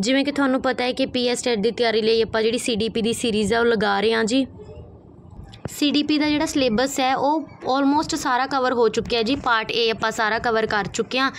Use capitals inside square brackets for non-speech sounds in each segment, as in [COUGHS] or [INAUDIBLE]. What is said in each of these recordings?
ਜਿਵੇਂ ਕਿ ਤੁਹਾਨੂੰ ਪਤਾ ਹੈ ਕਿ ਪੀਐਸ ਟੈਟ ਦੀ ਤਿਆਰੀ ਲਈ ਆਪਾਂ ਜਿਹੜੀ ਸੀਡੀਪੀ ਦੀ ਸੀਰੀਜ਼ ਆ ਉਹ ਲਗਾ ਰਹੇ ਹਾਂ ਜੀ ਸੀਡੀਪੀ ਦਾ ਜਿਹੜਾ ਸਿਲੇਬਸ ਹੈ ਉਹ ਆਲਮੋਸਟ ਸਾਰਾ ਕਵਰ ਹੋ ਚੁੱਕਿਆ ਜੀ ਪਾਰਟ ਏ ਆਪਾਂ ਸਾਰਾ ਕਵਰ ਕਰ ਚੁੱਕੇ ਹਾਂ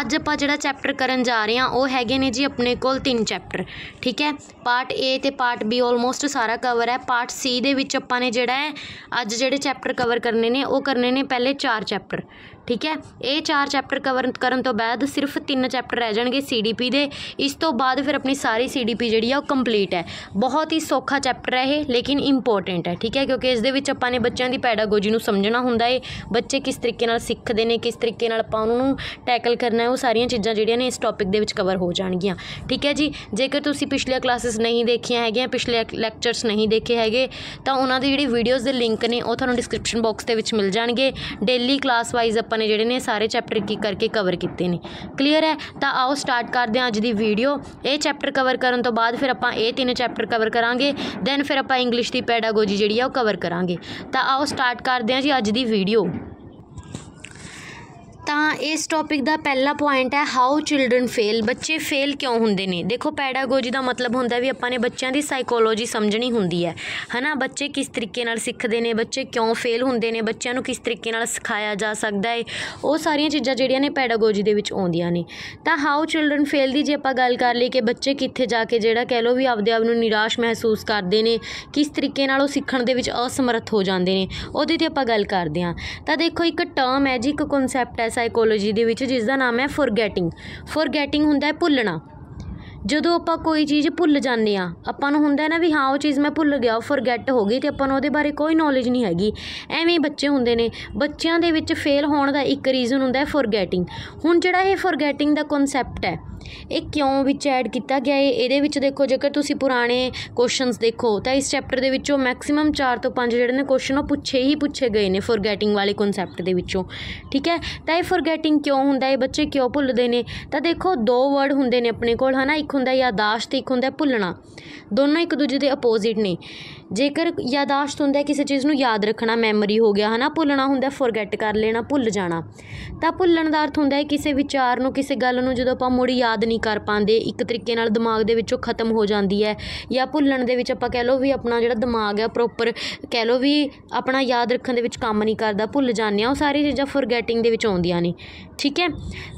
ਅੱਜ ਆਪਾਂ ਜਿਹੜਾ ਚੈਪਟਰ ਕਰਨ ਜਾ ਰਹੇ ਹਾਂ ਉਹ ਹੈਗੇ ਨੇ ਜੀ ਆਪਣੇ ਕੋਲ ਤਿੰਨ ਚੈਪਟਰ ਠੀਕ ਹੈ ਪਾਰਟ A ਤੇ ਪਾਰਟ B ਆਲਮੋਸਟ ਸਾਰਾ ਕਵਰ ਹੈ ਪਾਰਟ C ਦੇ ਵਿੱਚ ਆਪਾਂ ਨੇ ਜਿਹੜਾ ਹੈ ਅੱਜ ਜਿਹੜੇ ਚੈਪਟਰ ਕਵਰ ਕਰਨੇ ਨੇ ਉਹ ਕਰਨੇ ਨੇ ਪਹਿਲੇ 4 ਚੈਪਟਰ ਠੀਕ ਹੈ ਇਹ ਚਾਰ ਚੈਪਟਰ ਕਵਰ ਕਰਨ ਤੋਂ ਬਾਅਦ ਸਿਰਫ ਤਿੰਨ ਚੈਪਟਰ ਰਹਿ ਜਾਣਗੇ CDP ਦੇ ਇਸ ਤੋਂ ਬਾਅਦ ਫਿਰ ਆਪਣੀ ਸਾਰੀ CDP ਜਿਹੜੀ ਆ ਉਹ ਕੰਪਲੀਟ ਹੈ ਬਹੁਤ ਹੀ ਸੌਖਾ ਚੈਪਟਰ ਹੈ ਇਹ ਲੇਕਿਨ ਇੰਪੋਰਟੈਂਟ ਹੈ ਠੀਕ ਹੈ ਕਿਉਂਕਿ ਇਸ ਦੇ ਵਿੱਚ ਆਪਾਂ ਨੇ ਬੱਚਿਆਂ ਦੀ ਪੈਡਾਗੋਜੀ ਨੂੰ ਸਮਝਣਾ ਹੁੰਦਾ ਹੈ ਬੱਚੇ ਕਿਸ ਤਰੀਕੇ ਨਾਲ ਸਿੱਖਦੇ ਨੇ ਕਿਸ ਤਰੀਕੇ ਨਾਲ ਆਪਾਂ ਉਹਨਾਂ ਨੂੰ ਟੈਕਲ ਕਰਨਾ ਹੈ ਉਹ ਸਾਰੀਆਂ ਚੀਜ਼ਾਂ ਜਿਹੜੀਆਂ ਨੇ ਇਸ ਟੌਪਿਕ ਦੇ ਵਿੱਚ ਕਵਰ ਹੋ ਜਾਣਗੀਆਂ ਠੀਕ ਹੈ ਜੀ ਜੇਕਰ ਤੁਸੀਂ ਪਿਛਲੀਆਂ ਕਲਾਸਿਸ ਵੀਡੀਓਜ਼ ਨਹੀਂ ਦੇਖੀਆਂ ਹੈਗੀਆਂ ਪਿਛਲੇ ਲੈਕਚਰਸ ਨਹੀਂ ਦੇਖੇ ਹੈਗੇ ਤਾਂ ਉਹਨਾਂ ਦੀ ਜਿਹੜੀ ਵੀਡੀਓਜ਼ ਦੇ ਲਿੰਕ ਨੇ ਉਹ ਤੁਹਾਨੂੰ ਡਿਸਕ੍ਰਿਪਸ਼ਨ ਬਾਕਸ ਦੇ ਵਿੱਚ ਮਿਲ ਜਾਣਗੇ ਡੇਲੀ ਕਲਾਸ ਵਾਈਜ਼ ਆਪਾਂ ਨੇ ਜਿਹੜੇ ਨੇ ਸਾਰੇ ਚੈਪਟਰ ਕੀ ਕਰਕੇ ਕਵਰ ਕੀਤੇ ਨੇ ਕਲੀਅਰ ਹੈ ਤਾਂ ਆਓ ਸਟਾਰਟ ਕਰਦੇ ਹਾਂ ਅੱਜ ਦੀ ਵੀਡੀਓ ਇਹ ਚੈਪਟਰ ਕਵਰ ਕਰਨ ਤੋਂ ਬਾਅਦ ਫਿਰ ਆਪਾਂ ਇਹ ਤਿੰਨ ਚੈਪਟਰ ਕਵਰ ਕਰਾਂਗੇ ਦੈਨ ਫਿਰ ਆਪਾਂ ਇੰਗਲਿਸ਼ ਦੀ ਪੈਡਾਗੋਜੀ ਜਿਹੜੀ ਆ ਉਹ ਕਵਰ ਕਰਾਂਗੇ ਤਾਂ ਆਓ ਸਟਾਰਟ ਕਰਦੇ ਹਾਂ ਜੀ ਅੱਜ ਦੀ ਵੀਡੀਓ ਤਾਂ ਇਸ ਟੌਪਿਕ ਦਾ ਪਹਿਲਾ ਪੁਆਇੰਟ ਹੈ ਹਾਊ ਚਿਲड्रन ਫੇਲ ਬੱਚੇ ਫੇਲ ਕਿਉਂ ਹੁੰਦੇ ਨੇ ਦੇਖੋ ਪੈਡਾਗੋਜੀ ਦਾ ਮਤਲਬ ਹੁੰਦਾ ਵੀ ਆਪਾਂ ਨੇ ਬੱਚਿਆਂ ਦੀ ਸਾਈਕੋਲੋਜੀ ਸਮਝਣੀ ਹੁੰਦੀ ਹੈ ਹਨਾ ਬੱਚੇ ਕਿਸ ਤਰੀਕੇ ਨਾਲ ਸਿੱਖਦੇ ਨੇ ਬੱਚੇ ਕਿਉਂ ਫੇਲ ਹੁੰਦੇ ਨੇ ਬੱਚਿਆਂ ਨੂੰ ਕਿਸ ਤਰੀਕੇ ਨਾਲ ਸਿਖਾਇਆ ਜਾ ਸਕਦਾ ਹੈ ਉਹ ਸਾਰੀਆਂ ਚੀਜ਼ਾਂ ਜਿਹੜੀਆਂ ਨੇ ਪੈਡਾਗੋਜੀ ਦੇ ਵਿੱਚ ਆਉਂਦੀਆਂ ਨੇ ਤਾਂ ਹਾਊ ਚਿਲड्रन ਫੇਲ ਦੀ ਜੇ ਆਪਾਂ ਗੱਲ ਕਰ ਲਈ ਕਿ ਬੱਚੇ ਕਿੱਥੇ ਜਾ ਕੇ ਜਿਹੜਾ ਕਹਿ ਲੋ ਵੀ ਆਪਦੇ ਆਪ ਨੂੰ ਨਿਰਾਸ਼ ਮਹਿਸੂਸ ਕਰਦੇ ਨੇ ਕਿਸ ਤਰੀਕੇ ਨਾਲ ਉਹ ਸਿੱਖਣ ਦੇ ਵਿੱਚ ਅਸਮਰਥ ਹੋ ਜਾਂਦੇ ਨੇ ਉਹਦੇ ਤੇ ਆਪਾਂ ਗੱਲ ਕਰਦੇ ਹਾਂ ਤਾਂ ਦੇਖੋ ਇੱਕ ਟਰਮ ਹੈ ਜੀ ਇੱਕ ਕਨਸੈਪਟ ਹੈ ਸਾਈਕੋਲੋਜੀ ਦੇ ਵਿੱਚ ਜਿਸ ਦਾ ਨਾਮ ਹੈ ਫੋਰਗੇਟਿੰਗ ਫੋਰਗੇਟਿੰਗ ਹੁੰਦਾ ਹੈ ਭੁੱਲਣਾ ਜਦੋਂ ਆਪਾਂ ਕੋਈ ਚੀਜ਼ ਭੁੱਲ ਜਾਂਦੇ ਆ ਆਪਾਂ ਨੂੰ ਹੁੰਦਾ ਨਾ ਵੀ ਹਾਂ ਉਹ ਚੀਜ਼ ਮੈਂ ਭੁੱਲ ਗਿਆ ਫੋਰਗੇਟ ਹੋ ਗਈ ਤੇ ਆਪਾਂ ਨੂੰ ਉਹਦੇ ਬਾਰੇ ਕੋਈ ਨੌਲੇਜ ਨਹੀਂ ਹੈਗੀ ਐਵੇਂ ਬੱਚੇ ਹੁੰਦੇ ਨੇ ਬੱਚਿਆਂ ਦੇ ਵਿੱਚ ਫੇਲ ਹੋਣ ਦਾ ਇੱਕ ਰੀਜ਼ਨ ਹੁੰਦਾ ਹੈ ਫੋਰਗੇਟਿੰਗ ਹੁਣ ਜਿਹੜਾ ਇਹ ਫੋਰਗੇਟਿੰਗ ਦਾ ਕਨਸੈਪਟ ਹੈ ਇਹ ਕਿਉਂ ਵਿੱਚ ਐਡ ਕੀਤਾ ਗਿਆ ਹੈ ਇਹਦੇ ਵਿੱਚ ਦੇਖੋ ਜੇਕਰ ਤੁਸੀਂ ਪੁਰਾਣੇ ਕੁਐਸਚਨਸ ਦੇਖੋ ਤਾਂ ਇਸ ਚੈਪਟਰ ਦੇ ਵਿੱਚੋਂ ਮੈਕਸਿਮਮ 4 ਤੋਂ 5 ਜਿਹੜੇ ਨੇ ਕੁਐਸਚਨ ਉਹ ਪੁੱਛੇ ਹੀ ਪੁੱਛੇ ਗਏ ਨੇ ਫੋਰਗੇਟਿੰਗ ਵਾਲੇ ਕਨਸੈਪਟ ਦੇ ਵਿੱਚੋਂ ਠੀਕ ਹੈ ਤਾਂ ਇਹ ਫੋਰਗੇਟਿੰਗ ਕਿਉਂ ਹੁੰਦਾ ਹੈ ਬੱਚੇ ਕਿਉਂ ਭੁੱਲਦੇ ਨੇ ਤਾਂ ਦੇਖੋ ਦੋ ਵਰਡ ਹੁੰਦੇ ਨੇ ਆਪਣੇ ਕੋਲ ਹਨਾ ਇੱਕ ਹੁੰਦਾ ਯਾਦਾਸ਼ਤ ਇੱਕ ਹੁੰਦਾ ਭੁੱਲਣਾ ਦੋਨੋਂ ਇੱਕ ਦੂਜੇ ਦੇ ਅਪੋਜ਼ਿਟ ਨੇ ਜੇਕਰ ਯਾਦਾਸ਼ਤ ਹੁੰਦਾ ਕਿਸੇ ਚੀਜ਼ ਨੂੰ ਯਾਦ ਰੱਖਣਾ ਮੈਮਰੀ ਹੋ ਗਿਆ ਹਨਾ ਭੁੱਲਣਾ ਹੁੰਦਾ ਫੋਰਗੇਟ ਕਰ ਲੈਣਾ ਭੁੱਲ ਜਾਣਾ ਤਾਂ ਭੁੱਲਣ ਦਾ ਅਰਥ ਹੁੰਦਾ ਹੈ ਕਿਸੇ ਵਿਚਾਰ ਨੂੰ ਕਿਸੇ ਗੱਲ ਨੂੰ ਜਦੋਂ ਆਪਾਂ ਮੋੜੀ ਯਾਦ ਨਹੀਂ ਕਰ ਪਾਉਂਦੇ ਇੱਕ ਤਰੀਕੇ ਨਾਲ ਦਿਮਾਗ ਦੇ ਵਿੱਚੋਂ ਖਤਮ ਹੋ ਜਾਂਦੀ ਹੈ ਜਾਂ ਭੁੱਲਣ ਦੇ ਵਿੱਚ ਆਪਾਂ ਕਹਿ ਲਓ ਵੀ ਆਪਣਾ ਜਿਹੜਾ ਦਿਮਾਗ ਹੈ ਪ੍ਰੋਪਰ ਕਹਿ ਲਓ ਵੀ ਆਪਣਾ ਯਾਦ ਰੱਖਣ ਦੇ ਵਿੱਚ ਕੰਮ ਨਹੀਂ ਕਰਦਾ ਭੁੱਲ ਜਾਂਦੇ ਆ ਉਹ ਸਾਰੀ ਚੀਜ਼ਾਂ ਫੋਰਗੇਟਿੰਗ ਦੇ ਵਿੱਚ ਆਉਂਦੀਆਂ ਨੇ ਠੀਕ ਹੈ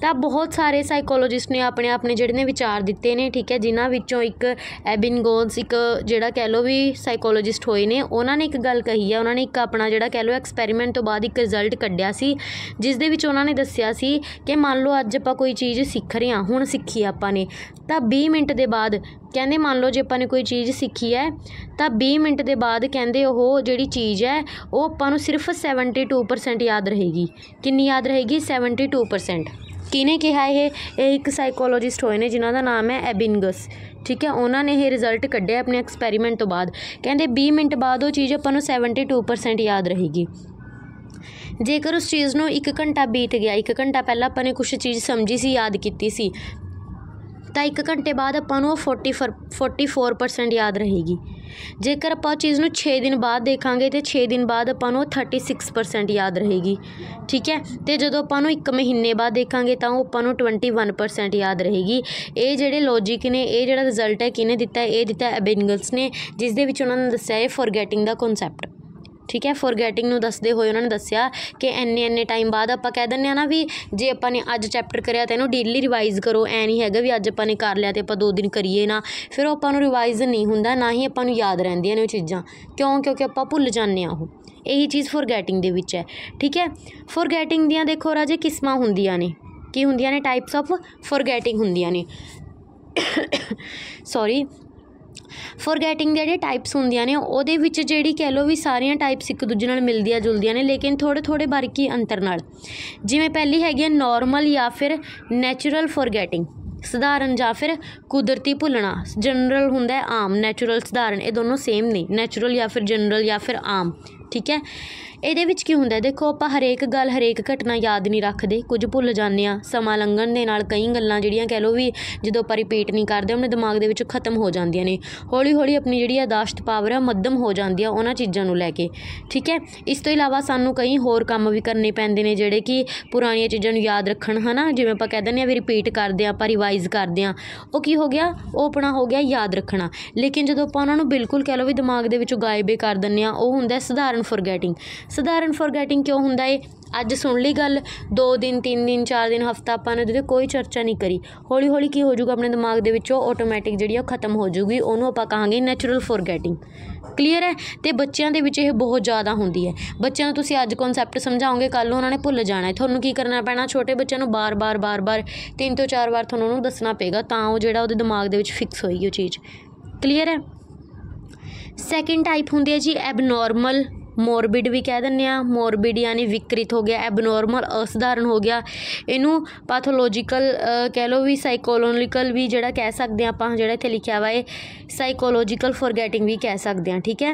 ਤਾਂ ਬਹੁਤ ਸਾਰੇ ਸਾਈਕੋਲੋਜਿਸਟ ਨੇ ਆਪਣੇ ਆਪਣੇ ਜਿਹੜੇ ਨੇ ਵਿਚਾਰ ਦਿੱਤੇ ਨੇ ਠੀਕ ਹੈ ਜਿਨ੍ਹਾਂ ਵਿੱਚੋਂ ਇੱਕ ਐਬਿਨ ਗੋਨਸ ਇੱਕ ਜਿਹੜਾ ਕਹਿ ਲਓ ਵੀ ਸਾਈਕੋ ਸਾਈਕੋਲੋਜਿਸਟ ਹੋਏ ਨੇ ਉਹਨਾਂ ਨੇ ਇੱਕ ਗੱਲ ਕਹੀ ਹੈ ਉਹਨਾਂ ਨੇ ਇੱਕ ਆਪਣਾ ਜਿਹੜਾ ਕਹਿ ਲਓ ਐਕਸਪੈਰੀਮੈਂਟ ਤੋਂ ਬਾਅਦ ਇੱਕ ਰਿਜ਼ਲਟ ਕੱਢਿਆ ਸੀ ਜਿਸ ਦੇ ਵਿੱਚ ਉਹਨਾਂ ਨੇ ਦੱਸਿਆ ਸੀ ਕਿ ਮੰਨ ਲਓ ਅੱਜ ਆਪਾਂ ਕੋਈ ਚੀਜ਼ ਸਿੱਖ ਰਹੇ ਹਾਂ ਹੁਣ ਸਿੱਖੀ ਆਪਾਂ ਨੇ ਤਾਂ 20 ਮਿੰਟ ਦੇ ਬਾਅਦ ਕਹਿੰਦੇ ਮੰਨ ਲਓ ਜੇ ਆਪਾਂ ਨੇ ਕੋਈ ਚੀਜ਼ ਸਿੱਖੀ ਹੈ ਤਾਂ 20 ਮਿੰਟ ਦੇ ਬਾਅਦ ਕਹਿੰਦੇ ਉਹ ਜਿਹੜੀ ਚੀਜ਼ ਹੈ ਉਹ ਆਪਾਂ ਨੂੰ ਸਿਰਫ 72% ਯਾਦ ਰਹੇਗੀ ਕਿੰਨੀ ਯਾਦ ਰਹੇਗੀ 72% ਕਿਹਨੇ ਕਿਹਾ ਇਹ ਇਹ ਇੱਕ ਸਾਈਕੋਲੋਜਿਸਟ ਹੋਏ ਨੇ ਜਿਨ੍ਹਾਂ ਦਾ ਨਾਮ ਹੈ ਐਬਿੰਗਸ ਠੀਕ ਹੈ ਉਹਨਾਂ ਨੇ ਇਹ ਰਿਜ਼ਲਟ ਕੱਢਿਆ ਆਪਣੇ ਐਕਸਪੈਰੀਮੈਂਟ ਤੋਂ ਬਾਅਦ ਕਹਿੰਦੇ 20 ਮਿੰਟ ਬਾਅਦ ਉਹ ਚੀਜ਼ ਆਪਾਂ ਨੂੰ 72% ਯਾਦ ਰਹੇਗੀ ਜੇਕਰ ਉਸ ਚੀਜ਼ ਨੂੰ 1 ਘੰਟਾ ਬੀਤ ਗਿਆ 1 ਘੰਟਾ ਪਹਿਲਾਂ ਆਪਾਂ ਨੇ ਕੁਝ ਚੀਜ਼ ਸਮਝੀ ਸੀ ਯਾਦ ਕੀਤੀ ਸੀ ਤਾਂ 1 ਘੰਟੇ ਬਾਅਦ ਆਪਾਂ ਨੂੰ ਉਹ 44% ਯਾਦ ਰਹੇਗੀ ਜੇਕਰ ਆਪਾਂ ਉਹ ਚੀਜ਼ ਨੂੰ 6 ਦਿਨ ਬਾਅਦ ਦੇਖਾਂਗੇ ਤੇ 6 ਦਿਨ ਬਾਅਦ ਆਪਾਂ ਨੂੰ ਉਹ ਯਾਦ ਰਹੇਗੀ ਠੀਕ ਹੈ ਤੇ ਜਦੋਂ ਆਪਾਂ ਨੂੰ 1 ਮਹੀਨੇ ਬਾਅਦ ਦੇਖਾਂਗੇ ਤਾਂ ਉਹ ਆਪਾਂ ਨੂੰ 21% ਯਾਦ ਰਹੇਗੀ ਇਹ ਜਿਹੜੇ ਲੌਜੀਕ ਨੇ ਇਹ ਜਿਹੜਾ ਰਿਜ਼ਲਟ ਹੈ ਕਿਹਨੇ ਦਿੱਤਾ ਇਹ ਦਿੱਤਾ ਐਬਿੰਗਲਸ ਨੇ ਜਿਸ ਦੇ ਵਿੱਚ ਉਹਨਾਂ ਨੇ ਦੱਸਿਆ ਹੈ ਫੋਰਗੇਟਿੰਗ ਦਾ ਕਨਸੈਪਟ ਠੀਕ ਹੈ ਫੋਰਗੇਟਿੰਗ ਨੂੰ ਦੱਸਦੇ ਹੋਏ ਉਹਨਾਂ ਨੇ ਦੱਸਿਆ ਕਿ ਐਨੇ ਐਨੇ ਟਾਈਮ ਬਾਅਦ ਆਪਾਂ ਕਹਿ ਦਿੰਨੇ ਆ ਨਾ ਵੀ ਜੇ ਆਪਾਂ ਨੇ ਅੱਜ ਚੈਪਟਰ ਕਰਿਆ ਤਾਂ ਇਹਨੂੰ ਡੇਲੀ ਰਿਵਾਈਜ਼ ਕਰੋ ਐ ਨਹੀਂ ਹੈਗਾ ਵੀ ਅੱਜ ਆਪਾਂ ਨੇ ਕਰ ਲਿਆ ਤੇ ਆਪਾਂ ਦੋ ਦਿਨ ਕਰੀਏ ਨਾ ਫਿਰ ਉਹ ਆਪਾਂ ਨੂੰ ਰਿਵਾਈਜ਼ ਨਹੀਂ ਹੁੰਦਾ ਨਾ ਹੀ ਆਪਾਂ ਨੂੰ ਯਾਦ ਰਹਿੰਦੀਆਂ ਨੇ ਉਹ ਚੀਜ਼ਾਂ ਕਿਉਂ ਕਿਉਂਕਿ ਆਪਾਂ ਭੁੱਲ ਜਾਂਦੇ ਆ ਉਹ ਇਹੀ ਚੀਜ਼ ਫੋਰਗੇਟਿੰਗ ਦੇ ਵਿੱਚ ਹੈ ਠੀਕ ਹੈ ਫੋਰਗੇਟਿੰਗ ਦੀਆਂ ਦੇਖੋ ਰਾਜੇ ਕਿਸਮਾਂ ਹੁੰਦੀਆਂ ਨੇ ਕੀ ਹੁੰਦੀਆਂ ਨੇ ਟਾਈਪਸ ਆਫ ਫੋਰਗੇਟਿੰਗ ਹੁੰਦੀਆਂ ਨੇ ਸੌਰੀ [COUGHS] ਫੋਰਗੇਟਿੰਗ ਦੇ ਜਿਹੜੇ ਟਾਈਪਸ ਹੁੰਦੀਆਂ ਨੇ ਉਹਦੇ ਵਿੱਚ ਜਿਹੜੀ ਕਹਿ ਲੋ ਵੀ ਸਾਰੀਆਂ ਟਾਈਪਸ ਇੱਕ ਦੂਜੇ ਨਾਲ ਮਿਲਦੀਆਂ ਜੁਲਦੀਆਂ ਨੇ ਲੇਕਿਨ ਥੋੜੇ ਥੋੜੇ ਬਾਰੀਕੀ ਅੰਤਰ ਨਾਲ ਜਿਵੇਂ ਪਹਿਲੀ ਹੈਗੀ ਹੈ ਨਾਰਮਲ ਜਾਂ ਫਿਰ ਨੇਚਰਲ ਫੋਰਗੇਟਿੰਗ ਸਧਾਰਨ ਜਾਂ ਫਿਰ ਕੁਦਰਤੀ ਭੁੱਲਣਾ ਜਨਰਲ ਹੁੰਦਾ ਹੈ ਆਮ ਨੇਚਰਲ ਸਧਾਰਨ ਇਹ ਦੋਨੋਂ ਸੇਮ ਨੇ ਨੇਚਰਲ ਜਾਂ ਫਿਰ ਜਨਰਲ ਜਾਂ ਫਿਰ ਆਮ ਠੀਕ ਹੈ ਇਹਦੇ ਵਿੱਚ ਕੀ ਹੁੰਦਾ ਦੇਖੋ ਆਪਾਂ ਹਰੇਕ ਗੱਲ ਹਰੇਕ ਘਟਨਾ ਯਾਦ ਨਹੀਂ ਰੱਖਦੇ ਕੁਝ ਭੁੱਲ ਜਾਂਦੇ ਆ ਸਮਾਂ ਲੰਘਣ ਦੇ ਨਾਲ ਕਈ ਗੱਲਾਂ ਜਿਹੜੀਆਂ ਕਹਿ ਲੋ ਵੀ ਜਦੋਂ ਆਪਾਂ ਰਿਪੀਟ ਨਹੀਂ ਕਰਦੇ ਆਪਣੇ ਦਿਮਾਗ ਦੇ ਵਿੱਚ ਖਤਮ ਹੋ ਜਾਂਦੀਆਂ ਨੇ ਹੌਲੀ ਹੌਲੀ ਆਪਣੀ ਜਿਹੜੀ ਆਦਾਸ਼ਤ ਪਾਵਰ ਆ ਮੱਧਮ ਹੋ ਜਾਂਦੀ ਆ ਉਹਨਾਂ ਚੀਜ਼ਾਂ ਨੂੰ ਲੈ ਕੇ ਠੀਕ ਹੈ ਇਸ ਤੋਂ ਇਲਾਵਾ ਸਾਨੂੰ ਕਈ ਹੋਰ ਕੰਮ ਵੀ ਕਰਨੇ ਪੈਂਦੇ ਨੇ ਜਿਹੜੇ ਕਿ ਪੁਰਾਣੀਆਂ ਚੀਜ਼ਾਂ ਨੂੰ ਯਾਦ ਰੱਖਣ ਹਨਾ ਜਿਵੇਂ ਆਪਾਂ ਕਹਿ ਦਿੰਦੇ ਆ ਵੀ ਰਿਪੀਟ ਕਰਦੇ ਆ ਆਪਾਂ ਰਿਵਾਈਜ਼ ਕਰਦੇ ਆ ਉਹ ਕੀ ਹੋ ਗਿਆ ਉਹ ਆਪਣਾ ਹੋ ਗਿਆ ਯਾਦ ਰੱਖਣਾ ਲੇਕਿਨ ਜਦੋਂ ਆਪਾਂ ਉਹਨਾਂ ਨੂੰ ਬਿਲਕੁਲ ਕਹਿ ਲਓ ਵੀ ਦਿਮਾਗ ਦੇ ਵਿੱਚੋਂ ਗਾਇਬ ਕਰ ਦਿੰਨੇ ਆ ਉਹ ਹੁੰਦਾ ਸਧਾਰਨ ਫੋਰਗੇਟਿੰਗ ਸਧਾਰਨ ਫੋਰਗੇਟਿੰਗ ਕਿਉਂ ਹੁੰਦਾ ਏ ਅੱਜ ਸੁਣ ਲਈ ਗੱਲ 2 ਦਿਨ 3 ਦਿਨ 4 ਦਿਨ ਹਫਤਾ ਆਪਾਂ ਨੇ ਉਹਦੇ ਕੋਈ ਚਰਚਾ ਨਹੀਂ ਕਰੀ ਹੌਲੀ ਹੌਲੀ ਕੀ ਹੋ ਜਾਊਗਾ ਆਪਣੇ ਦਿਮਾਗ ਦੇ ਵਿੱਚੋਂ ਆਟੋਮੈਟਿਕ ਜਿਹੜੀ ਉਹ ਖਤਮ ਹੋ ਜਾਊਗੀ ਉਹਨੂੰ ਆਪਾਂ ਕਹਾਂਗੇ ਨੈਚੁਰਲ ਫੋਰਗੇਟਿੰਗ ਕਲੀਅਰ ਹੈ ਤੇ ਬੱਚਿਆਂ ਦੇ ਵਿੱਚ ਇਹ ਬਹੁਤ ਜ਼ਿਆਦਾ ਹੁੰਦੀ ਹੈ ਬੱਚਿਆਂ ਨੂੰ ਤੁਸੀਂ ਅੱਜ ਕਨਸੈਪਟ ਸਮਝਾਓਗੇ ਕੱਲ ਉਹਨਾਂ ਨੇ ਭੁੱਲ ਜਾਣਾ ਹੈ ਤੁਹਾਨੂੰ ਕੀ ਕਰਨਾ ਪੈਣਾ ਛੋਟੇ ਬੱਚਿਆਂ ਨੂੰ ਬਾਰ-ਬਾਰ ਬਾਰ-ਬਾਰ ਤਿੰਨ ਤੋਂ ਚਾਰ ਵਾਰ ਤੁਹਾਨੂੰ ਉਹਨੂੰ ਦੱਸਣਾ ਪਏਗਾ ਤਾਂ ਉਹ ਜਿਹੜਾ ਉਹਦੇ ਦਿਮਾਗ ਦੇ ਵਿੱਚ ਫਿਕਸ ਹੋਏਗੀ ਉਹ ਚੀਜ਼ ਕਲੀਅਰ ਹੈ ਸੈਕਿੰਡ ਟਾਈਪ ਹੁੰਦੀ ਹੈ ਜੀ ਐਬਨੋਰਮਲ ਮੋਰਬਿਡ ਵੀ ਕਹਿ ਦਿੰਨੇ ਆ ਮੋਰਬਿਡ ਯਾਨੀ ਵਿਕ੍ਰਿਤ ਹੋ ਗਿਆ ਐਬਨੋਰਮਲ ਅਸਧਾਰਨ ਹੋ ਗਿਆ ਇਹਨੂੰ ਪੈਥੋਲੋਜੀਕਲ ਕਹਿ ਲੋ ਵੀ ਸਾਈਕੋਲੋਜੀਕਲ ਵੀ ਜਿਹੜਾ ਕਹਿ ਸਕਦੇ ਆ ਆਪਾਂ ਜਿਹੜਾ ਇੱਥੇ ਲਿਖਿਆ ਵਾ ਇਹ ਸਾਈਕੋਲੋਜੀਕਲ ਫੋਰਗੇਟਿੰਗ ਵੀ ਕਹਿ ਸਕਦੇ ਆ ਠੀਕ ਹੈ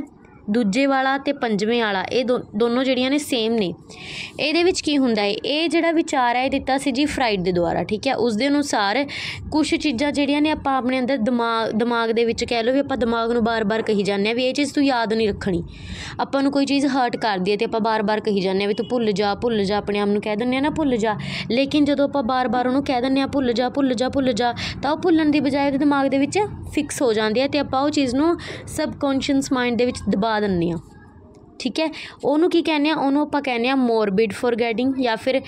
ਦੂਜੇ ਵਾਲਾ ਤੇ ਪੰਜਵੇਂ ਵਾਲਾ ਇਹ ਦੋਨੋਂ ਜਿਹੜੀਆਂ ਨੇ ਸੇਮ ਨੇ ਇਹਦੇ ਵਿੱਚ ਕੀ ਹੁੰਦਾ ਹੈ ਇਹ ਜਿਹੜਾ ਵਿਚਾਰ ਹੈ ਇਹ ਦਿੱਤਾ ਸੀ ਜੀ ਫਰਾਈਡ ਦੇ ਦੁਆਰਾ ਠੀਕ ਹੈ ਉਸ ਦੇ ਅਨੁਸਾਰ ਕੁਝ ਚੀਜ਼ਾਂ ਜਿਹੜੀਆਂ ਨੇ ਆਪਾਂ ਆਪਣੇ ਅੰਦਰ ਦਿਮਾਗ ਦਿਮਾਗ ਦੇ ਵਿੱਚ ਕਹਿ ਲਓ ਵੀ ਆਪਾਂ ਦਿਮਾਗ ਨੂੰ ਬਾਰ-ਬਾਰ ਕਹੀ ਜਾਂਦੇ ਆ ਵੀ ਇਹ ਚੀਜ਼ ਤੂੰ ਯਾਦ ਨਹੀਂ ਰੱਖਣੀ ਆਪਾਂ ਨੂੰ ਕੋਈ ਚੀਜ਼ ਹਰਟ ਕਰਦੀ ਹੈ ਤੇ ਆਪਾਂ ਬਾਰ-ਬਾਰ ਕਹੀ ਜਾਂਦੇ ਆ ਵੀ ਤੂੰ ਭੁੱਲ ਜਾ ਭੁੱਲ ਜਾ ਆਪਣੇ ਆਪ ਨੂੰ ਕਹਿ ਦਿੰਦੇ ਆ ਨਾ ਭੁੱਲ ਜਾ ਲੇਕਿਨ ਜਦੋਂ ਆਪਾਂ ਬਾਰ-ਬਾਰ ਉਹਨੂੰ ਕਹਿ ਦਿੰਦੇ ਆ ਭੁੱਲ ਜਾ ਭੁੱਲ ਜਾ ਭੁੱਲ ਜਾ ਤਾਂ ਉਹ ਭੁੱਲਣ ਦੀ ਬਜਾਏ ਦਿਮਾਗ ਦੇ ਵਿੱਚ ਫਿਕਸ ਹੋ ਜਾਂਦੀ ਹੈ ਤੇ ਆਪਾਂ ਉਹ ਚੀਜ਼ ਨੂੰ ਸਬਕੌਂਸ਼ੀਅਸ ਮਾਈਂਡ ਦੇ ਵਿੱਚ ਦਬਾ ਪਾ ਦਿੰਦੇ ਆ ਠੀਕ ਹੈ ਉਹਨੂੰ ਕੀ ਕਹਿੰਦੇ ਆ ਉਹਨੂੰ ਆਪਾਂ ਕਹਿੰਦੇ ਆ ਮੋਰਬਿਡ ਫੋਰਗੈਟਿੰਗ ਜਾਂ ਫਿਰ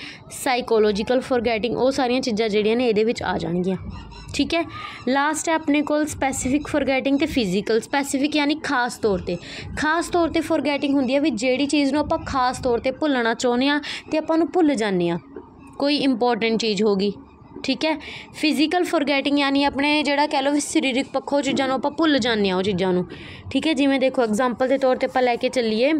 ਸਾਈਕੋਲੋਜੀਕਲ ਫੋਰਗੈਟਿੰਗ ਉਹ ਸਾਰੀਆਂ ਚੀਜ਼ਾਂ ਜਿਹੜੀਆਂ ਨੇ ਇਹਦੇ ਵਿੱਚ ਆ ਜਾਣਗੀਆਂ ਠੀਕ ਹੈ ਲਾਸਟ ਹੈ ਆਪਣੇ ਕੋਲ ਸਪੈਸੀਫਿਕ ਫੋਰਗੈਟਿੰਗ ਤੇ ਫਿਜ਼ੀਕਲ ਸਪੈਸੀਫਿਕ ਯਾਨੀ ਖਾਸ ਤੌਰ ਤੇ ਖਾਸ ਤੌਰ ਤੇ ਫੋਰਗੈਟਿੰਗ ਹੁੰਦੀ ਹੈ ਵੀ ਜਿਹੜੀ ਚੀਜ਼ ਨੂੰ ਆਪਾਂ ਖਾਸ ਤੌਰ ਤੇ ਭੁੱਲਣਾ ਚਾਹੁੰਦੇ ਆ ਤੇ ਆਪਾਂ ਨੂੰ ਭੁੱਲ ਜਾਂਦੇ ਆ ਕੋਈ ਇੰਪੋਰਟੈਂਟ ਚੀਜ਼ ਹੋਗੀ ਠੀਕ ਹੈ ਫਿਜ਼ੀਕਲ ਫੋਰਗੇਟਿੰਗ ਯਾਨੀ ਆਪਣੇ ਜਿਹੜਾ ਕਹਿ ਲੋ ਵੀ ਸਰੀਰਕ ਪੱਖੋਂ ਚੀਜ਼ਾਂ ਨੂੰ ਆਪਾਂ ਭੁੱਲ ਜਾਂਦੇ ਆ ਉਹ ਚੀਜ਼ਾਂ ਨੂੰ ਠੀਕ ਹੈ ਜਿਵੇਂ ਦੇਖੋ ਐਗਜ਼ਾਮਪਲ ਦੇ ਤੌਰ ਤੇ ਆਪਾਂ ਲੈ ਕੇ ਚੱਲੀਏ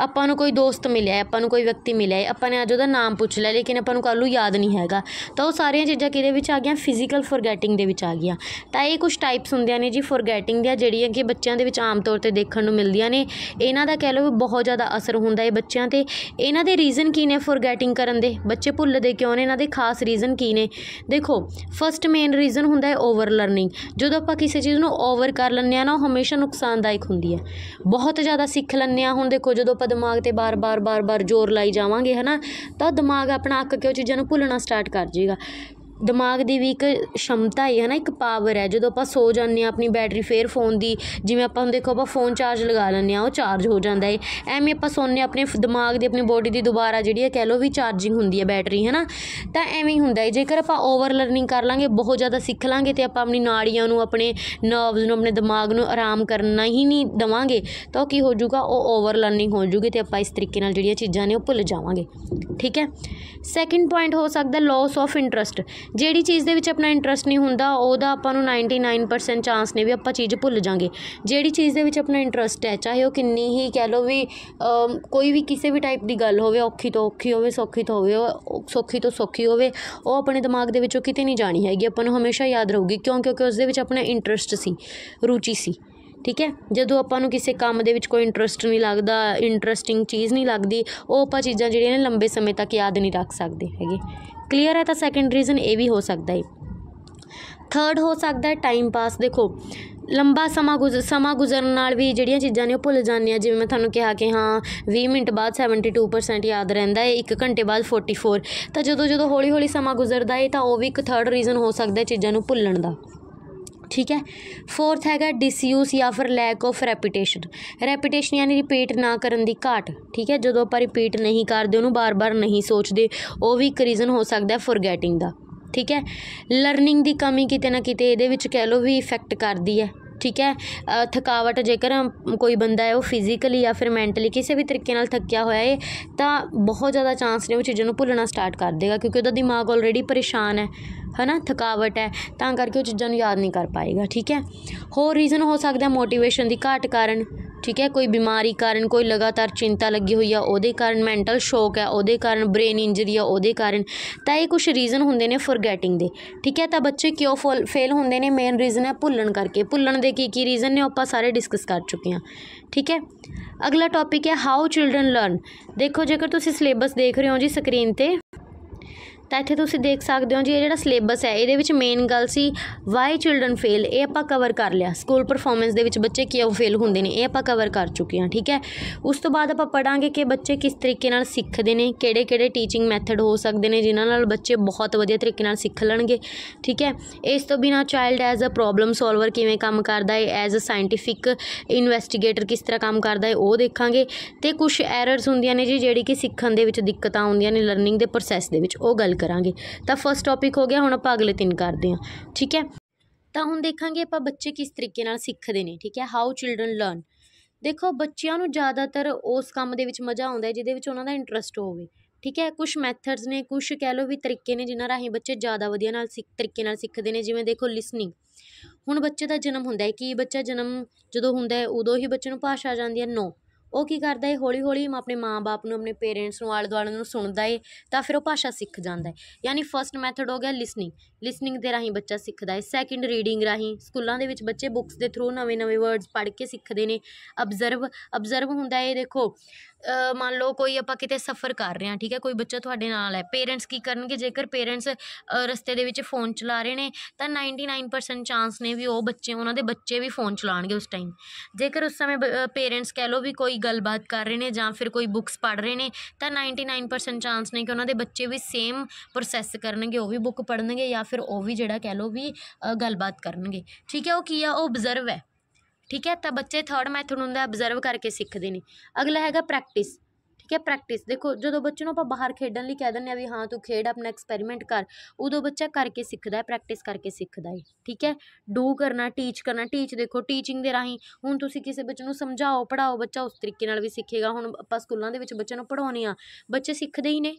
ਆਪਾਂ ਨੂੰ ਕੋਈ ਦੋਸਤ ਮਿਲਿਆ ਆਪਾਂ ਨੂੰ ਕੋਈ ਵਿਅਕਤੀ ਮਿਲਿਆ ਆਪਾਂ ਨੇ ਅੱਜ ਉਹਦਾ ਨਾਮ ਪੁੱਛ ਲਿਆ ਲੇਕਿਨ ਆਪਾਂ ਨੂੰ ਕੱਲ ਨੂੰ ਯਾਦ ਨਹੀਂ ਹੈਗਾ ਤਾਂ ਉਹ ਸਾਰੀਆਂ ਚੀਜ਼ਾਂ ਕਿਹਦੇ ਵਿੱਚ ਆ ਗਈਆਂ ਫਿਜ਼ੀਕਲ ਫੋਰਗੇਟਿੰਗ ਦੇ ਵਿੱਚ ਆ ਗਈਆਂ ਤਾਂ ਇਹ ਕੁਝ ਟਾਈਪਸ ਹੁੰਦੀਆਂ ਨੇ ਜੀ ਫੋਰਗੇਟਿੰਗ ਦੀਆਂ ਜਿਹੜੀਆਂ ਕਿ ਬੱਚਿਆਂ ਦੇ ਵਿੱਚ ਆਮ ਤੌਰ ਤੇ ਦੇਖਣ ਨੂੰ ਮਿਲਦੀਆਂ ਨੇ ਇਹਨਾਂ ਦਾ ਕਹਿ ਲਓ ਬਹੁਤ ਜ਼ਿਆਦਾ ਅਸਰ ਹੁੰਦਾ ਹੈ ਬੱਚਿਆਂ ਤੇ ਇਹਨਾਂ ਦੇ ਰੀਜ਼ਨ ਕੀ ਨੇ ਫੋਰਗੇਟਿੰਗ ਕਰਨ ਦੇ ਬੱਚੇ ਭੁੱਲਦੇ ਕਿਉਂ ਨੇ ਇਹਨਾਂ ਦੇ ਖਾਸ ਰੀਜ਼ਨ ਕੀ ਨੇ ਦੇਖੋ ਫਰਸਟ ਮੇਨ ਰੀਜ਼ਨ ਹੁੰਦਾ ਹੈ ਓਵਰ ਲਰਨਿੰਗ ਜਦੋਂ ਆਪਾਂ ਕਿਸੇ ਚੀਜ਼ ਨੂੰ ਓਵਰ ਕਰ ਲੈਂਦੇ ਆ ਨਾ ਉਹ ਹਮੇਸ਼ਾ ਨੁਕਸਾਨਦਾਇਕ ਹੁੰਦੀ ਹੈ ਬਹੁਤ ਜ਼ਿਆਦਾ ਸਿੱਖ ਲੈਂਦੇ ਆ ਹੁਣ ਦੇਖੋ ਜਦੋਂ ਆਪਾਂ ਦਿਮਾਗ ਤੇ ਬਾਰ-ਬਾਰ ਬਾਰ-ਬਾਰ ਜ਼ੋਰ ਲਾਈ ਜਾਵਾਂਗੇ ਹਨਾ ਤਾਂ ਦਿਮਾਗ ਆਪਣਾ ਅੱਕ ਕੇ ਉਹ ਚੀਜ਼ਾਂ ਨੂੰ ਭੁੱਲਣਾ ਸਟਾਰਟ ਕਰ ਜਾਏਗਾ ਦਿਮਾਗ ਦੀ ਵੀ ਇੱਕ ਸ਼ਮਤਾ ਹੈ ਹਨਾ ਇੱਕ ਪਾਵਰ ਹੈ ਜਦੋਂ ਆਪਾਂ ਸੋ ਜਾਂਦੇ ਆ ਆਪਣੀ ਬੈਟਰੀ ਫੇਰ ਫੋਨ ਦੀ ਜਿਵੇਂ ਆਪਾਂ ਹੁਣ ਦੇਖੋ ਆਪਾਂ ਫੋਨ ਚਾਰਜ ਲਗਾ ਲੈਂਦੇ ਆ ਉਹ ਚਾਰਜ ਹੋ ਜਾਂਦਾ ਹੈ ਐਵੇਂ ਆਪਾਂ ਸੌਂਦੇ ਆਪਣੇ ਦਿਮਾਗ ਦੀ ਆਪਣੀ ਬੋਡੀ ਦੀ ਦੁਬਾਰਾ ਜਿਹੜੀ ਹੈ ਕਹਿ ਲੋ ਵੀ ਚਾਰਜਿੰਗ ਹੁੰਦੀ ਹੈ ਬੈਟਰੀ ਹਨਾ ਤਾਂ ਐਵੇਂ ਹੀ ਹੁੰਦਾ ਹੈ ਜੇਕਰ ਆਪਾਂ ਓਵਰ ਲਰਨਿੰਗ ਕਰ ਲਾਂਗੇ ਬਹੁਤ ਜ਼ਿਆਦਾ ਸਿੱਖ ਲਾਂਗੇ ਤੇ ਆਪਾਂ ਆਪਣੀ ਨਾੜੀਆਂ ਨੂੰ ਆਪਣੇ ਨਰਵਸ ਨੂੰ ਆਪਣੇ ਦਿਮਾਗ ਨੂੰ ਆਰਾਮ ਕਰਨਾ ਹੀ ਨਹੀਂ ਦਵਾਂਗੇ ਤਾਂ ਕੀ ਹੋ ਜਾਊਗਾ ਉਹ ਓਵਰ ਲਰਨਿੰਗ ਹੋ ਜਾਊਗੀ ਤੇ ਆਪਾਂ ਇਸ ਤਰੀਕੇ ਨਾਲ ਜਿਹੜੀਆਂ ਚੀਜ਼ਾਂ ਨੇ ਉਹ ਭੁੱਲ ਜਾਵਾਂਗੇ ਠੀਕ ਹੈ ਸੈਕਿੰਡ ਪੁਆਇੰਟ ਹੋ ਸਕਦਾ ਲਾਸ ਆਫ ਇੰਟਰਸਟ ਜਿਹੜੀ ਚੀਜ਼ ਦੇ ਵਿੱਚ ਆਪਣਾ ਇੰਟਰਸਟ ਨਹੀਂ ਹੁੰਦਾ ਉਹਦਾ ਆਪਾਂ ਨੂੰ 99% ਚਾਂਸ ਨੇ ਵੀ ਆਪਾਂ ਚੀਜ਼ ਭੁੱਲ ਜਾਾਂਗੇ ਜਿਹੜੀ ਚੀਜ਼ ਦੇ ਵਿੱਚ ਆਪਣਾ ਇੰਟਰਸਟ ਹੈ ਚਾਹੇ ਉਹ ਕਿੰਨੀ ਹੀ ਕਹਿ ਲੋ ਵੀ ਕੋਈ ਵੀ ਕਿਸੇ ਵੀ ਟਾਈਪ ਦੀ ਗੱਲ ਹੋਵੇ ਔਖੀ ਤੋਂ ਔਖੀ ਹੋਵੇ ਸੌਖੀ ਤੋਂ ਹੋਵੇ ਸੌਖੀ ਤੋਂ ਸੌਖੀ ਹੋਵੇ ਉਹ ਆਪਣੇ ਦਿਮਾਗ ਦੇ ਵਿੱਚੋਂ ਕਿਤੇ ਨਹੀਂ ਜਾਣੀ ਹੈਗੀ ਆਪਾਂ ਨੂੰ ਹਮੇਸ਼ਾ ਯਾਦ ਰਹੂਗੀ ਕਿਉਂ ਕਿਉਂਕਿ ਉਸ ਦੇ ਵਿੱਚ ਆਪਣਾ ਇੰਟਰਸਟ ਸੀ ਰੁਚੀ ਸੀ ਠੀਕ ਹੈ ਜਦੋਂ ਆਪਾਂ ਨੂੰ ਕਿਸੇ ਕੰਮ ਦੇ ਵਿੱਚ ਕੋਈ ਇੰਟਰਸਟ ਨਹੀਂ ਲੱਗਦਾ ਇੰਟਰਸਟਿੰਗ ਚੀਜ਼ ਨਹੀਂ ਲੱਗਦੀ ਉਹ ਆਪਾਂ ਚੀਜ਼ਾਂ ਜਿਹੜੀਆਂ ਨੇ ਲੰਬੇ ਸਮੇਂ ਤੱਕ ਯਾਦ ਨਹੀਂ ਰੱਖ ਸਕਦੇ ਹੈਗੇ ਕਲੀਅਰ ਹੈ ਤਾਂ ਸੈਕੰਡ ਰੀਜ਼ਨ ਇਹ ਵੀ ਹੋ ਸਕਦਾ ਹੈ ਥਰਡ ਹੋ ਸਕਦਾ ਹੈ ਟਾਈਮ ਪਾਸ ਦੇਖੋ ਲੰਬਾ ਸਮਾਂ ਗੁਜ਼ਰ ਸਮਾਂ ਗੁਜ਼ਰਨ ਨਾਲ ਵੀ ਜਿਹੜੀਆਂ ਚੀਜ਼ਾਂ ਨੇ ਉਹ ਭੁੱਲ ਜਾਂਦੇ ਆ ਜਿਵੇਂ ਮੈਂ ਤੁਹਾਨੂੰ ਕਿਹਾ ਕਿ ਹਾਂ 20 ਮਿੰਟ ਬਾਅਦ 72% ਯਾਦ ਰਹਿੰਦਾ ਹੈ 1 ਘੰਟੇ ਬਾਅਦ 44 ਤਾਂ ਜਦੋਂ ਜਦੋਂ ਹੌਲੀ ਹੌਲੀ ਸਮਾਂ ਗੁਜ਼ਰਦਾ ਹੈ ਤਾਂ ਉਹ ਵੀ ਇੱਕ ਥਰਡ ਰੀਜ਼ਨ ਹੋ ਸਕਦਾ ਹੈ ਚੀਜ਼ਾਂ ਨੂੰ ਭੁੱਲਣ ਦਾ ਠੀਕ ਹੈ ਫੋਰਥ ਹੈਗਾ ਡਿਸਯੂਸ ਜਾਂ ਫਿਰ ਲੈਕ ਆਫ ਰੈਪੀਟੇਸ਼ਨ ਰੈਪੀਟੇਸ਼ਨ ਯਾਨੀ ਰਿਪੀਟ ਨਾ ਕਰਨ ਦੀ ਘਾਟ ਠੀਕ ਹੈ ਜਦੋਂ ਆਪਾਂ ਰਿਪੀਟ ਨਹੀਂ ਕਰਦੇ ਉਹਨੂੰ ਬਾਰ-ਬਾਰ ਨਹੀਂ ਸੋਚਦੇ ਉਹ ਵੀ ਇੱਕ ਰੀਜ਼ਨ ਹੋ ਸਕਦਾ ਹੈ ਫੋਰਗੇਟਿੰਗ ਦਾ ਠੀਕ ਹੈ ਲਰਨਿੰਗ ਦੀ ਕਮੀ ਕਿਤੇ ਨਾ ਕਿਤੇ ਇਹਦੇ ਵਿੱਚ ਕਹਿ ਲੋ ਵੀ ਇਫੈਕਟ ਕਰਦੀ ਹੈ ਠੀਕ ਹੈ ਥਕਾਵਟ ਜੇਕਰ ਕੋਈ ਬੰਦਾ ਹੈ ਉਹ ਫਿਜ਼ੀਕਲੀ ਜਾਂ ਫਿਰ ਮੈਂਟਲੀ ਕਿਸੇ ਵੀ ਤਰੀਕੇ ਨਾਲ ਥੱਕਿਆ ਹੋਇਆ ਹੈ ਤਾਂ ਬਹੁਤ ਜ਼ਿਆਦਾ ਚਾਂਸ ਨੇ ਉਹ ਚੀਜ਼ਾਂ ਨੂੰ ਭੁੱਲਣਾ ਸਟਾਰਟ ਕਰ ਦੇਗਾ ਕਿਉਂਕਿ ਉਹਦਾ ਦਿਮਾਗ ਆਲਰੇਡੀ ਪਰੇਸ਼ਾਨ ਹੈ ਨਾ ਥਕਾਵਟ ਹੈ ਤਾਂ ਕਰਕੇ ਉਹ ਚੀਜ਼ਾਂ ਨੂੰ ਯਾਦ ਨਹੀਂ ਕਰ ਪਾਏਗਾ ਠੀਕ ਹੈ ਹੋਰ ਰੀਜ਼ਨ ਹੋ ਸਕਦਾ ਮੋਟੀਵੇਸ਼ਨ ਦੀ ਘਾਟ ਕਾਰਨ ਠੀਕ ਹੈ ਕੋਈ ਬਿਮਾਰੀ ਕਾਰਨ ਕੋਈ ਲਗਾਤਾਰ ਚਿੰਤਾ ਲੱਗੀ ਹੋਈ ਆ ਉਹਦੇ ਕਾਰਨ ਮੈਂਟਲ ਸ਼ੌਕ ਹੈ ਉਹਦੇ ਕਾਰਨ ਬ੍ਰੇਨ ਇੰਜਰੀ ਆ ਉਹਦੇ ਕਾਰਨ ਤਾਂ ਇਹ ਕੁਝ ਰੀਜ਼ਨ ਹੁੰਦੇ ਨੇ ਫੋਰਗੇਟਿੰਗ ਦੇ ਠੀਕ ਹੈ ਤਾਂ ਬੱਚੇ ਕਿਉਂ ਫੇਲ ਹੁੰਦੇ ਨੇ ਮੇਨ ਰੀਜ਼ਨ ਹੈ ਭੁੱਲਣ ਕਰਕੇ ਭੁੱਲਣ ਦੇ ਕੀ ਕੀ ਰੀਜ਼ਨ ਨੇ ਆਪਾਂ ਸਾਰੇ ਡਿਸਕਸ ਕਰ ਚੁੱਕੇ ਹਾਂ ਠੀਕ ਹੈ ਅਗਲਾ ਟੌਪਿਕ ਹੈ ਹਾਊ ਚਿਲड्रन ਲਰਨ ਦੇਖੋ ਜੇਕਰ ਤੁਸੀਂ ਸਿਲੇਬਸ ਦੇਖ ਰਹੇ ਹੋ ਜੀ ਸਕਰੀਨ ਤੇ ਤਾਂ ਇੱਥੇ ਤੁਸੀਂ ਦੇਖ ਸਕਦੇ ਹੋ ਜੀ ਇਹ ਜਿਹੜਾ ਸਿਲੇਬਸ ਹੈ ਇਹਦੇ ਵਿੱਚ ਮੇਨ ਗੱਲ ਸੀ ਵਾਈ ਚਿਲਡਰਨ ਫੇਲ ਇਹ ਆਪਾਂ ਕਵਰ ਕਰ ਲਿਆ ਸਕੂਲ ਪਰਫਾਰਮੈਂਸ ਦੇ ਵਿੱਚ ਬੱਚੇ ਕਿਉਂ ਫੇਲ ਹੁੰਦੇ ਨੇ ਇਹ ਆਪਾਂ ਕਵਰ ਕਰ ਚੁੱਕੇ ਹਾਂ ਠੀਕ ਹੈ ਉਸ ਤੋਂ ਬਾਅਦ ਆਪਾਂ ਪੜਾਂਗੇ ਕਿ ਬੱਚੇ ਕਿਸ ਤਰੀਕੇ ਨਾਲ ਸਿੱਖਦੇ ਨੇ ਕਿਹੜੇ ਕਿਹੜੇ ਟੀਚਿੰਗ ਮੈਥਡ ਹੋ ਸਕਦੇ ਨੇ ਜਿਨ੍ਹਾਂ ਨਾਲ ਬੱਚੇ ਬਹੁਤ ਵਧੀਆ ਤਰੀਕੇ ਨਾਲ ਸਿੱਖ ਲੈਣਗੇ ਠੀਕ ਹੈ ਇਸ ਤੋਂ ਬਿਨਾ child as a problem solver ਕਿਵੇਂ ਕੰਮ ਕਰਦਾ ਹੈ ਐਜ਼ ਅ ਸਾਇੰਟਿਫਿਕ ਇਨਵੈਸਟੀਗੇਟਰ ਕਿਸ ਤਰ੍ਹਾਂ ਕੰਮ ਕਰਦਾ ਹੈ ਉਹ ਦੇਖਾਂਗੇ ਤੇ ਕੁਝ ਐਰਰਸ ਹੁੰਦੀਆਂ ਨੇ ਜੀ ਜਿਹੜੀ ਕਿ ਸਿੱਖਣ ਦੇ ਵਿੱਚ ਦਿੱਕਤਾਂ ਆਉਂਦੀਆਂ ਨੇ ਲਰਨਿੰਗ ਦੇ ਪ੍ਰੋਸੈਸ ਦੇ ਵਿੱਚ ਉਹ ਗੱਲ ਕਰਾਂਗੇ ਤਾਂ ਫਸਟ ਟੌਪਿਕ ਹੋ ਗਿਆ ਹੁਣ ਆਪਾਂ ਅਗਲੇ ਤਿੰਨ ਕਰਦੇ ਹਾਂ ਠੀਕ ਹੈ ਤਾਂ ਹੁਣ ਦੇਖਾਂਗੇ ਆਪਾਂ ਬੱਚੇ ਕਿਸ ਤਰੀਕੇ ਨਾਲ ਸਿੱਖਦੇ ਨੇ ਠੀਕ ਹੈ ਹਾਊ ਚਿਲड्रन ਲਰਨ ਦੇਖੋ ਬੱਚਿਆਂ ਨੂੰ ਜ਼ਿਆਦਾਤਰ ਉਸ ਕੰਮ ਦੇ ਵਿੱਚ ਮਜ਼ਾ ਆਉਂਦਾ ਹੈ ਜਿਹਦੇ ਵਿੱਚ ਉਹਨਾਂ ਦਾ ਇੰਟਰਸਟ ਹੋਵੇ ਠੀਕ ਹੈ ਕੁਝ ਮੈਥਡਸ ਨੇ ਕੁਝ ਕਹਿ ਲਓ ਵੀ ਤਰੀਕੇ ਨੇ ਜਿਨ੍ਹਾਂ ਰਾਹੀਂ ਬੱਚੇ ਜ਼ਿਆਦਾ ਵਧੀਆ ਨਾਲ ਸਿੱਖ ਤਰੀਕੇ ਨਾਲ ਸਿੱਖਦੇ ਨੇ ਜਿਵੇਂ ਦੇਖੋ ਲਿਸਨਿੰਗ ਹੁਣ ਬੱਚੇ ਦਾ ਜਨਮ ਹੁੰਦਾ ਹੈ ਕਿ ਬੱਚਾ ਜਨਮ ਜਦੋਂ ਹੁੰਦਾ ਹੈ ਉਦੋਂ ਹੀ ਬੱਚੇ ਨੂੰ ਭਾਸ਼ਾ ਆ ਜਾਂਦੀ ਹੈ ਨੋ ਉਹ ਕੀ ਕਰਦਾ ਹੈ ਹੌਲੀ ਹੌਲੀ ਆਪਣੇ ਮਾਂ-ਬਾਪ ਨੂੰ ਆਪਣੇ ਪੇਰੈਂਟਸ ਨੂੰ ਆਲੇ ਦੁਆਲੇ ਨੂੰ ਸੁਣਦਾ ਹੈ ਤਾਂ ਫਿਰ ਉਹ ਭਾਸ਼ਾ ਸਿੱਖ ਜਾਂਦਾ ਹੈ ਯਾਨੀ ਫਸਟ ਮੈਥਡ ਹੋ ਗਿਆ ਲਿਸਨਿੰਗ ਲਿਸਨਿੰਗ ਦੇ ਰਾਹੀਂ ਬੱਚਾ ਸਿੱਖਦਾ ਹੈ ਸੈਕਿੰਡ ਰੀਡਿੰਗ ਰਾਹੀਂ ਸਕੂਲਾਂ ਦੇ ਵਿੱਚ ਬੱਚੇ ਬੁੱਕਸ ਦੇ ਥਰੂ ਨਵੇਂ ਨਵੇਂ ਵਰਡਸ ਪੜ੍ਹ ਕੇ ਸਿੱਖਦੇ ਨੇ ਅਬਜ਼ਰਵ ਅਬਜ਼ਰਵ ਹੁੰਦਾ ਹੈ ਇਹ ਦੇਖੋ ਮੰਨ ਲਓ ਕੋਈ ਆਪਾਂ ਕਿਤੇ ਸਫ਼ਰ ਕਰ ਰਹੇ ਹਾਂ ਠੀਕ ਹੈ ਕੋਈ ਬੱਚਾ ਤੁਹਾਡੇ ਨਾਲ ਹੈ ਪੇਰੈਂਟਸ ਕੀ ਕਰਨਗੇ ਜੇਕਰ ਪੇਰੈਂਟਸ ਰਸਤੇ ਦੇ ਵਿੱਚ ਫੋਨ ਚਲਾ ਰਹੇ ਨੇ ਤਾਂ 99% ਚਾਂਸ ਨੇ ਵੀ ਉਹ ਬੱਚੇ ਉਹਨਾਂ ਦੇ ਬੱਚੇ ਵੀ ਫੋਨ ਚਲਾਣਗੇ ਉਸ ਟਾਈਮ ਜੇਕਰ ਉਸ ਸਮੇਂ ਪੇਰੈਂਟਸ ਕਹਿ ਲਓ ਵੀ ਕੋਈ ਗੱਲਬਾਤ ਕਰ ਰਹੇ ਨੇ ਜਾਂ ਫਿਰ ਕੋਈ ਬੁੱਕਸ ਪੜ੍ਹ ਰਹੇ ਨੇ ਤਾਂ 99% ਚਾਂਸ ਨੇ ਕਿ ਉਹਨਾਂ ਦੇ ਬੱਚੇ ਵੀ ਸੇਮ ਪ੍ਰੋਸੈਸ ਕਰਨਗੇ ਉਹ ਵੀ ਬੁੱਕ ਪੜ੍ਹਨਗੇ ਜਾਂ ਫਿਰ ਉਹ ਵੀ ਜਿਹੜਾ ਕਹਿ ਲੋ ਵੀ ਗੱਲਬਾਤ ਕਰਨਗੇ ਠੀਕ ਹੈ ਉਹ ਕੀ ਆ ਉਹ ਆਬਜ਼ਰਵ ਹੈ ਠੀਕ ਹੈ ਤਾਂ ਬੱਚੇ ਥਰਡ ਮੈਥਡ ਹੁੰਦਾ ਆਬਜ਼ਰਵ ਕਰਕੇ ਸਿੱਖਦੇ ਨੇ ਅਗਲਾ ਹੈਗਾ ਪ੍ਰੈਕਟਿਸ ਠੀਕ ਹੈ ਪ੍ਰੈਕਟਿਸ ਦੇਖੋ ਜਦੋਂ ਬੱਚੇ ਨੂੰ ਆਪਾਂ ਬਾਹਰ ਖੇਡਣ ਲਈ ਕਹਿ ਦਿੰਦੇ ਆ ਵੀ ਹਾਂ ਤੂੰ ਖੇਡ ਆਪਣਾ ਐਕਸਪੈਰੀਮੈਂਟ ਕਰ ਉਦੋਂ ਬੱਚਾ ਕਰਕੇ ਸਿੱਖਦਾ ਹੈ ਪ੍ਰੈਕਟਿਸ ਕਰਕੇ ਸਿੱਖਦਾ ਹੈ ਠੀਕ ਹੈ ਡੂ ਕਰਨਾ ਟੀਚ ਕਰਨਾ ਟੀਚ ਦੇਖੋ ਟੀਚਿੰਗ ਦੇ ਰਾਹੀਂ ਹੁਣ ਤੁਸੀਂ ਕਿਸੇ ਬੱਚੇ ਨੂੰ ਸਮਝਾਓ ਪੜਾਓ ਬੱਚਾ ਉਸ ਤਰੀਕੇ ਨਾਲ ਵੀ ਸਿੱਖੇਗਾ ਹੁਣ ਆਪਾਂ ਸਕੂਲਾਂ ਦੇ ਵਿੱਚ ਬੱਚਿਆਂ ਨੂੰ ਪੜਾਉਣੀ ਆ ਬੱਚੇ ਸਿੱਖਦੇ ਹੀ ਨੇ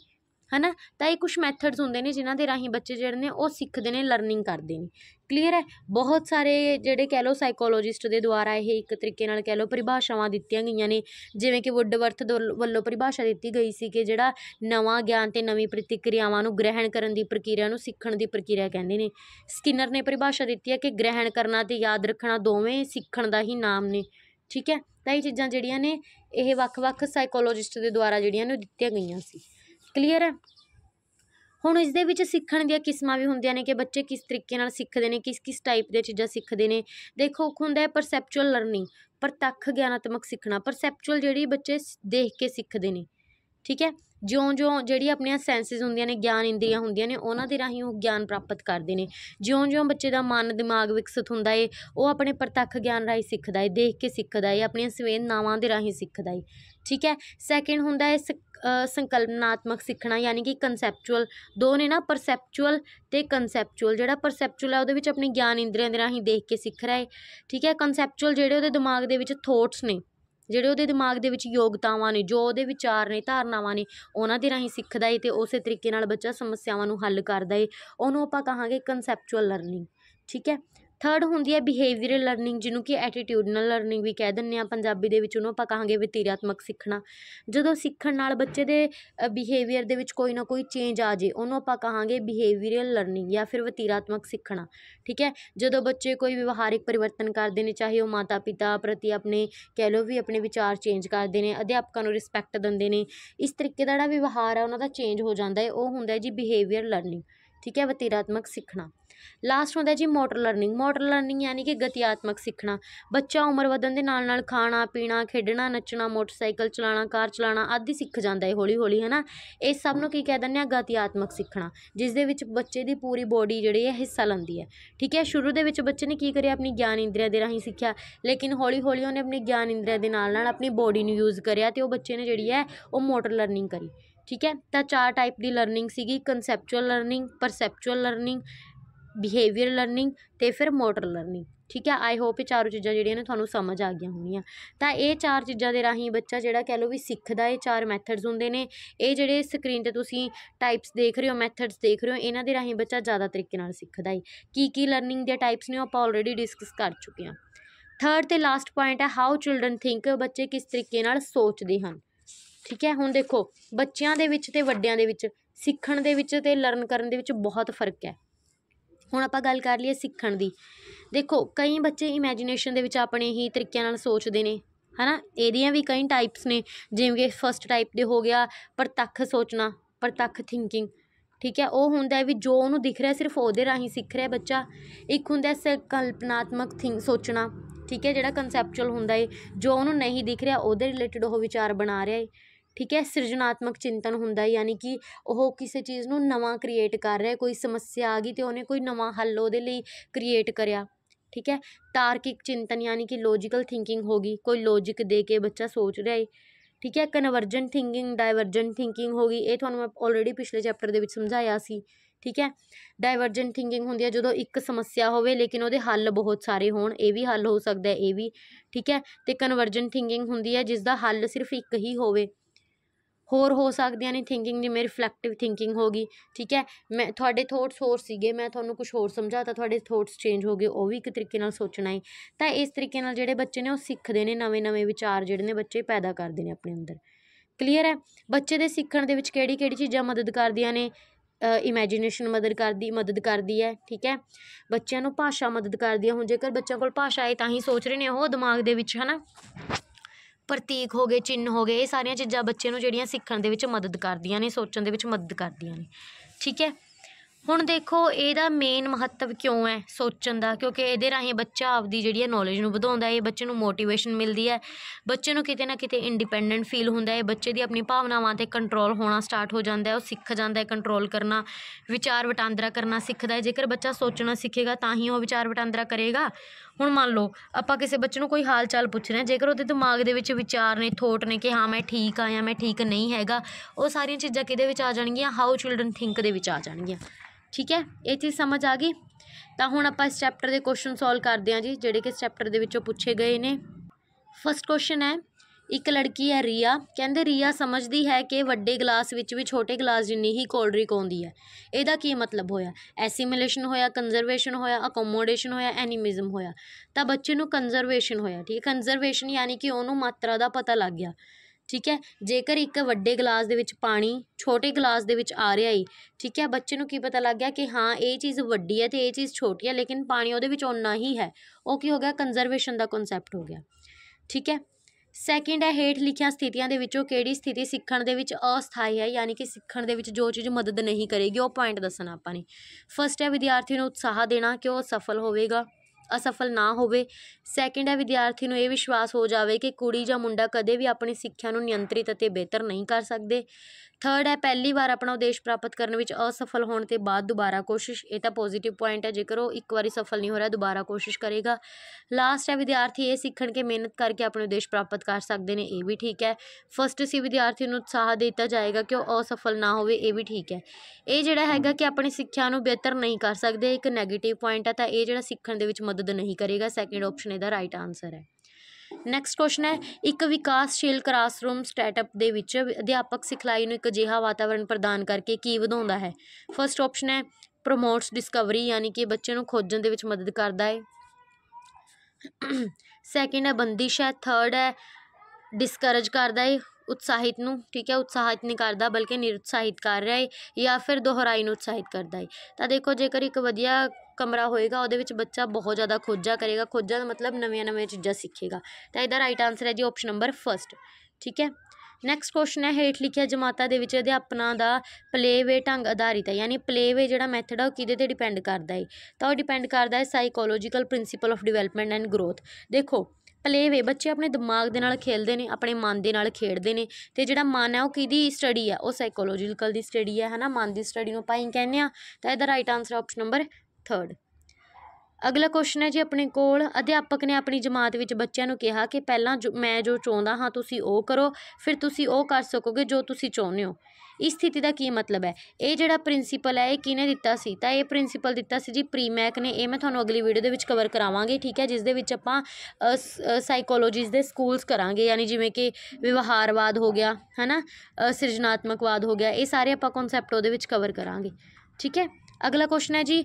ਹਨਾ ਤਾਂ ਇਹ ਕੁਝ ਮੈਥਡਸ ਹੁੰਦੇ ਨੇ ਜਿਨ੍ਹਾਂ ਦੇ ਰਾਹੀਂ ਬੱਚੇ ਜਿਹੜੇ ਨੇ ਉਹ ਸਿੱਖਦੇ ਨੇ ਲਰਨਿੰਗ ਕਰਦੇ ਨੇ ਕਲੀਅਰ ਹੈ ਬਹੁਤ ਸਾਰੇ ਜਿਹੜੇ ਕਹਿ ਲੋ ਸਾਈਕੋਲੋਜਿਸਟ ਦੇ ਦੁਆਰਾ ਇਹ ਇੱਕ ਤਰੀਕੇ ਨਾਲ ਕਹਿ ਲੋ ਪਰਿਭਾਸ਼ਾਵਾਂ ਦਿੱਤੀਆਂ ਗਈਆਂ ਨੇ ਜਿਵੇਂ ਕਿ ਵੁੱਡਵਰਥ ਵੱਲੋਂ ਪਰਿਭਾਸ਼ਾ ਦਿੱਤੀ ਗਈ ਸੀ ਕਿ ਜਿਹੜਾ ਨਵਾਂ ਗਿਆਨ ਤੇ ਨਵੀਂ ਪ੍ਰਤੀਕਿਰਿਆਵਾਂ ਨੂੰ ਗ੍ਰਹਿਣ ਕਰਨ ਦੀ ਪ੍ਰਕਿਰਿਆ ਨੂੰ ਸਿੱਖਣ ਦੀ ਪ੍ਰਕਿਰਿਆ ਕਹਿੰਦੇ ਨੇ ਸਕਿਨਰ ਨੇ ਪਰਿਭਾਸ਼ਾ ਦਿੱਤੀ ਹੈ ਕਿ ਗ੍ਰਹਿਣ ਕਰਨਾ ਤੇ ਯਾਦ ਰੱਖਣਾ ਦੋਵੇਂ ਸਿੱਖਣ ਦਾ ਹੀ ਨਾਮ ਨੇ ਠੀਕ ਹੈ ਤਾਂ ਇਹ ਚੀਜ਼ਾਂ ਜਿਹੜੀਆਂ ਨੇ ਇਹ ਵੱਖ-ਵੱਖ ਸਾਈਕੋਲੋਜਿਸਟ ਦੇ ਦੁਆਰਾ ਜਿਹੜੀਆਂ ਨੇ ਦਿੱਤੀਆਂ ਗਈਆਂ ਸੀ ਕਲੀਅਰ ਹੈ ਹੁਣ ਇਸ ਦੇ ਵਿੱਚ ਸਿੱਖਣ ਦੀਆਂ ਕਿਸਮਾਂ ਵੀ ਹੁੰਦੀਆਂ ਨੇ ਕਿ ਬੱਚੇ ਕਿਸ ਤਰੀਕੇ ਨਾਲ ਸਿੱਖਦੇ ਨੇ ਕਿਸ ਕਿਸ ਟਾਈਪ ਦੀਆਂ ਚੀਜ਼ਾਂ ਸਿੱਖਦੇ ਨੇ ਦੇਖੋ ਹੁੰਦਾ ਹੈ ਪਰਸੈਪਚੁਅਲ ਲਰਨਿੰਗ ਪ੍ਰਤੱਖ ਗਿਆਨਾਤਮਕ ਸਿੱਖਣਾ ਪਰਸੈਪਚੁਅਲ ਜਿਹੜੀ ਬੱਚੇ ਦੇਖ ਕੇ ਸਿੱਖਦੇ ਨੇ ਠੀਕ ਹੈ ਜਿਉਂ-ਜਿਉਂ ਜਿਹੜੀ ਆਪਣੀਆਂ ਸੈਂਸਸ ਹੁੰਦੀਆਂ ਨੇ ਗਿਆਨ ਇੰਦਰੀਆਂ ਹੁੰਦੀਆਂ ਨੇ ਉਹਨਾਂ ਦੇ ਰਾਹੀਂ ਉਹ ਗਿਆਨ ਪ੍ਰਾਪਤ ਕਰਦੇ ਨੇ ਜਿਉਂ-ਜਿਉਂ ਬੱਚੇ ਦਾ ਮਨ ਦਿਮਾਗ ਵਿਕਸਿਤ ਹੁੰਦਾ ਏ ਉਹ ਆਪਣੇ ਪ੍ਰਤੱਖ ਗਿਆਨ ਰਾਹੀਂ ਸਿੱਖਦਾ ਏ ਦੇਖ ਕੇ ਸਿੱਖਦਾ ਏ ਆਪਣੀਆਂ ਸਵੇਨ ਨਾਵਾਂ ਦੇ ਰਾਹੀਂ ਸਿੱਖਦਾ ਏ ਠੀਕ ਹੈ ਸੈਕਿੰਡ ਹੁੰਦਾ ਹੈ ਸੰਕਲਪਨਾਤਮਕ ਸਿੱਖਣਾ ਯਾਨੀ ਕਿ ਕਨਸੈਪਚੁਅਲ ਦੋ ਨੇ ਨਾ ਪਰਸੈਪਚੁਅਲ ਤੇ ਕਨਸੈਪਚੁਅਲ ਜਿਹੜਾ ਪਰਸੈਪਚੁਅਲ ਹੈ ਉਹਦੇ ਵਿੱਚ ਆਪਣੀ ਗਿਆਨ ਇੰਦਰੀਆਂ ਦੇ ਰਾਹੀਂ ਦੇਖ ਕੇ ਸਿੱਖ ਰਿਹਾ ਹੈ ਠੀਕ ਹੈ ਕਨਸੈਪਚੁਅਲ ਜਿਹੜੇ ਉਹਦੇ ਦਿਮਾਗ ਦੇ ਵਿੱਚ ਥੋਟਸ ਨੇ ਜਿਹੜੇ ਉਹਦੇ ਦਿਮਾਗ ਦੇ ਵਿੱਚ ਯੋਗਤਾਵਾਂ ਨੇ ਜੋ ਉਹਦੇ ਵਿਚਾਰ ਨੇ ਧਾਰਨਾਵਾਂ ਨੇ ਉਹਨਾਂ ਦੇ ਰਾਹੀਂ ਸਿੱਖਦਾ ਹੈ ਤੇ ਉਸੇ ਤਰੀਕੇ ਨਾਲ ਬੱਚਾ ਸਮੱਸਿਆਵਾਂ ਨੂੰ ਹੱਲ ਕਰਦਾ ਹੈ ਉਹਨੂੰ ਆਪਾਂ ਕਹਾਂਗੇ ਕਨਸੈਪਚੁਅਲ ਲਰਨਿੰਗ ਠੀਕ ਹੈ ਥਰਡ ਹੁੰਦੀ ਹੈ ਬਿਹੇਵੀਅਰਲ ਲਰਨਿੰਗ ਜਿਹਨੂੰ ਕਿ ਐਟੀਟਿਊਡਨਲ ਲਰਨਿੰਗ ਵੀ ਕਹਿ ਦਿੰਦੇ ਆ ਪੰਜਾਬੀ ਦੇ ਵਿੱਚ ਉਹਨੂੰ ਆਪਾਂ ਕਹਾਂਗੇ ਵਤੀਰਾਤਮਕ ਸਿੱਖਣਾ ਜਦੋਂ ਸਿੱਖਣ ਨਾਲ ਬੱਚੇ ਦੇ ਬਿਹੇਵੀਅਰ ਦੇ ਵਿੱਚ ਕੋਈ ਨਾ ਕੋਈ ਚੇਂਜ ਆ ਜੇ ਉਹਨੂੰ ਆਪਾਂ ਕਹਾਂਗੇ ਬਿਹੇਵੀਅਰਲ ਲਰਨਿੰਗ ਜਾਂ ਫਿਰ ਵਤੀਰਾਤਮਕ ਸਿੱਖਣਾ ਠੀਕ ਹੈ ਜਦੋਂ ਬੱਚੇ ਕੋਈ ਵਿਵਹਾਰਿਕ ਪਰਿਵਰਤਨ ਕਰਦੇ ਨੇ ਚਾਹੇ ਉਹ ਮਾਤਾ ਪਿਤਾ ਪ੍ਰਤੀ ਆਪਣੇ ਕਹਿ ਲੋ ਵੀ ਆਪਣੇ ਵਿਚਾਰ ਚੇਂਜ ਕਰਦੇ ਨੇ ਅਧਿਆਪਕਾਂ ਨੂੰ ਰਿਸਪੈਕਟ ਦਿੰਦੇ ਨੇ ਇਸ ਤਰੀਕੇ ਦਾ ਜਿਹੜਾ ਵਿਵਹਾਰ ਆ ਉਹਨਾਂ ਦਾ ਚੇਂਜ ਹੋ ਜਾਂਦਾ ਹੈ ਉਹ ਹੁੰਦਾ ਹੈ ਜੀ ਬਿਹੇਵੀਅਰ ਲਰਨਿੰਗ ਠੀਕ ਹੈ ਵਤੀਰਾਤਮਕ ਸਿੱਖਣਾ ਲਾਸਟ ਹੁੰਦਾ ਜੀ ਮੋਟਰ ਲਰਨਿੰਗ ਮੋਟਰ ਲਰਨਿੰਗ ਯਾਨੀ ਕਿ ਗਤੀਆਤਮਕ ਸਿੱਖਣਾ ਬੱਚਾ ਉਮਰ ਵਧਣ ਦੇ ਨਾਲ ਨਾਲ ਖਾਣਾ ਪੀਣਾ ਖੇਡਣਾ ਨੱਚਣਾ ਮੋਟਰਸਾਈਕਲ ਚਲਾਉਣਾ ਕਾਰ ਚਲਾਉਣਾ ਆਦਿ ਸਿੱਖ ਜਾਂਦਾ ਹੈ ਹੌਲੀ ਹੌਲੀ ਹੈਨਾ ਇਹ ਸਭ ਨੂੰ ਕੀ ਕਹਿ ਦਿੰਦੇ ਆ ਗਤੀਆਤਮਕ ਸਿੱਖਣਾ ਜਿਸ ਦੇ ਵਿੱਚ ਬੱਚੇ ਦੀ ਪੂਰੀ ਬੋਡੀ ਜਿਹੜੀ ਹੈ ਹਿੱਸਾ ਲੈਂਦੀ ਹੈ ਠੀਕ ਹੈ ਸ਼ੁਰੂ ਦੇ ਵਿੱਚ ਬੱਚੇ ਨੇ ਕੀ ਕਰਿਆ ਆਪਣੀ ਗਿਆਨ ਇੰਦਰੀਆਂ ਦੇ ਰਾਹੀਂ ਸਿੱਖਿਆ ਲੇਕਿਨ ਹੌਲੀ ਹੌਲੀ ਉਹਨੇ ਆਪਣੀ ਗਿਆਨ ਇੰਦਰੀਆਂ ਦੇ ਨਾਲ ਨਾਲ ਆਪਣੀ ਬੋਡੀ ਨੂੰ ਯੂਜ਼ ਕਰਿਆ ਤੇ ਉਹ ਬੱਚੇ ਨੇ ਜਿਹੜੀ ਹੈ ਉਹ ਮੋਟਰ ਲਰਨਿੰਗ ਕਰੀ ਠੀਕ ਹੈ ਤਾਂ ਚਾਰ ਟਾਈਪ ਦੀ ਲਰਨਿੰਗ ਸੀਗੀ conceptual learning perceptual learning behaviour learning ਤੇ ਫਿਰ ਮੋਟਰ ਲਰਨਿੰਗ ਠੀਕ ਹੈ ਆਈ ਹੋਪ ਇਹ ਚਾਰੋਂ ਚੀਜ਼ਾਂ ਜਿਹੜੀਆਂ ਨੇ ਤੁਹਾਨੂੰ ਸਮਝ ਆ ਗਈਆਂ ਹੋਣੀਆਂ ਤਾਂ ਇਹ ਚਾਰ ਚੀਜ਼ਾਂ ਦੇ ਰਾਹੀਂ ਬੱਚਾ ਜਿਹੜਾ ਕਹਿ ਲਓ ਵੀ ਸਿੱਖਦਾ ਇਹ ਚਾਰ ਮੈਥਡਸ ਹੁੰਦੇ ਨੇ ਇਹ ਜਿਹੜੇ ਸਕਰੀਨ ਤੇ ਤੁਸੀਂ ਟਾਈਪਸ ਦੇਖ ਰਹੇ ਹੋ ਮੈਥਡਸ ਦੇਖ ਰਹੇ ਹੋ ਇਹਨਾਂ ਦੇ ਰਾਹੀਂ ਬੱਚਾ ਜ਼ਿਆਦਾ ਤਰੀਕੇ ਨਾਲ ਸਿੱਖਦਾ ਹੈ ਕੀ ਕੀ ਲਰਨਿੰਗ ਦੇ ਟਾਈਪਸ ਨੇ ਉਹ ਆਪਾਂ ਆਲਰੇਡੀ ਡਿਸਕਸ ਕਰ ਚੁੱਕੇ ਹਾਂ ਥਰਡ ਤੇ ਲਾਸਟ ਪੁਆਇੰਟ ਹੈ ਹਾਊ ਚਿਲਡਰਨ ਥਿੰਕ ਬੱਚੇ ਕਿਸ ਤਰੀਕੇ ਨਾਲ ਸੋਚਦੇ ਹਨ ਠੀਕ ਹੈ ਹੁਣ ਦੇਖੋ ਬੱਚਿਆਂ ਦੇ ਵਿੱਚ ਤੇ ਵੱਡਿਆਂ ਦੇ ਵਿੱਚ ਸਿੱਖਣ ਦੇ ਵਿੱਚ ਤੇ ਲਰਨ ਕਰਨ ਦੇ ਵਿੱਚ ਬਹੁਤ ਫਰਕ ਹੈ ਹੁਣ ਆਪਾਂ ਗੱਲ ਕਰ ਲਈਏ ਸਿੱਖਣ ਦੀ ਦੇਖੋ ਕਈ ਬੱਚੇ ਇਮੇਜਿਨੇਸ਼ਨ ਦੇ ਵਿੱਚ ਆਪਣੇ ਹੀ ਤਰੀਕਿਆਂ ਨਾਲ ਸੋਚਦੇ ਨੇ ਹਨਾ ਇਹਦੀਆਂ ਵੀ ਕਈ ਟਾਈਪਸ ਨੇ ਜਿਵੇਂ ਕਿ ਫਰਸਟ ਟਾਈਪ ਦੇ ਹੋ ਗਿਆ ਪ੍ਰਤੱਖ ਸੋਚਣਾ ਪ੍ਰਤੱਖ ਥਿੰਕਿੰਗ ਠੀਕ ਹੈ ਉਹ ਹੁੰਦਾ ਵੀ ਜੋ ਉਹਨੂੰ ਦਿਖ ਰਿਹਾ ਸਿਰਫ ਉਹਦੇ ਰਾਹੀਂ ਸਿੱਖ ਰਿਹਾ ਬੱਚਾ ਇੱਕ ਹੁੰਦਾ ਸੰਕਲਪਨਾਤਮਕ ਥਿੰਕ ਸੋਚਣਾ ਠੀਕ ਹੈ ਜਿਹੜਾ ਕਨਸੈਪਚੁਅਲ ਹੁੰਦਾ ਏ ਜੋ ਉਹਨੂੰ ਨਹੀਂ ਦਿਖ ਰਿਹਾ ਉਹਦੇ ਰਿਲੇਟਡ ਉਹ ਵਿਚਾਰ ਬਣਾ ਰਿਹਾ ਏ ਠੀਕ ਹੈ ਸਿਰਜਣਾਤਮਕ ਚਿੰਤਨ ਹੁੰਦਾ ਯਾਨੀ ਕਿ ਉਹ ਕਿਸੇ ਚੀਜ਼ ਨੂੰ ਨਵਾਂ ਕ੍ਰੀਏਟ ਕਰ ਰਿਹਾ ਕੋਈ ਸਮੱਸਿਆ ਆ ਗਈ ਤੇ ਉਹਨੇ ਕੋਈ ਨਵਾਂ ਹੱਲ ਉਹਦੇ ਲਈ ਕ੍ਰੀਏਟ ਕਰਿਆ ਠੀਕ ਹੈ ਤਾਰਕਿਕ ਚਿੰਤਨ ਯਾਨੀ ਕਿ ਲੌਜੀਕਲ ਥਿੰਕਿੰਗ ਹੋ ਗਈ ਕੋਈ ਲੌਜੀਕ ਦੇ ਕੇ ਬੱਚਾ ਸੋਚ ਰਿਹਾ ਹੈ ਠੀਕ ਹੈ ਕਨਵਰਜੈਂਟ ਥਿੰਕਿੰਗ ਡਾਇਵਰਜੈਂਟ ਥਿੰਕਿੰਗ ਹੋ ਗਈ ਇਹ ਤੁਹਾਨੂੰ ਮੈਂ ਆਲਰੇਡੀ ਪਿਛਲੇ ਚੈਪਟਰ ਦੇ ਵਿੱਚ ਸਮਝਾਇਆ ਸੀ ਠੀਕ ਹੈ ਡਾਇਵਰਜੈਂਟ ਥਿੰਕਿੰਗ ਹੁੰਦੀ ਹੈ ਜਦੋਂ ਇੱਕ ਸਮੱਸਿਆ ਹੋਵੇ ਲੇਕਿਨ ਉਹਦੇ ਹੱਲ ਬਹੁਤ ਸਾਰੇ ਹੋਣ ਇਹ ਵੀ ਹੱਲ ਹੋ ਸਕਦਾ ਹੈ ਇਹ ਵੀ ਠੀਕ ਹੈ ਤੇ ਕਨਵਰਜੈਂਟ ਥਿੰਕਿੰਗ ਹੁੰਦੀ ਹੈ ਜਿਸ ਦਾ ਹੱਲ ਸਿਰਫ ਇੱਕ ਹੀ ਹੋਵੇ ਹੋਰ ਹੋ ਸਕਦੀਆਂ ਨੇ ਥਿੰਕਿੰਗ ਜਿਵੇਂ ਰਿਫਲੈਕਟਿਵ ਥਿੰਕਿੰਗ ਹੋ ਗਈ ਠੀਕ ਹੈ ਮੈਂ ਤੁਹਾਡੇ ਥੋਟਸ ਹੋਰ ਸੀਗੇ ਮੈਂ ਤੁਹਾਨੂੰ ਕੁਝ ਹੋਰ ਸਮਝਾਤਾ ਤੁਹਾਡੇ ਥੋਟਸ ਚੇਂਜ ਹੋ ਗਏ ਉਹ ਵੀ ਇੱਕ ਤਰੀਕੇ ਨਾਲ ਸੋਚਣਾ ਹੈ ਤਾਂ ਇਸ ਤਰੀਕੇ ਨਾਲ ਜਿਹੜੇ ਬੱਚੇ ਨੇ ਉਹ ਸਿੱਖਦੇ ਨੇ ਨਵੇਂ ਨਵੇਂ ਵਿਚਾਰ ਜਿਹੜੇ ਨੇ ਬੱਚੇ ਪੈਦਾ ਕਰਦੇ ਨੇ ਆਪਣੇ ਅੰਦਰ ਕਲੀਅਰ ਹੈ ਬੱਚੇ ਦੇ ਸਿੱਖਣ ਦੇ ਵਿੱਚ ਕਿਹੜੀ ਕਿਹੜੀ ਚੀਜ਼ਾਂ ਮਦਦ ਕਰਦੀਆਂ ਨੇ ਇਮੇਜਿਨੇਸ਼ਨ ਮਦਦ ਕਰਦੀ ਮਦਦ ਕਰਦੀ ਹੈ ਠੀਕ ਹੈ ਬੱਚਿਆਂ ਨੂੰ ਭਾਸ਼ਾ ਮਦਦ ਕਰਦੀ ਹੈ ਹੁਣ ਜੇਕਰ ਬੱਚਿਆਂ ਕੋਲ ਭਾਸ਼ਾ ਹੈ ਤਾਂ ਹੀ ਸੋਚ ਰਹੇ ਨੇ ਉਹ ਦਿਮਾਗ ਦੇ ਵਿੱਚ ਹਨਾ ਪ੍ਰਤੀਕ ਹੋ ਗਏ ਚਿੰਨ ਹੋ ਗਏ ਇਹ ਸਾਰੀਆਂ ਚੀਜ਼ਾਂ ਬੱਚੇ ਨੂੰ ਜਿਹੜੀਆਂ ਸਿੱਖਣ ਦੇ ਵਿੱਚ ਮਦਦ ਕਰਦੀਆਂ ਨੇ ਸੋਚਣ ਦੇ ਵਿੱਚ ਮਦਦ ਕਰਦੀਆਂ ਨੇ ਠੀਕ ਹੈ ਹੁਣ ਦੇਖੋ ਇਹਦਾ ਮੇਨ ਮਹੱਤਵ ਕਿਉਂ ਹੈ ਸੋਚਣ ਦਾ ਕਿਉਂਕਿ ਇਹਦੇ ਰਾਹੀਂ ਬੱਚਾ ਆਪਦੀ ਜਿਹੜੀ ਹੈ ਨੌਲੇਜ ਨੂੰ ਵਧਾਉਂਦਾ ਹੈ ਬੱਚੇ ਨੂੰ ਮੋਟੀਵੇਸ਼ਨ ਮਿਲਦੀ ਹੈ ਬੱਚੇ ਨੂੰ ਕਿਤੇ ਨਾ ਕਿਤੇ ਇੰਡੀਪੈਂਡੈਂਟ ਫੀਲ ਹੁੰਦਾ ਹੈ ਬੱਚੇ ਦੀ ਆਪਣੀ ਭਾਵਨਾਵਾਂ ਤੇ ਕੰਟਰੋਲ ਹੋਣਾ ਸਟਾਰਟ ਹੋ ਜਾਂਦਾ ਹੈ ਉਹ ਸਿੱਖ ਜਾਂਦਾ ਹੈ ਕੰਟਰੋਲ ਕਰਨਾ ਵਿਚਾਰ ਵਟਾਂਦਰਾ ਕਰਨਾ ਸਿੱਖਦਾ ਹੈ ਜੇਕਰ ਬੱਚਾ ਸੋਚਣਾ ਸਿੱਖੇਗਾ ਤਾਂ ਹੀ ਉਹ ਵਿਚਾਰ ਵਟਾਂਦਰਾ ਕਰੇਗਾ ਹੁਣ ਮੰਨ ਲਓ ਆਪਾਂ ਕਿਸੇ ਬੱਚੇ ਨੂੰ ਕੋਈ ਹਾਲ ਚਾਲ ਪੁੱਛ ਰਹੇ ਹਾਂ ਜੇਕਰ ਉਹਦੇ ਦਿਮਾਗ ਦੇ ਵਿੱਚ ਵਿਚਾਰ ਨੇ ਥੋਟ ਨੇ ਕਿ ਹਾਂ ਮੈਂ ਠੀਕ ਆ ਜਾਂ ਮੈਂ ਠੀਕ ਨਹੀਂ ਹੈਗਾ ਉਹ ਸਾਰੀਆਂ ਚੀਜ਼ਾਂ ਕਿਹਦੇ ਵਿੱਚ ਆ ਜਾਣਗੀਆਂ ਹਾਊ ਚਿਲਡਰਨ ਥਿੰਕ ਦੇ ਵਿੱਚ ਆ ਜਾਣਗੀਆਂ ਠੀਕ ਹੈ ਇਹ ਚੀਜ਼ ਸਮਝ ਆ ਗਈ ਤਾਂ ਹੁਣ ਆਪਾਂ ਇਸ ਚੈਪਟਰ ਦੇ ਕੁਐਸਚਨ ਸੋਲਵ ਕਰਦੇ ਹਾਂ ਜੀ ਜਿਹੜੇ ਕਿ ਇਸ ਚੈਪਟਰ ਦੇ ਵਿੱਚੋਂ ਪੁੱਛੇ ਗਏ ਨੇ ਫਸਟ ਕੁਐਸਚਨ ਹੈ ਇੱਕ ਲੜਕੀ ਹੈ ਰੀਆ ਕਹਿੰਦੇ ਰੀਆ ਸਮਝਦੀ ਹੈ ਕਿ ਵੱਡੇ ਗਲਾਸ ਵਿੱਚ ਵੀ ਛੋਟੇ ਗਲਾਸ ਜਿੰਨੀ ਹੀ ਕੋਲਡ ਡਰਿੰਕ ਆਉਂਦੀ ਹੈ ਇਹਦਾ ਕੀ ਮਤਲਬ ਹੋਇਆ ਐਸੀਮੀਲੇਸ਼ਨ ਹੋਇਆ ਕੰਜ਼ਰਵੇਸ਼ਨ ਹੋਇਆ ਅਕੋਮੋਡੇਸ਼ਨ ਹੋਇਆ ਐਨੀਮਿਜ਼ਮ ਹੋਇਆ ਤਾਂ ਬੱਚੇ ਨੂੰ ਕੰਜ਼ਰਵੇਸ਼ਨ ਹੋਇਆ ਠੀਕ ਹੈ ਕੰਜ਼ਰਵੇਸ਼ਨ ਯਾਨੀ ਕਿ ਉਹਨੂੰ ਮਾਤਰਾ ਦਾ ਪਤਾ ਲੱਗ ਗਿਆ ਠੀਕ ਹੈ ਜੇਕਰ ਇੱਕ ਵੱਡੇ ਗਲਾਸ ਦੇ ਵਿੱਚ ਪਾਣੀ ਛੋਟੇ ਗਲਾਸ ਦੇ ਵਿੱਚ ਆ ਰਿਹਾ ਹੈ ਠੀਕ ਹੈ ਬੱਚੇ ਨੂੰ ਕੀ ਪਤਾ ਲੱਗ ਗਿਆ ਕਿ ਹਾਂ ਇਹ ਚੀਜ਼ ਵੱਡੀ ਹੈ ਤੇ ਇਹ ਚੀਜ਼ ਛੋਟੀ ਹੈ ਲੇਕਿਨ ਪਾਣੀ ਉਹਦੇ ਵਿੱਚ ਓਨਾ ਹੀ ਹੈ ਉਹ ਕੀ ਹੋ ਗਿਆ ਕੰਜ਼ਰਵੇਸ਼ਨ ਦਾ ਕਨਸੈਪਟ ਹੋ ਗਿਆ ਠੀਕ ਹੈ ਸੈਕਿੰਡ ਹੈ ਹੇਠ ਲਿਖੀਆਂ ਸਥਿਤੀਆਂ ਦੇ ਵਿੱਚੋਂ ਕਿਹੜੀ ਸਥਿਤੀ ਸਿੱਖਣ ਦੇ ਵਿੱਚ ਅਸਥਾਈ ਹੈ ਯਾਨੀ ਕਿ ਸਿੱਖਣ ਦੇ ਵਿੱਚ ਜੋ ਚੀਜ਼ ਮਦਦ ਨਹੀਂ ਕਰੇਗੀ ਉਹ ਪੁਆਇੰਟ ਦੱਸਣਾ ਆਪਾਂ ਨੇ ਫਸਟ ਹੈ ਵਿਦਿਆਰਥੀ ਨੂੰ ਉਤਸ਼ਾਹ ਦੇਣਾ ਕਿ ਉਹ ਸਫਲ ਹੋਵੇਗਾ ਅਸਫਲ ਨਾ ਹੋਵੇ ਸੈਕਿੰਡ ਹੈ ਵਿਦਿਆਰਥੀ ਨੂੰ ਇਹ ਵਿਸ਼ਵਾਸ ਹੋ ਜਾਵੇ ਕਿ ਕੁੜੀ ਜਾਂ ਮੁੰਡਾ ਕਦੇ ਵੀ ਆਪਣੀ ਸਿੱਖਿਆ ਨੂੰ ਨਿਯੰਤਰਿਤ ਅਤੇ ਬਿਹਤਰ ਨਹੀਂ ਕਰ ਸਕਦੇ ਥਰਡ ਹੈ ਪਹਿਲੀ ਵਾਰ ਆਪਣਾ ਉਦੇਸ਼ ਪ੍ਰਾਪਤ ਕਰਨ ਵਿੱਚ ਅਸਫਲ ਹੋਣ ਤੇ ਬਾਅਦ ਦੁਬਾਰਾ ਕੋਸ਼ਿਸ਼ ਇਹ ਤਾਂ ਪੋਜ਼ੀਟਿਵ ਪੁਆਇੰਟ ਹੈ ਜੇਕਰ ਉਹ ਇੱਕ ਵਾਰੀ ਸਫਲ ਨਹੀਂ ਹੋ ਰਿਹਾ ਦੁਬਾਰਾ ਕੋਸ਼ਿਸ਼ ਕਰੇਗਾ ਲਾਸਟ ਹੈ ਵਿਦਿਆਰਥੀ ਇਹ ਸਿੱਖਣ ਕੇ ਮਿਹਨਤ ਕਰਕੇ ਆਪਣੇ ਉਦੇਸ਼ ਪ੍ਰਾਪਤ ਕਰ ਸਕਦੇ ਨੇ ਇਹ ਵੀ ਠੀਕ ਹੈ ਫਸਟ ਸੀ ਵਿਦਿਆਰਥੀ ਨੂੰ ਉਤਸ਼ਾਹ ਦਿੱਤਾ ਜਾਏਗਾ ਕਿ ਉਹ ਅਸਫਲ ਨਾ ਹੋਵੇ ਇਹ ਵੀ ਠੀਕ ਹੈ ਇਹ ਜਿਹੜਾ ਹੈਗਾ ਕਿ ਆਪਣੀ ਸਿੱਖਿਆ ਨੂੰ ਬਿਹਤਰ ਨਹੀਂ ਕਰ ਸਕਦੇ ਇੱਕ ਨੈਗੇਟਿਵ ਪੁਆਇੰਟ ਹੈ ਤਾਂ ਇਹ ਜਿਹੜਾ ਸਿੱਖਣ ਦੇ ਵਿੱਚ ਮਦਦ ਨਹੀਂ ਕਰੇਗਾ ਸੈਕੰਡ ਆਪਸ਼ਨ ਇਹਦਾ ਰਾਈਟ ਆਨਸਰ ਹੈ ਨੈਕਸਟ ਕੁਐਸਚਨ ਹੈ ਇੱਕ ਵਿਕਾਸਸ਼ੀਲ ਕਲਾਸਰੂਮ ਸਟੈਟਅਪ ਦੇ ਵਿੱਚ ਅਧਿਆਪਕ ਸਿਖਲਾਈ ਨੂੰ ਇੱਕ ਅਜਿਹਾ ਵਾਤਾਵਰਣ ਪ੍ਰਦਾਨ ਕਰਕੇ ਕੀ ਵਧਾਉਂਦਾ ਹੈ ਫਰਸਟ ਆਪਸ਼ਨ ਹੈ ਪ੍ਰੋਮੋਟਸ ਡਿਸਕਵਰੀ ਯਾਨੀ ਕਿ ਬੱਚੇ ਨੂੰ ਖੋਜਣ ਦੇ ਵਿੱਚ ਮਦਦ ਕਰਦਾ ਹੈ ਸੈਕਿੰਡ ਹੈ ਬੰਦਿਸ਼ ਹੈ ਥਰਡ ਹੈ ਡਿਸਕਰੇਜ ਕਰਦਾ ਹੈ ਉਤਸ਼ਾਹਿਤ ਨੂੰ ਠੀਕ ਹੈ ਉਤਸ਼ਾਹਿਤ ਨਹੀਂ ਕਰਦਾ ਬਲਕਿ ਨਿਰਉਤਸ਼ਾਹਿਤ ਕਰ ਰਿਹਾ ਹੈ ਜਾਂ ਫਿਰ ਦੁਹਰਾਈ ਨੂੰ ਉਤਸ਼ਾਹਿਤ ਕਰਦਾ ਹੈ ਤਾਂ ਦੇਖੋ ਜੇਕਰ ਇੱਕ ਵਧੀਆ ਕਮਰਾ ਹੋਏਗਾ ਉਹਦੇ ਵਿੱਚ ਬੱਚਾ ਬਹੁਤ ਜ਼ਿਆਦਾ ਖੋਜਾ ਕਰੇਗਾ ਖੋਜਾ ਦਾ ਮਤਲਬ ਨਵੀਆਂ ਨਵੀਆਂ ਚੀਜ਼ਾਂ ਸਿੱਖੇਗਾ ਤਾਂ ਇਹਦਾ ਰਾਈਟ ਆਨਸਰ ਹੈ ਜੀ ਆਪਸ਼ਨ ਨੰਬਰ 1 ਠੀਕ ਹੈ ਨੈਕਸਟ ਕੁਐਸਚਨ ਹੈ ਹੇਠ ਲਿਖਿਆ ਜਮਾਤਾਂ ਦੇ ਵਿੱਚ ਅਧਿਆਪਨਾ ਦਾ ਪਲੇਵੇ ਢੰਗ ਆਧਾਰਿਤ ਹੈ ਯਾਨੀ ਪਲੇਵੇ ਜਿਹੜਾ ਮੈਥਡ ਹੈ ਉਹ ਕਿਹਦੇ ਤੇ ਡਿਪੈਂਡ ਕਰਦਾ ਹੈ ਤਾਂ ਉਹ ਡਿਪੈਂਡ ਕਰਦਾ ਹੈ psychological principle of development and growth ਦੇਖੋ ਪਲੇ ਵੇ ਬੱਚੇ ਆਪਣੇ ਦਿਮਾਗ ਦੇ ਨਾਲ ਖੇਲਦੇ ਨੇ ਆਪਣੇ ਮਨ ਦੇ ਨਾਲ ਖੇਡਦੇ ਨੇ ਤੇ ਜਿਹੜਾ ਮਨ ਹੈ ਉਹ ਕਿਹਦੀ ਸਟੱਡੀ ਆ ਉਹ ਸਾਈਕੋਲੋਜੀਕਲ ਦੀ ਸਟੱਡੀ ਹੈ ਹਨਾ ਮਨ ਦੀ ਸਟੱਡੀ ਨੂੰ ਪਾਈ ਕਹਿੰਦੇ ਆ ਤਾਂ ਇਹਦਾ ਰਾਈਟ ਆਨਸਰ ਆਪਸ਼ਨ ਨੰਬਰ 3 ਅਗਲਾ ਕੁਐਸਚਨ ਹੈ ਜੀ ਆਪਣੇ ਕੋਲ ਅਧਿਆਪਕ ਨੇ ਆਪਣੀ ਜਮਾਤ ਵਿੱਚ ਬੱਚਿਆਂ ਨੂੰ ਕਿਹਾ ਕਿ ਪਹਿਲਾਂ ਮੈਂ ਜੋ ਚਾਹੁੰਦਾ ਹਾਂ ਤੁਸੀਂ ਉਹ ਕਰੋ ਫਿਰ ਤੁਸੀਂ ਉਹ ਕਰ ਸਕੋਗੇ ਜੋ ਤੁਸੀਂ ਚਾਹੁੰਦੇ ਹੋ ਇਸ ਸਥਿਤੀ ਦਾ ਕੀ ਮਤਲਬ ਹੈ ਇਹ ਜਿਹੜਾ ਪ੍ਰਿੰਸੀਪਲ ਹੈ ਇਹ ਕਿਹਨੇ ਦਿੱਤਾ ਸੀ ਤਾਂ ਇਹ ਪ੍ਰਿੰਸੀਪਲ ਦਿੱਤਾ ਸੀ ਜੀ ਪ੍ਰੀਮੈਕ ਨੇ ਇਹ ਮੈਂ ਤੁਹਾਨੂੰ ਅਗਲੀ ਵੀਡੀਓ ਦੇ ਵਿੱਚ ਕਵਰ ਕਰਾਵਾਂਗੇ ਠੀਕ ਹੈ ਜਿਸ ਦੇ ਵਿੱਚ ਆਪਾਂ ਸਾਈਕੋਲੋਜੀਸ ਦੇ ਸਕੂਲਸ ਕਰਾਂਗੇ ਯਾਨੀ ਜਿਵੇਂ ਕਿ ਵਿਵਹਾਰਵਾਦ ਹੋ ਗਿਆ ਹੈਨਾ ਸਿਰਜਣਾਤਮਕਵਾਦ ਹੋ ਗਿਆ ਇਹ ਸਾਰੇ ਆਪਾਂ ਕਨਸੈਪਟ ਉਹਦੇ ਵਿੱਚ ਕਵਰ ਕਰਾਂਗੇ ਠੀਕ ਹੈ ਅਗਲਾ ਕੁਐਸਚਨ ਹੈ ਜੀ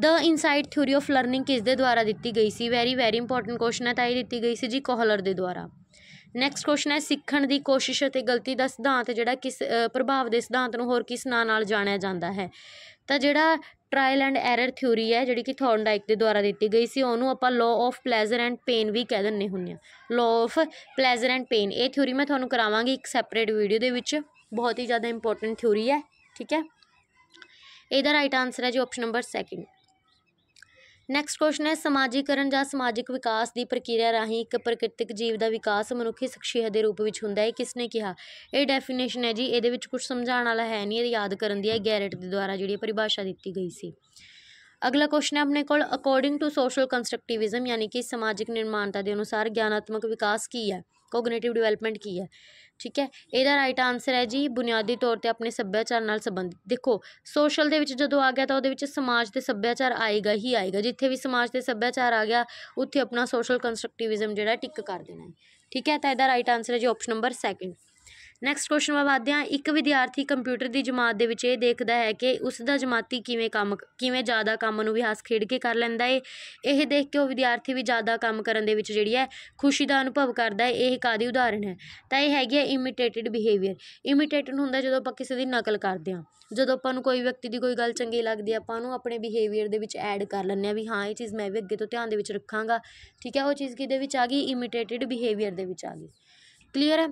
the insight theory of learning ਕਿਸ ਦੇ ਦੁਆਰਾ ਦਿੱਤੀ ਗਈ ਸੀ ਵੈਰੀ ਵੈਰੀ ਇੰਪੋਰਟੈਂਟ ਕੁਐਸਚਨ ਹੈ ਤਾਂ ਇਹ ਦਿੱਤੀ ਗਈ ਸੀ ਜੀ ਕੋਹਲਰ ਦੇ ਦੁਆਰਾ ਨੈਕਸਟ ਕੁਐਸਚਨ ਹੈ ਸਿੱਖਣ ਦੀ ਕੋਸ਼ਿਸ਼ ਅਤੇ ਗਲਤੀ ਦਾ ਸਿਧਾਂਤ ਜਿਹੜਾ ਕਿਸ ਪ੍ਰਭਾਵ ਦੇ ਸਿਧਾਂਤ ਨੂੰ ਹੋਰ ਕਿਸ ਨਾਂ ਨਾਲ ਜਾਣਿਆ ਜਾਂਦਾ ਹੈ ਤਾਂ ਜਿਹੜਾ ਟ੍ਰਾਇਲ ਐਂਡ ਐਰਰ ਥਿਊਰੀ ਹੈ ਜਿਹੜੀ ਕਿ ਥੋਰਨਡਾਈਕ ਦੇ ਦੁਆਰਾ ਦਿੱਤੀ ਗਈ ਸੀ ਉਹਨੂੰ ਆਪਾਂ law of pleasure and pain ਵੀ ਕਹਿ ਦਿੰਨੇ ਹੁੰਨੇ ਆ law of pleasure and pain ਇਹ ਥਿਊਰੀ ਮੈਂ ਤੁਹਾਨੂੰ ਕਰਾਵਾਂਗੀ ਇੱਕ ਸੈਪਰੇਟ ਵੀਡੀਓ ਦੇ ਵਿੱਚ ਬਹੁਤ ਹੀ ਜ਼ਿਆਦਾ ਇੰਪੋਰਟੈਂਟ ਥਿਊਰੀ ਹੈ ਠੀਕ ਹੈ ਇਹਦਾ ਰਾਈਟ ਆਨਸਰ ਹੈ ਜੀ ਆਪਸ਼ਨ ਨੰਬਰ 2 ਨੈਕਸਟ ਕੁਐਸਚਨ ਹੈ ਸਮਾਜੀਕਰਨ ਜਾਂ ਸਮਾਜਿਕ ਵਿਕਾਸ ਦੀ ਪ੍ਰਕਿਰਿਆ ਰਾਹੀਂ ਇੱਕ ਪ੍ਰਕਿਰਤਿਕ ਜੀਵ ਦਾ ਵਿਕਾਸ ਮਨੁੱਖੀ ਸ਼ਖਸੀਅਤ ਦੇ ਰੂਪ ਵਿੱਚ ਹੁੰਦਾ ਹੈ ਕਿਸ ਨੇ ਕਿਹਾ ਇਹ ਡੈਫੀਨੇਸ਼ਨ ਹੈ ਜੀ ਇਹਦੇ ਵਿੱਚ ਕੁਝ ਸਮਝਾਉਣ ਵਾਲਾ ਹੈ ਨਹੀਂ ਇਹ ਯਾਦ ਕਰਨ ਦੀ ਹੈ ਗੈਰਟ ਦੇ ਦੁਆਰਾ ਜਿਹੜੀ ਪਰਿਭਾਸ਼ਾ ਦਿੱਤੀ ਗਈ ਸੀ ਅਗਲਾ ਕੁਐਸਚਨ ਹੈ ਆਪਣੇ ਕੋਲ ਅਕੋਰਡਿੰਗ ਟੂ ਸੋਸ਼ਲ ਕੰਸਟਰਕਟਿਵਿਜ਼ਮ ਯਾਨੀ ਕਿ ਸਮਾਜਿਕ ਨਿਰਮਾਣਤਾ ਦੇ ਅਨੁਸਾਰ ਗਿਆਨਾਤਮਕ ਵਿਕਾਸ ਕੀ ਹੈ ਕੋਗਨੀਟਿਵ ਡਿਵੈਲਪਮੈਂਟ ਕੀ ਹੈ ਠੀਕ ਹੈ ਇਹਦਾ ਰਾਈਟ ਆਨਸਰ ਹੈ ਜੀ ਬੁਨਿਆਦੀ ਤੌਰ ਤੇ ਆਪਣੇ ਸੱਭਿਆਚਾਰ ਨਾਲ ਸੰਬੰਧਿਤ ਦੇਖੋ ਸੋਸ਼ਲ ਦੇ ਵਿੱਚ ਜਦੋਂ ਆ ਗਿਆ ਤਾਂ ਉਹਦੇ ਵਿੱਚ ਸਮਾਜ ਤੇ ਸੱਭਿਆਚਾਰ ਆਏਗਾ ਹੀ ਆਏਗਾ ਜਿੱਥੇ ਵੀ ਸਮਾਜ ਤੇ ਸੱਭਿਆਚਾਰ ਆ ਗਿਆ ਉੱਥੇ ਆਪਣਾ ਸੋਸ਼ਲ ਕੰਸਟਰਕਟਿਵਿਜ਼ਮ ਜਿਹੜਾ ਟਿਕ ਕਰ ਦੇਣਾ ਹੈ ਠੀਕ ਹੈ ਤਾਂ ਇਹਦਾ ਰਾਈਟ ਆਨਸਰ ਹੈ ਜੀ ਆਪਸ਼ਨ ਨੰਬਰ 2 ਨੈਕਸਟ ਕੁਐਸਚਨ ਵਾ ਵਾਦਦੇ ਆ ਇੱਕ ਵਿਦਿਆਰਥੀ ਕੰਪਿਊਟਰ ਦੀ ਜਮਾਤ ਦੇ ਵਿੱਚ ਇਹ ਦੇਖਦਾ ਹੈ ਕਿ ਉਸ ਦਾ ਜਮਾਤੀ ਕਿਵੇਂ ਕੰਮ ਕਿਵੇਂ ਜ਼ਿਆਦਾ ਕੰਮ ਨੂੰ ਵੀ ਹੱਸ ਖੇਡ ਕੇ ਕਰ ਲੈਂਦਾ ਹੈ ਇਹ ਦੇਖ ਕੇ ਉਹ ਵਿਦਿਆਰਥੀ ਵੀ ਜ਼ਿਆਦਾ ਕੰਮ ਕਰਨ ਦੇ ਵਿੱਚ ਜਿਹੜੀ ਹੈ ਖੁਸ਼ੀ ਦਾ ਅਨੁਭਵ ਕਰਦਾ ਹੈ ਇਹ ਕਾਦੀ ਉਦਾਹਰਣ ਹੈ ਤਾਂ ਇਹ ਹੈਗੀ ਹੈ ਇਮਿਟੇਟਿਡ ਬਿਹੇਵੀਅਰ ਇਮਿਟੇਟਿਡ ਹੁੰਦਾ ਜਦੋਂ ਆਪਾਂ ਕਿਸੇ ਦੀ ਨਕਲ ਕਰਦੇ ਹਾਂ ਜਦੋਂ ਆਪਾਂ ਨੂੰ ਕੋਈ ਵਿਅਕਤੀ ਦੀ ਕੋਈ ਗੱਲ ਚੰਗੀ ਲੱਗਦੀ ਹੈ ਆਪਾਂ ਨੂੰ ਆਪਣੇ ਬਿਹੇਵੀਅਰ ਦੇ ਵਿੱਚ ਐਡ ਕਰ ਲੈਂਦੇ ਆ ਵੀ ਹਾਂ ਇਹ ਚੀਜ਼ ਮੈਂ ਵੀ ਅੱਗੇ ਤੋਂ ਧਿਆਨ ਦੇ ਵਿੱਚ ਰੱਖਾਂਗਾ ਠੀਕ ਹੈ ਉਹ ਚੀਜ਼ ਕਿਹਦੇ ਵਿੱਚ ਆ ਗਈ ਇਮਿਟੇਟਿਡ ਬਿਹੇਵੀਅਰ ਦੇ ਵਿੱਚ ਆ ਗਈ ਕਲੀਅਰ ਹੈ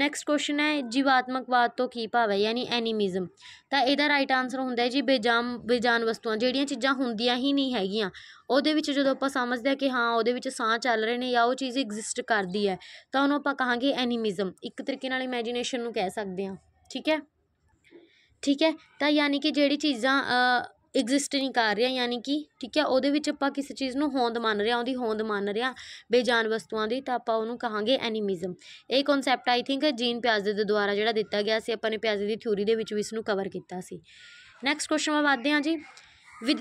ਨੈਕਸਟ ਕੁਐਸਚਨ ਹੈ ਜੀਵਾਤਮਕਵਾਦ ਤੋਂ ਕੀ ਭਾਵ ਹੈ ਯਾਨੀ ਐਨੀਮਿਜ਼ਮ ਤਾਂ ਇਹਦਾ ਰਾਈਟ ਆਨਸਰ ਹੁੰਦਾ ਹੈ ਜੀ ਬੇਜਾਨ ਬੇਜਾਨ ਵਸਤੂਆਂ ਜਿਹੜੀਆਂ ਚੀਜ਼ਾਂ ਹੁੰਦੀਆਂ ਹੀ ਨਹੀਂ ਹੈਗੀਆਂ ਉਹਦੇ ਵਿੱਚ ਜਦੋਂ ਆਪਾਂ ਸਮਝਦੇ ਹਾਂ ਕਿ ਹਾਂ ਉਹਦੇ ਵਿੱਚ ਸਾਹ ਚੱਲ ਰਹੇ ਨੇ ਜਾਂ ਉਹ ਚੀਜ਼ ਐਗਜ਼ਿਸਟ ਕਰਦੀ ਹੈ ਤਾਂ ਉਹਨੂੰ ਆਪਾਂ ਕਹਾਂਗੇ ਐਨੀਮਿਜ਼ਮ ਇੱਕ ਤਰੀਕੇ ਨਾਲ ਇਮੇਜਿਨੇਸ਼ਨ ਨੂੰ ਕਹਿ ਸਕਦੇ ਹਾਂ ਠੀਕ ਹੈ ਠੀਕ ਹੈ ਤਾਂ ਯਾਨੀ ਕਿ ਜਿਹੜੀ ਚੀਜ਼ਾਂ ਐਗਜ਼ਿਸਟ ਨਹੀਂ ਕਰ ਰਿਹਾ ਯਾਨੀ ਕਿ ਠੀਕ ਹੈ ਉਹਦੇ ਵਿੱਚ ਆਪਾਂ ਕਿਸੇ ਚੀਜ਼ ਨੂੰ ਹੋਂਦ ਮੰਨ ਰਿਹਾ ਉਹਦੀ ਹੋਂਦ ਮੰਨ ਰਿਹਾ ਬੇਜਾਨ ਵਸਤੂਆਂ ਦੀ ਤਾਂ ਆਪਾਂ ਉਹਨੂੰ ਕਹਾਂਗੇ ਐਨੀਮਿਜ਼ਮ ਇਹ ਕਨਸੈਪਟ ਆਈ ਥਿੰਕ ਜੀਨ ਪਿਆਜ਼ੇ ਦੇ ਦੁਆਰਾ ਜਿਹੜਾ ਦਿੱਤਾ ਗਿਆ ਸੀ ਆਪਾਂ ਨੇ ਪਿਆਜ਼ੇ ਦੀ ਥਿਊਰੀ ਦੇ ਵਿੱਚ ਵੀ ਇਸ ਨੂੰ ਕਵਰ ਕੀਤਾ ਸੀ ਨੈਕਸਟ ਕੁਐਸਚਨ ਮੈਂ ਵਾਦਦੇ ਹਾਂ ਜੀ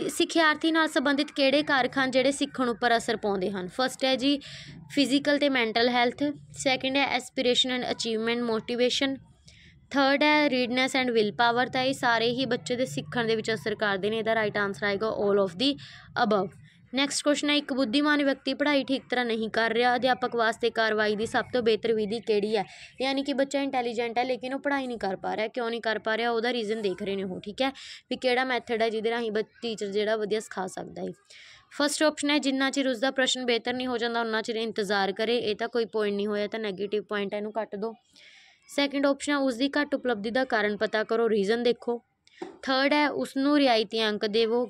ਸਿੱਖਿਆਰਥੀ ਨਾਲ ਸੰਬੰਧਿਤ ਕਿਹੜੇ ਕਾਰਕ ਹਨ ਜਿਹੜੇ ਸਿੱਖਣ ਉੱਪਰ ਅਸਰ ਪਾਉਂਦੇ ਹਨ ਫਸਟ ਹੈ ਜੀ ਫਿਜ਼ੀਕਲ ਤੇ ਮੈਂਟਲ ਹੈਲਥ ਸੈਕੰਡ ਹੈ aspiration and achievement motivation third ਹੈ ਰੀਡਨੈਸ ਐਂਡ ਵਿਲ ਪਾਵਰ ਤਾਂ ਇਹ ਸਾਰੇ ਹੀ ਬੱਚੇ ਦੇ ਸਿੱਖਣ ਦੇ ਵਿੱਚ ਅਸਰ ਕਰਦੇ ਨੇ ਇਹਦਾ ਰਾਈਟ ਆਨਸਰ ਆਏਗਾ 올 of the above next question ਹੈ ਇੱਕ ਬੁੱਧੀਮਾਨ ਵਿਅਕਤੀ ਪੜ੍ਹਾਈ ਠੀਕ ਤਰ੍ਹਾਂ ਨਹੀਂ ਕਰ ਰਿਹਾ ਅਧਿਆਪਕ ਵਾਸਤੇ ਕਾਰਵਾਈ ਦੀ ਸਭ ਤੋਂ ਬਿਹਤਰ ਵਿਧੀ ਕਿਹੜੀ ਹੈ ਯਾਨੀ ਕਿ ਬੱਚਾ ਇੰਟੈਲੀਜੈਂਟ ਹੈ ਲੇਕਿਨ ਉਹ ਪੜ੍ਹਾਈ ਨਹੀਂ ਕਰ ਪਾ ਰਿਹਾ ਕਿਉਂ ਨਹੀਂ ਕਰ ਪਾ ਰਿਹਾ ਉਹਦਾ ਰੀਜ਼ਨ ਦੇਖ ਰਹੇ ਨੇ ਉਹ ਠੀਕ ਹੈ ਵੀ ਕਿਹੜਾ ਮੈਥਡ ਹੈ ਜਿਹਦੇ ਰਾਹੀਂ ਟੀਚਰ ਜਿਹੜਾ ਵਧੀਆ ਸਿਖਾ ਸਕਦਾ ਹੈ ਫਸਟ ਆਪਸ਼ਨ ਹੈ ਜਿੰਨਾ ਚਿਰ ਉਸਦਾ ਪ੍ਰਸ਼ਨ ਬਿਹਤਰ ਨਹੀਂ ਹੋ ਜਾਂਦਾ ਉਹਨਾਂ ਚਿਰ ਇੰਤਜ਼ਾਰ ਕਰੇ ਇਹ ਤਾਂ ਕੋਈ ਪੁਆਇੰਟ ਨਹੀਂ ਹੋਇਆ ਤਾਂ 네ਗੇਟਿਵ ਪੁਆਇੰਟ ਇਹਨੂੰ ਕੱਟ ਦਿਓ ਸੈਕਿੰਡ ਆਪਸ਼ਨ ਹੈ ਉਸ ਦੀ ਘੱਟ ਉਪਲਬਧੀ ਦਾ ਕਾਰਨ ਪਤਾ ਕਰੋ ਰੀਜ਼ਨ ਦੇਖੋ ਥਰਡ ਹੈ ਉਸ ਨੂੰ ਰਿਆਇਤੀ ਅੰਕ ਦੇਵੋ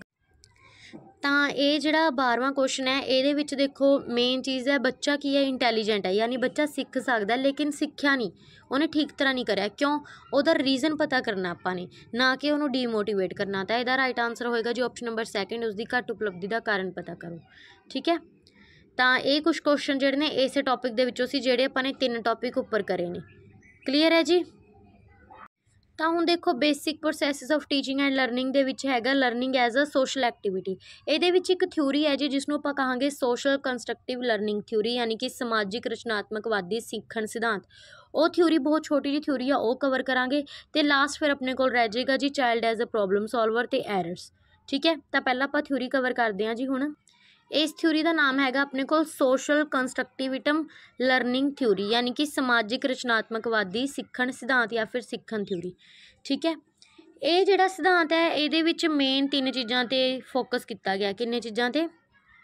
ਤਾਂ ਇਹ ਜਿਹੜਾ 12ਵਾਂ ਕੁਐਸਚਨ ਹੈ ਇਹਦੇ ਵਿੱਚ ਦੇਖੋ ਮੇਨ ਚੀਜ਼ ਹੈ ਬੱਚਾ ਕੀ ਹੈ ਇੰਟੈਲੀਜੈਂਟ ਹੈ ਯਾਨੀ ਬੱਚਾ ਸਿੱਖ ਸਕਦਾ ਲੇਕਿਨ ਸਿੱਖਿਆ ਨਹੀਂ ਉਹਨੇ ਠੀਕ ਤਰ੍ਹਾਂ ਨਹੀਂ ਕਰਿਆ ਕਿਉਂ ਉਹਦਾ ਰੀਜ਼ਨ ਪਤਾ ਕਰਨਾ ਆਪਾਂ ਨੇ ਨਾ ਕਿ ਉਹਨੂੰ ਡੀਮੋਟੀਵੇਟ ਕਰਨਾ ਤਾਂ ਇਹਦਾ ਰਾਈਟ ਆਨਸਰ ਹੋਏਗਾ ਜੀ ਆਪਸ਼ਨ ਨੰਬਰ ਸੈਕੰਡ ਉਸ ਦੀ ਘੱਟ ਉਪਲਬਧੀ ਦਾ ਕਾਰਨ ਪਤਾ ਕਰੋ ਠੀਕ ਹੈ ਤਾਂ ਇਹ ਕੁਝ ਕੁਐਸਚਨ ਜਿਹੜੇ ਨੇ ਇਸੇ ਟੌਪਿਕ ਦੇ ਵਿੱਚੋਂ ਸੀ ਜਿਹੜੇ ਆਪਾਂ ਨੇ ਤਿੰਨ ਟੌਪਿਕ ਉੱਪਰ ਕਰੇ ਨੇ ਕਲੀਅਰ ਹੈ ਜੀ ਤਾਂ ਹੁਣ ਦੇਖੋ basic processes of teaching and learning ਦੇ ਵਿੱਚ ਹੈਗਾ learning as a social activity ਇਹਦੇ ਵਿੱਚ ਇੱਕ ਥਿਊਰੀ ਹੈ ਜੀ ਜਿਸ ਨੂੰ ਆਪਾਂ ਕਹਾਂਗੇ ਸੋਸ਼ਲ ਕੰਸਟਰਕਟਿਵ ਲਰਨਿੰਗ ਥਿਊਰੀ ਯਾਨੀ ਕਿ ਸਮਾਜਿਕ ਰਚਨਾਤਮਕਵਾਦੀ ਸਿੱਖਣ ਸਿਧਾਂਤ ਉਹ ਥਿਊਰੀ ਬਹੁਤ ਛੋਟੀ ਜੀ ਥਿਊਰੀ ਆ ਉਹ ਕਵਰ ਕਰਾਂਗੇ ਤੇ ਲਾਸਟ ਫਿਰ ਆਪਣੇ ਕੋਲ ਰਹਿ ਜਾਏਗਾ ਜੀ child as a problem solver ਤੇ ਐਰਰਸ ਠੀਕ ਹੈ ਤਾਂ ਪਹਿਲਾਂ ਆਪਾਂ ਥਿਊਰੀ ਕਵਰ ਕਰਦੇ ਹਾਂ ਜੀ ਹੁਣ ਇਸ ਥਿਊਰੀ ਦਾ ਨਾਮ ਹੈਗਾ ਆਪਣੇ ਕੋਲ ਸੋਸ਼ਲ ਕੰਸਟਰਕਟਿਵਿਟਮ ਲਰਨਿੰਗ ਥਿਊਰੀ ਯਾਨੀ ਕਿ ਸਮਾਜਿਕ ਰਚਨਾਤਮਕਵਾਦੀ ਸਿੱਖਣ ਸਿਧਾਂਤ ਜਾਂ ਫਿਰ ਸਿੱਖਣ ਥਿਊਰੀ ਠੀਕ ਹੈ ਇਹ ਜਿਹੜਾ ਸਿਧਾਂਤ ਹੈ ਇਹਦੇ ਵਿੱਚ ਮੇਨ ਤਿੰਨ ਚੀਜ਼ਾਂ ਤੇ ਫੋਕਸ ਕੀਤਾ ਗਿਆ ਕਿੰਨੇ ਚੀਜ਼ਾਂ ਤੇ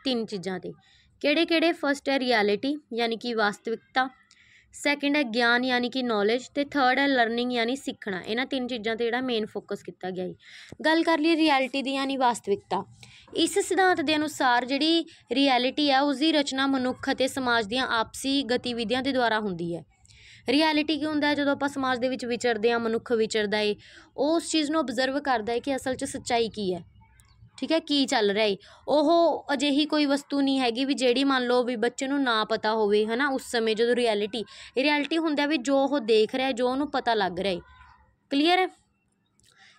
ਤਿੰਨ ਚੀਜ਼ਾਂ ਤੇ ਕਿਹੜੇ ਕਿਹੜੇ ਫਸਟ ਹੈ ਰਿਐਲਿਟੀ ਯਾਨੀ ਕਿ ਵਾਸਤਵਿਕਤਾ ਸੈਕਿੰਡ ਹੈ ਗਿਆਨ ਯਾਨੀ ਕਿ ਨੌਲੇਜ ਤੇ ਥਰਡ ਹੈ ਲਰਨਿੰਗ ਯਾਨੀ ਸਿੱਖਣਾ ਇਹਨਾਂ ਤਿੰਨ ਚੀਜ਼ਾਂ ਤੇ ਜਿਹੜਾ ਮੇਨ ਫੋਕਸ ਕੀਤਾ ਗਿਆ ਹੈ ਗੱਲ ਕਰ ਲਈ ਰਿਐਲਿਟੀ ਦੀ ਯਾਨੀ ਵਾਸਤਵਿਕਤਾ ਇਸ ਸਿਧਾਂਤ ਦੇ ਅਨੁਸਾਰ ਜਿਹੜੀ ਰਿਐਲਿਟੀ ਹੈ ਉਸ ਦੀ ਰਚਨਾ ਮਨੁੱਖ ਅਤੇ ਸਮਾਜ ਦੀਆਂ ਆਪਸੀ ਗਤੀਵਿਧੀਆਂ ਦੇ ਦੁਆਰਾ ਹੁੰਦੀ ਹੈ ਰਿਐਲਿਟੀ ਕੀ ਹੁੰਦਾ ਹੈ ਜਦੋਂ ਆਪਾਂ ਸਮਾਜ ਦੇ ਵਿੱਚ ਵਿਚਰਦੇ ਆ ਮਨੁੱਖ ਵਿਚਰਦਾ ਏ ਉਹ ਉਸ ਚੀਜ਼ ਨੂੰ ਆਬਜ਼ਰਵ ਕਰਦਾ ਹੈ ਕਿ ਅਸਲ 'ਚ ਸੱਚਾਈ ਕੀ ਹੈ ਠੀਕ ਹੈ ਕੀ ਚੱਲ ਰਿਹਾ ਏ ਉਹ ਅਜਿਹੀ ਕੋਈ ਵਸਤੂ ਨਹੀਂ ਹੈਗੀ ਵੀ ਜਿਹੜੀ ਮੰਨ ਲਓ ਵੀ ਬੱਚੇ ਨੂੰ ਨਾ ਪਤਾ ਹੋਵੇ ਹਨਾ ਉਸ ਸਮੇਂ ਜਦੋਂ ਰਿਐਲਿਟੀ ਰਿਐਲਿਟੀ ਹੁੰਦਾ ਵੀ ਜੋ ਉਹ ਦੇਖ ਰਿਹਾ ਜੋ ਉਹਨੂੰ ਪਤਾ ਲੱਗ ਰਿਹਾ ਹੈ ਕਲੀਅਰ ਹੈ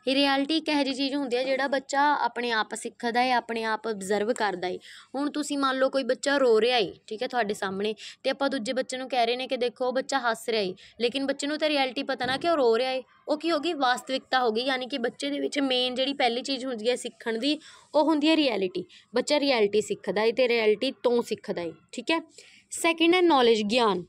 ਇਹ ਰਿਐਲਿਟੀ ਇੱਕ ਅਜਿਹੀ ਚੀਜ਼ ਹੁੰਦੀ ਹੈ ਜਿਹੜਾ ਬੱਚਾ ਆਪਣੇ ਆਪ ਸਿੱਖਦਾ ਹੈ ਆਪਣੇ ਆਪ ਅਬਜ਼ਰਵ ਕਰਦਾ ਹੈ ਹੁਣ ਤੁਸੀਂ ਮੰਨ ਲਓ ਕੋਈ ਬੱਚਾ ਰੋ ਰਿਹਾ ਹੈ ਠੀਕ ਹੈ ਤੁਹਾਡੇ ਸਾਹਮਣੇ ਤੇ ਆਪਾਂ ਦੂਜੇ ਬੱਚੇ ਨੂੰ ਕਹਿ ਰਹੇ ਨੇ ਕਿ ਦੇਖੋ ਬੱਚਾ ਹੱਸ ਰਿਹਾ ਹੈ ਲੇਕਿਨ ਬੱਚੇ ਨੂੰ ਤਾਂ ਰਿਐਲਿਟੀ ਪਤਾ ਨਾ ਕਿ ਉਹ ਰੋ ਰਿਹਾ ਹੈ ਉਹ ਕੀ ਹੋ ਗਈ ਵਾਸਤਵਿਕਤਾ ਹੋ ਗਈ ਯਾਨੀ ਕਿ ਬੱਚੇ ਦੇ ਵਿੱਚ ਮੇਨ ਜਿਹੜੀ ਪਹਿਲੀ ਚੀਜ਼ ਹੁੰਦੀ ਹੈ ਸਿੱਖਣ ਦੀ ਉਹ ਹੁੰਦੀ ਹੈ ਰਿਐਲਿਟੀ ਬੱਚਾ ਰਿਐਲਿਟੀ ਸਿੱਖਦਾ ਹੈ ਤੇ ਰਿਐਲਿਟੀ ਤੋਂ ਸਿੱਖਦਾ ਹੈ ਠੀਕ ਹੈ ਸੈਕਿੰਡ ਹੈ ਨੌਲੇਜ ਗਿਆਨ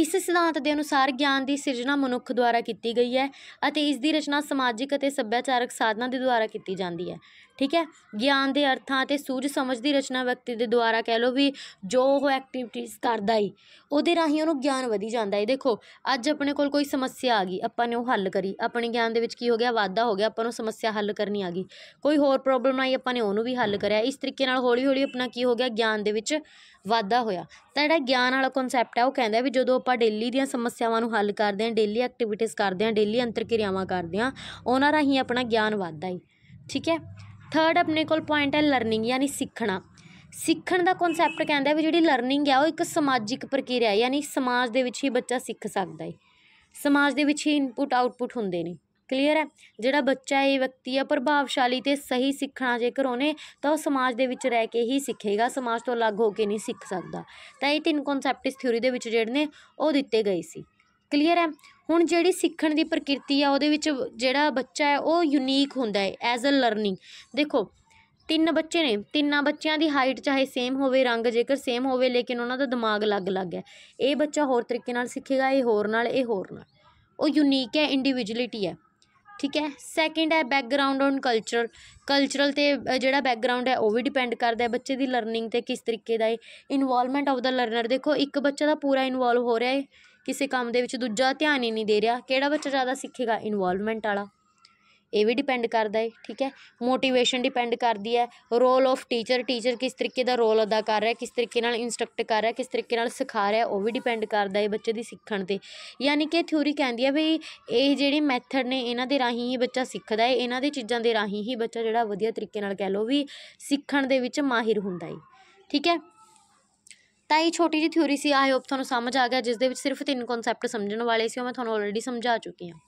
ਇਸ ਸਿਧਾਂਤ ਦੇ ਅਨੁਸਾਰ ਗਿਆਨ ਦੀ ਸਿਰਜਣਾ ਮਨੁੱਖ ਦੁਆਰਾ ਕੀਤੀ ਗਈ ਹੈ ਅਤੇ ਇਸ ਦੀ ਰਚਨਾ ਸਮਾਜਿਕ ਅਤੇ ਸੱਭਿਆਚਾਰਕ ਸਾਧਨਾਂ ਦੇ ਦੁਆਰਾ ਕੀਤੀ ਜਾਂਦੀ ਹੈ ਠੀਕ ਹੈ ਗਿਆਨ ਦੇ ਅਰਥਾਂ ਤੇ ਸੂਝ ਸਮਝ ਦੀ ਰਚਨਾ ਵਿਅਕਤੀ ਦੇ ਦੁਆਰਾ ਕਹਿ ਲੋ ਵੀ ਜੋ ਉਹ ਐਕਟੀਵਿਟੀਜ਼ ਕਰਦਾ ਹੀ ਉਹਦੇ ਰਾਹੀਂ ਉਹਨੂੰ ਗਿਆਨ ਵਧੀ ਜਾਂਦਾ ਹੈ ਦੇਖੋ ਅੱਜ ਆਪਣੇ ਕੋਲ ਕੋਈ ਸਮੱਸਿਆ ਆ ਗਈ ਆਪਾਂ ਨੇ ਉਹ ਹੱਲ ਕਰੀ ਆਪਣੇ ਗਿਆਨ ਦੇ ਵਿੱਚ ਕੀ ਹੋ ਗਿਆ ਵਾਧਾ ਹੋ ਗਿਆ ਆਪਾਂ ਨੂੰ ਸਮੱਸਿਆ ਹੱਲ ਕਰਨੀ ਆ ਗਈ ਕੋਈ ਹੋਰ ਪ੍ਰੋਬਲਮ ਆਈ ਆਪਾਂ ਨੇ ਉਹਨੂੰ ਵੀ ਹੱਲ ਕਰਿਆ ਇਸ ਤਰੀਕੇ ਨਾਲ ਹੌਲੀ ਹੌਲੀ ਆਪਣਾ ਕੀ ਹੋ ਗਿਆ ਗਿਆਨ ਦੇ ਵਿੱਚ ਵਾਧਾ ਹੋਇਆ ਤਾਂ ਜਿਹੜਾ ਗਿਆਨ ਵਾਲਾ ਕਨਸੈਪਟ ਹੈ ਉਹ ਕਹਿੰਦਾ ਵੀ ਜਦੋਂ ਆਪਾਂ ਡੇਲੀ ਦੀਆਂ ਸਮੱਸਿਆਵਾਂ ਨੂੰ ਹੱਲ ਕਰਦੇ ਹਾਂ ਡੇਲੀ ਐਕਟੀਵਿਟੀਜ਼ ਕਰਦੇ ਹਾਂ ਡੇਲੀ ਅੰਤਰਕਿਰਿਆਵਾਂ ਕਰਦੇ ਹਾਂ ਉਹਨਾਂ ਰਾਹੀਂ ਆਪਣਾ ਗਿਆਨ ਵਧਦਾ ਹੈ ਠੀਕ ਹੈ ਥਰਡ ਆਪਣੇ ਕੋਲ ਪੁਆਇੰਟ ਹੈ ਲਰਨਿੰਗ ਯਾਨੀ ਸਿੱਖਣਾ ਸਿੱਖਣ ਦਾ ਕਨਸੈਪਟ ਕਹਿੰਦਾ ਵੀ ਜਿਹੜੀ ਲਰਨਿੰਗ ਹੈ ਉਹ ਇੱਕ ਸਮਾਜਿਕ ਪ੍ਰਕਿਰਿਆ ਹੈ ਯਾਨੀ ਸਮਾਜ ਦੇ ਵਿੱਚ ਹੀ ਬੱਚਾ ਸਿੱਖ ਸਕਦਾ ਹੈ ਸਮਾਜ ਦੇ ਵਿੱਚ ਹੀ ਇਨਪੁਟ ਆਊਟਪੁਟ ਹੁੰਦੇ ਨੇ ਕਲੀਅਰ ਹੈ ਜਿਹੜਾ ਬੱਚਾ ਇਹ ਵਿਅਕਤੀ ਹੈ ਪ੍ਰਭਾਵਸ਼ਾਲੀ ਤੇ ਸਹੀ ਸਿੱਖਣਾ ਜੇਕਰ ਉਹਨੇ ਤਾਂ ਉਹ ਸਮਾਜ ਦੇ ਵਿੱਚ ਰਹਿ ਕੇ ਹੀ ਸਿੱਖੇਗਾ ਸਮਾਜ ਤੋਂ ਅਲੱਗ ਹੋ ਕੇ ਨਹੀਂ ਸਿੱਖ ਸਕਦਾ ਤਾਂ ਇਹ ਤਿੰਨ ਕਨਸੈਪਟ ਇਸ ਥਿਊਰੀ ਦੇ ਵਿੱਚ ਜਿਹੜੇ ਨੇ ਉਹ ਦਿੱਤੇ ਗਏ ਸੀ ਕਲੀਅਰ ਹੈ ਹੁਣ ਜਿਹੜੀ ਸਿੱਖਣ ਦੀ ਪ੍ਰਕਿਰਤੀ ਆ ਉਹਦੇ ਵਿੱਚ ਜਿਹੜਾ ਬੱਚਾ ਹੈ ਉਹ ਯੂਨੀਕ ਹੁੰਦਾ ਹੈ ਐਜ਼ ਅ ਲਰਨਿੰਗ ਦੇਖੋ ਤਿੰਨ ਬੱਚੇ ਨੇ ਤਿੰਨਾਂ ਬੱਚਿਆਂ ਦੀ ਹਾਈਟ ਚਾਹੇ ਸੇਮ ਹੋਵੇ ਰੰਗ ਜੇਕਰ ਸੇਮ ਹੋਵੇ ਲੇਕਿਨ ਉਹਨਾਂ ਦਾ ਦਿਮਾਗ ਅਲੱਗ-ਅਲੱਗ ਹੈ ਇਹ ਬੱਚਾ ਹੋਰ ਤਰੀਕੇ ਨਾਲ ਸਿੱਖੇਗਾ ਇਹ ਹੋਰ ਨਾਲ ਇਹ ਹੋਰ ਨਾਲ ਉਹ ਯੂਨੀਕ ਹੈ ਇੰਡੀਵਿਜੁਅਲਿਟੀ ਹੈ ਠੀਕ ਹੈ ਸੈਕਿੰਡ ਹੈ ਬੈਕਗ੍ਰਾਉਂਡ ਔਨ ਕਲਚਰਲ ਕਲਚਰਲ ਤੇ ਜਿਹੜਾ ਬੈਕਗ੍ਰਾਉਂਡ ਹੈ ਉਹ ਵੀ ਡਿਪੈਂਡ ਕਰਦਾ ਹੈ ਬੱਚੇ ਦੀ ਲਰਨਿੰਗ ਤੇ ਕਿਸ ਤਰੀਕੇ ਦਾ ਹੈ ਇਨਵੋਲਵਮੈਂਟ ਆਫ ਦਾ ਲਰਨਰ ਦੇਖੋ ਇੱਕ ਬੱਚਾ ਦਾ ਪੂਰਾ ਇਨਵੋਲਵ ਹੋ ਰਿਹਾ ਹੈ ਕਿਸੇ ਕੰਮ ਦੇ ਵਿੱਚ ਦੂਜਾ ਧਿਆਨ ਹੀ ਨਹੀਂ ਦੇ ਰਿਹਾ ਕਿਹੜਾ ਬੱਚਾ ਜ਼ਿਆਦਾ ਸਿੱਖੇਗਾ ਇਨਵੋਲਵਮੈਂਟ ਵਾਲਾ ਇਹ ਵੀ ਡਿਪੈਂਡ ਕਰਦਾ ਹੈ ਠੀਕ ਹੈ ਮੋਟੀਵੇਸ਼ਨ ਡਿਪੈਂਡ ਕਰਦੀ ਹੈ ਰੋਲ ਆਫ ਟੀਚਰ ਟੀਚਰ ਕਿਸ ਤਰੀਕੇ ਦਾ ਰੋਲ ਅਦਾ ਕਰ ਰਿਹਾ ਕਿਸ ਤਰੀਕੇ ਨਾਲ ਇਨਸਟ੍ਰਕਟ ਕਰ ਰਿਹਾ ਕਿਸ ਤਰੀਕੇ ਨਾਲ ਸਿਖਾ ਰਿਹਾ ਉਹ ਵੀ ਡਿਪੈਂਡ ਕਰਦਾ ਹੈ ਬੱਚੇ ਦੀ ਸਿੱਖਣ ਤੇ ਯਾਨੀ ਕਿ ਥਿਉਰੀ ਕਹਿੰਦੀ ਹੈ ਵੀ ਇਹ ਜਿਹੜੇ ਮੈਥਡ ਨੇ ਇਹਨਾਂ ਦੇ ਰਾਹੀਂ ਹੀ ਬੱਚਾ ਸਿੱਖਦਾ ਹੈ ਇਹਨਾਂ ਦੇ ਚੀਜ਼ਾਂ ਦੇ ਰਾਹੀਂ ਹੀ ਬੱਚਾ ਜਿਹੜਾ ਵਧੀਆ ਤਰੀਕੇ ਨਾਲ ਕਹਿ ਲੋ ਵੀ ਸਿੱਖਣ ਦੇ ਵਿੱਚ ਮਾਹਿਰ ਹੁੰਦਾ ਹੈ ਠੀਕ ਹੈ ਤਾਂ ਇਹ ਛੋਟੀ ਜਿਹੀ ਥਿਉਰੀ ਸੀ ਆਈ ਹੋਪ ਤੁਹਾਨੂੰ ਸਮਝ ਆ ਗਿਆ ਜਿਸ ਦੇ ਵਿੱਚ ਸਿਰਫ ਤਿੰਨ ਕਨਸੈਪਟ ਸਮਝਣ ਵਾਲੇ ਸੀ ਉਹ ਮੈਂ ਤੁਹਾਨੂੰ ਆਲਰੇਡੀ ਸਮਝਾ ਚੁੱਕੀ ਹਾਂ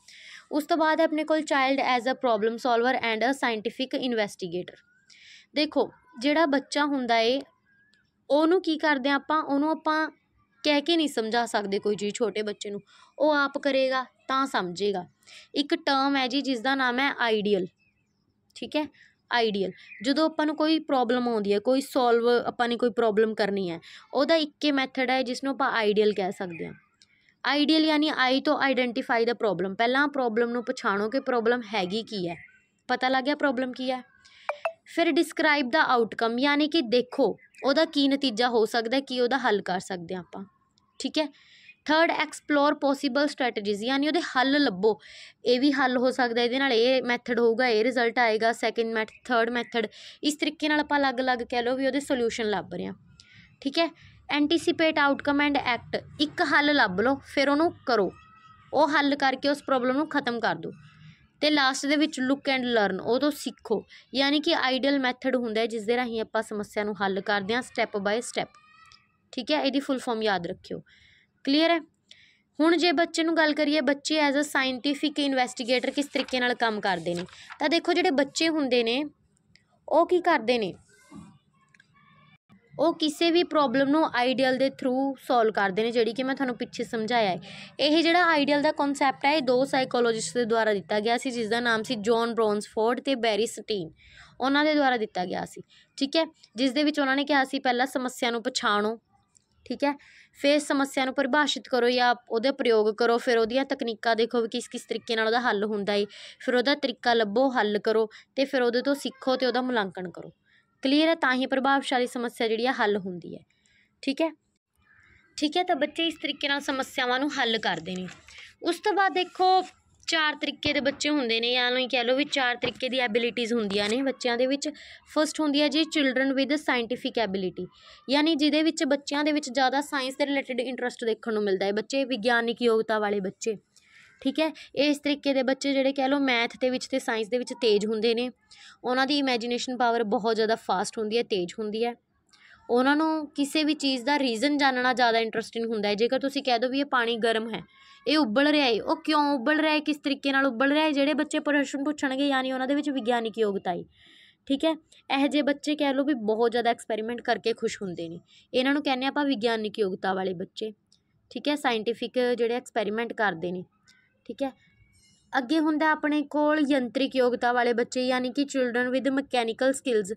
ਉਸ ਤੋਂ ਬਾਅਦ ਆਪਣੇ ਕੋਲ child as a problem solver and a scientific investigator ਦੇਖੋ ਜਿਹੜਾ ਬੱਚਾ ਹੁੰਦਾ ਏ ਉਹਨੂੰ ਕੀ ਕਰਦੇ ਆਪਾਂ ਉਹਨੂੰ ਆਪਾਂ ਕਹਿ ਕੇ ਨਹੀਂ ਸਮਝਾ ਸਕਦੇ ਕੋਈ ਜੀ ਛੋਟੇ ਬੱਚੇ ਨੂੰ ਉਹ ਆਪ ਕਰੇਗਾ ਤਾਂ ਸਮਝੇਗਾ ਇੱਕ ਟਰਮ ਹੈ ਜੀ ਜਿਸ ਦਾ ਨਾਮ ਹੈ ਆਈਡੀਅਲ ਠੀਕ ਹੈ ਆਈਡੀਅਲ ਜਦੋਂ ਆਪਾਂ ਨੂੰ ਕੋਈ ਪ੍ਰੋਬਲਮ ਆਉਂਦੀ ਹੈ ਕੋਈ ਸੋਲਵ ਆਪਾਂ ਨੇ ਕੋਈ ਪ੍ਰੋਬਲਮ ਕਰਨੀ ਹੈ ਉਹਦਾ ਇੱਕੇ ਮੈਥਡ ਹੈ ਜਿਸ ਨੂੰ ਆਪਾਂ ਆਈਡੀਅਲ ਕਹਿ ਸਕਦੇ ਹਾਂ ਆਈਡੀਅਲ ਯਾਨੀ ਆਈ ਤੋਂ ਆਈਡੈਂਟੀਫਾਈ ਦਾ ਪ੍ਰੋਬਲਮ ਪਹਿਲਾਂ ਪ੍ਰੋਬਲਮ ਨੂੰ ਪਛਾਣੋ ਕਿ ਪ੍ਰੋਬਲਮ ਹੈਗੀ ਕੀ ਹੈ ਪਤਾ ਲੱਗ ਗਿਆ ਪ੍ਰੋਬਲਮ ਕੀ ਹੈ ਫਿਰ ਡਿਸਕ੍ਰਾਈਬ ਦਾ ਆਊਟਕਮ ਯਾਨੀ ਕਿ ਦੇਖੋ ਉਹਦਾ ਕੀ ਨਤੀਜਾ ਹੋ ਸਕਦਾ ਕੀ ਉਹਦਾ ਹੱਲ ਕਰ ਸਕਦੇ ਆਪਾਂ ਠੀਕ ਹੈ ਥਰਡ ਐਕਸਪਲੋਰ ਪੋਸੀਬਲ ਸਟ੍ਰੈਟਜੀਜ਼ ਯਾਨੀ ਉਹਦੇ ਹੱਲ ਲੱਭੋ ਇਹ ਵੀ ਹੱਲ ਹੋ ਸਕਦਾ ਇਹਦੇ ਨਾਲ ਇਹ ਮੈਥਡ ਹੋਊਗਾ ਇਹ ਰਿਜ਼ਲਟ ਆਏਗਾ ਸੈਕਿੰਡ ਮੈਥ ਥਰਡ ਮੈਥਡ ਇਸ ਤਰੀਕੇ ਨਾਲ ਆਪਾਂ ਅਲੱਗ-ਅਲੱਗ ਕਹਿ ਲਓ ਵੀ ਉਹਦੇ ਸੋਲੂਸ਼ਨ ਲੱਭ ਰਹੇ ਹਾਂ ਠੀਕ ਹੈ ਐਂਟੀਸੀਪੇਟ ਆਊਟਕਮ ਐਂਡ ਐਕਟ ਇੱਕ ਹੱਲ ਲੱਭ ਲਓ ਫਿਰ ਉਹਨੂੰ ਕਰੋ ਉਹ ਹੱਲ ਕਰਕੇ ਉਸ ਪ੍ਰੋਬਲਮ ਨੂੰ ਖਤਮ ਕਰ ਦਿਓ ਤੇ ਲਾਸਟ ਦੇ ਵਿੱਚ ਲੁੱਕ ਐਂਡ ਲਰਨ ਉਹ ਤੋਂ ਸਿੱਖੋ ਯਾਨੀ ਕਿ ਆਈਡੀਅਲ ਮੈਥਡ ਹੁੰਦਾ ਹੈ ਜਿਸ ਦੇ ਰਾਹੀਂ ਆਪਾਂ ਸਮੱਸਿਆ ਨੂੰ ਹੱਲ ਕਰਦੇ ਹਾਂ ਸਟੈਪ ਬਾਈ ਸਟੈਪ ਠੀਕ ਹੈ ਇਹਦੀ ਫੁੱਲ ਫਾਰਮ ਯਾਦ ਰੱਖਿਓ ਕਲੀਅਰ ਹੈ ਹੁਣ ਜੇ ਬੱਚੇ ਨੂੰ ਗੱਲ ਕਰੀਏ ਬੱਚੇ ਐਜ਼ ਅ ਸਾਇੰਟੀਫਿਕ ਇਨਵੈਸਟੀਗੇਟਰ ਕਿਸ ਤਰੀਕੇ ਨਾਲ ਕੰਮ ਕਰਦੇ ਨੇ ਤਾਂ ਦੇਖੋ ਜਿਹੜੇ ਬੱਚੇ ਹੁੰਦੇ ਨੇ ਉਹ ਕੀ ਕਰਦੇ ਨੇ ਉਹ ਕਿਸੇ ਵੀ ਪ੍ਰੋਬਲਮ ਨੂੰ ਆਈਡੀਅਲ ਦੇ ਥਰੂ ਸੋਲਵ ਕਰਦੇ ਨੇ ਜਿਹੜੀ ਕਿ ਮੈਂ ਤੁਹਾਨੂੰ ਪਿੱਛੇ ਸਮਝਾਇਆ ਹੈ ਇਹ ਜਿਹੜਾ ਆਈਡੀਅਲ ਦਾ ਕਨਸੈਪਟ ਹੈ ਇਹ ਦੋ ਸਾਈਕੋਲੋਜਿਸਟ ਦੇ ਦੁਆਰਾ ਦਿੱਤਾ ਗਿਆ ਸੀ ਜਿਸ ਦਾ ਨਾਮ ਸੀ ਜੌਨ ਬ੍ਰੌਨਸਫੋਰਡ ਤੇ ਬੈਰੀ ਸਟੀਨ ਉਹਨਾਂ ਦੇ ਦੁਆਰਾ ਦਿੱਤਾ ਗਿਆ ਸੀ ਠੀਕ ਹੈ ਜਿਸ ਦੇ ਵਿੱਚ ਉਹਨਾਂ ਨੇ ਕਿਹਾ ਸੀ ਪਹਿਲਾਂ ਸਮੱਸਿਆ ਨੂੰ ਪਛਾਣੋ ਠੀਕ ਹੈ ਫਿਰ ਸਮੱਸਿਆ ਨੂੰ ਪਰਿਭਾਸ਼ਿਤ ਕਰੋ ਜਾਂ ਉਹਦੇ ਪ੍ਰਯੋਗ ਕਰੋ ਫਿਰ ਉਹਦੀਆਂ ਤਕਨੀਕਾਂ ਦੇਖੋ ਵੀ ਕਿਸ ਕਿਸ ਤਰੀਕੇ ਨਾਲ ਉਹਦਾ ਹੱਲ ਹੁੰਦਾ ਹੈ ਫਿਰ ਉਹਦਾ ਤਰੀਕਾ ਲੱਭੋ ਹੱਲ ਕਰੋ ਤੇ ਫਿਰ ਉਹਦੇ ਤੋਂ ਸਿੱਖੋ ਤੇ ਉਹਦਾ ਮੁਲਾਂਕਣ ਕਰੋ ਕਲੀਅਰ ਹੈ ਤਾਂ ਹੀ ਪ੍ਰਭਾਵਸ਼ਾਲੀ ਸਮੱਸਿਆ ਜਿਹੜੀ ਆ ਹੱਲ ਹੁੰਦੀ ਹੈ ਠੀਕ ਹੈ ਠੀਕ ਹੈ ਤਾਂ ਬੱਚੇ ਇਸ ਤਰੀਕੇ ਨਾਲ ਸਮੱਸਿਆਵਾਂ ਨੂੰ ਹੱਲ ਕਰਦੇ ਨੇ ਉਸ ਤੋਂ ਬਾਅਦ ਦੇਖੋ ਚਾਰ ਤਰੀਕੇ ਦੇ ਬੱਚੇ ਹੁੰਦੇ ਨੇ ਜਾਂ ਨੂੰ ਕਹਿ ਲਓ ਵੀ ਚਾਰ ਤਰੀਕੇ ਦੀ ਐਬਿਲਿਟੀਜ਼ ਹੁੰਦੀਆਂ ਨੇ ਬੱਚਿਆਂ ਦੇ ਵਿੱਚ ਫਸਟ ਹੁੰਦੀ ਹੈ ਜੀ ਚਿਲਡਰਨ ਵਿਦ ਸਾਇੰਟਿਫਿਕ ਐਬਿਲਿਟੀ ਯਾਨੀ ਜਿਹਦੇ ਵਿੱਚ ਬੱਚਿਆਂ ਦੇ ਵਿੱਚ ਜ਼ਿਆਦਾ ਸਾਇੰਸ ਦੇ ਰਿਲੇਟਡ ਇੰਟਰਸਟ ਦੇਖਣ ਨੂੰ ਮਿਲਦਾ ਹੈ ਬੱਚੇ ਵਿਗਿਆਨਿਕ ਯੋਗਤਾ ਵਾਲੇ ਬੱਚੇ ਠੀਕ ਹੈ ਇਸ ਤਰੀਕੇ ਦੇ ਬੱਚੇ ਜਿਹੜੇ ਕਹਿ ਲਓ ਮੈਥ ਦੇ ਵਿੱਚ ਤੇ ਸਾਇੰਸ ਦੇ ਵਿੱਚ ਤੇਜ਼ ਹੁੰਦੇ ਨੇ ਉਹਨਾਂ ਦੀ ਇਮੇਜਿਨੇਸ਼ਨ ਪਾਵਰ ਬਹੁਤ ਜ਼ਿਆਦਾ ਫਾਸਟ ਹੁੰਦੀ ਹੈ ਤੇਜ਼ ਹੁੰਦੀ ਹੈ ਉਹਨਾਂ ਨੂੰ ਕਿਸੇ ਵੀ ਚੀਜ਼ ਦਾ ਰੀਜ਼ਨ ਜਾਣਨਾ ਜ਼ਿਆਦਾ ਇੰਟਰਸਟਿੰਗ ਹੁੰਦਾ ਹੈ ਜੇਕਰ ਤੁਸੀਂ ਕਹਿ ਦੋ ਵੀ ਇਹ ਪਾਣੀ ਗਰਮ ਹੈ ਇਹ ਉਬਲ ਰਿਹਾ ਹੈ ਉਹ ਕਿਉਂ ਉਬਲ ਰਿਹਾ ਹੈ ਕਿਸ ਤਰੀਕੇ ਨਾਲ ਉਬਲ ਰਿਹਾ ਹੈ ਜਿਹੜੇ ਬੱਚੇ ਪ੍ਰਸ਼ਨ ਪੁੱਛਣਗੇ ਯਾਨੀ ਉਹਨਾਂ ਦੇ ਵਿੱਚ ਵਿਗਿਆਨਿਕ ਯੋਗਤਾ ਹੈ ਠੀਕ ਹੈ ਇਹ ਜਿਹੇ ਬੱਚੇ ਕਹਿ ਲੋ ਵੀ ਬਹੁਤ ਜ਼ਿਆਦਾ ਐਕਸਪੈਰੀਮੈਂਟ ਕਰਕੇ ਖੁਸ਼ ਹੁੰਦੇ ਨੇ ਇਹਨਾਂ ਨੂੰ ਕਹਿੰਦੇ ਆਪਾਂ ਵਿਗਿਆਨਿਕ ਯੋਗਤਾ ਵਾਲੇ ਬੱਚੇ ਠੀਕ ਹੈ ਸਾਇੰਟੀਫਿਕ ਜਿਹੜੇ ਐਕਸਪੈਰੀਮੈਂਟ ਕਰਦੇ ਨੇ ਠੀਕ ਹੈ ਅੱਗੇ ਹੁੰਦਾ ਆਪਣੇ ਕੋਲ ਯੰਤਰਿਕ ਯੋਗਤਾ ਵਾਲੇ ਬੱਚੇ ਯਾਨੀ ਕਿ ਚਿਲਡਰਨ ਵਿਦ ਮਕੈਨੀਕਲ ਸਕਿਲਸ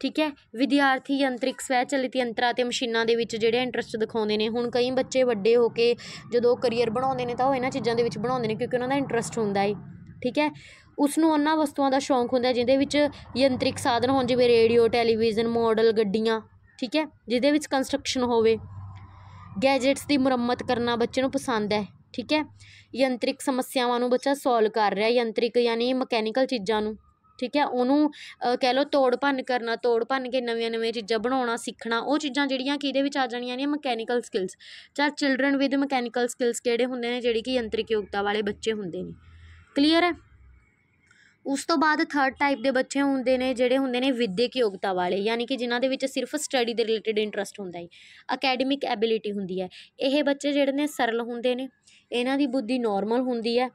ਠੀਕ ਹੈ ਵਿਦਿਆਰਥੀ ਯੰਤਰਿਕ ਸਵੈ ਚਲਿਤ ਯੰਤਰਾਂ ਤੇ ਮਸ਼ੀਨਾਂ ਦੇ ਵਿੱਚ ਜਿਹੜੇ ਇੰਟਰਸਟ ਦਿਖਾਉਂਦੇ ਨੇ ਹੁਣ ਕਈ ਬੱਚੇ ਵੱਡੇ ਹੋ ਕੇ ਜਦੋਂ ਕਰੀਅਰ ਬਣਾਉਂਦੇ ਨੇ ਤਾਂ ਉਹ ਇਹਨਾਂ ਚੀਜ਼ਾਂ ਦੇ ਵਿੱਚ ਬਣਾਉਂਦੇ ਨੇ ਕਿਉਂਕਿ ਉਹਨਾਂ ਦਾ ਇੰਟਰਸਟ ਹੁੰਦਾ ਹੈ ਠੀਕ ਹੈ ਉਸ ਨੂੰ ਉਹਨਾਂ ਵਸਤੂਆਂ ਦਾ ਸ਼ੌਂਕ ਹੁੰਦਾ ਜਿਹਦੇ ਵਿੱਚ ਯੰਤਰਿਕ ਸਾਧਨ ਹੋਣ ਜਿਵੇਂ ਰੇਡੀਓ ਟੈਲੀਵਿਜ਼ਨ ਮਾਡਲ ਗੱਡੀਆਂ ਠੀਕ ਹੈ ਜਿਹਦੇ ਵਿੱਚ ਕੰਸਟਰਕਸ਼ਨ ਹੋਵੇ ਗੈਜਟਸ ਦੀ ਮੁਰੰਮਤ ਕਰਨਾ ਬੱਚੇ ਨੂੰ ਪਸੰਦ ਹੈ ਠੀਕ ਹੈ ਯੰਤਰਿਕ ਸਮੱਸਿਆਵਾਂ ਨੂੰ ਬੱਚਾ ਸੋਲਵ ਕਰ ਰਿਹਾ ਯੰਤਰਿਕ ਯਾਨੀ ਮਕੈਨੀਕਲ ਚੀਜ਼ਾਂ ਨੂੰ ਠੀਕ ਹੈ ਉਹਨੂੰ ਕਹਿ ਲਓ ਤੋੜ ਭੰਨ ਕਰਨਾ ਤੋੜ ਭੰਨ ਕੇ ਨਵੀਆਂ ਨਵੀਆਂ ਚੀਜ਼ਾਂ ਬਣਾਉਣਾ ਸਿੱਖਣਾ ਉਹ ਚੀਜ਼ਾਂ ਜਿਹੜੀਆਂ ਕਿ ਇਹਦੇ ਵਿੱਚ ਆ ਜਾਣੀਆਂ ਨੇ ਮਕੈਨੀਕਲ ਸਕਿੱਲਸ ਚਾਹ ਚਿਲਡਰਨ ਵਿਦ ਮਕੈਨੀਕਲ ਸਕਿੱਲਸ ਕਿਹੜੇ ਹੁੰਦੇ ਨੇ ਜਿਹੜੀ ਕਿ ਯੰਤਰਿਕ ਯੋਗਤਾ ਵਾਲੇ ਬੱਚੇ ਹੁੰਦੇ ਨੇ ਕਲੀਅਰ ਹੈ ਉਸ ਤੋਂ ਬਾਅਦ ਥਰਡ ਟਾਈਪ ਦੇ ਬੱਚੇ ਹੁੰਦੇ ਨੇ ਜਿਹੜੇ ਹੁੰਦੇ ਨੇ ਵਿਦਿਅਕ ਯੋਗਤਾ ਵਾਲੇ ਯਾਨੀ ਕਿ ਜਿਨ੍ਹਾਂ ਦੇ ਵਿੱਚ ਸਿਰਫ ਸਟੱਡੀ ਦੇ ਰਿਲੇਟਡ ਇੰਟਰਸਟ ਹੁੰਦਾ ਹੈ ਅਕੈਡਮਿਕ ਐਬਿਲਿਟੀ ਹੁੰਦੀ ਹੈ ਇਹ ਬੱਚੇ ਜਿਹੜੇ ਨੇ ਸਰਲ ਹੁੰਦੇ ਨੇ ਇਹਨਾਂ ਦੀ ਬੁੱਧੀ ਨਾਰਮਲ ਹੁੰਦੀ ਹੈ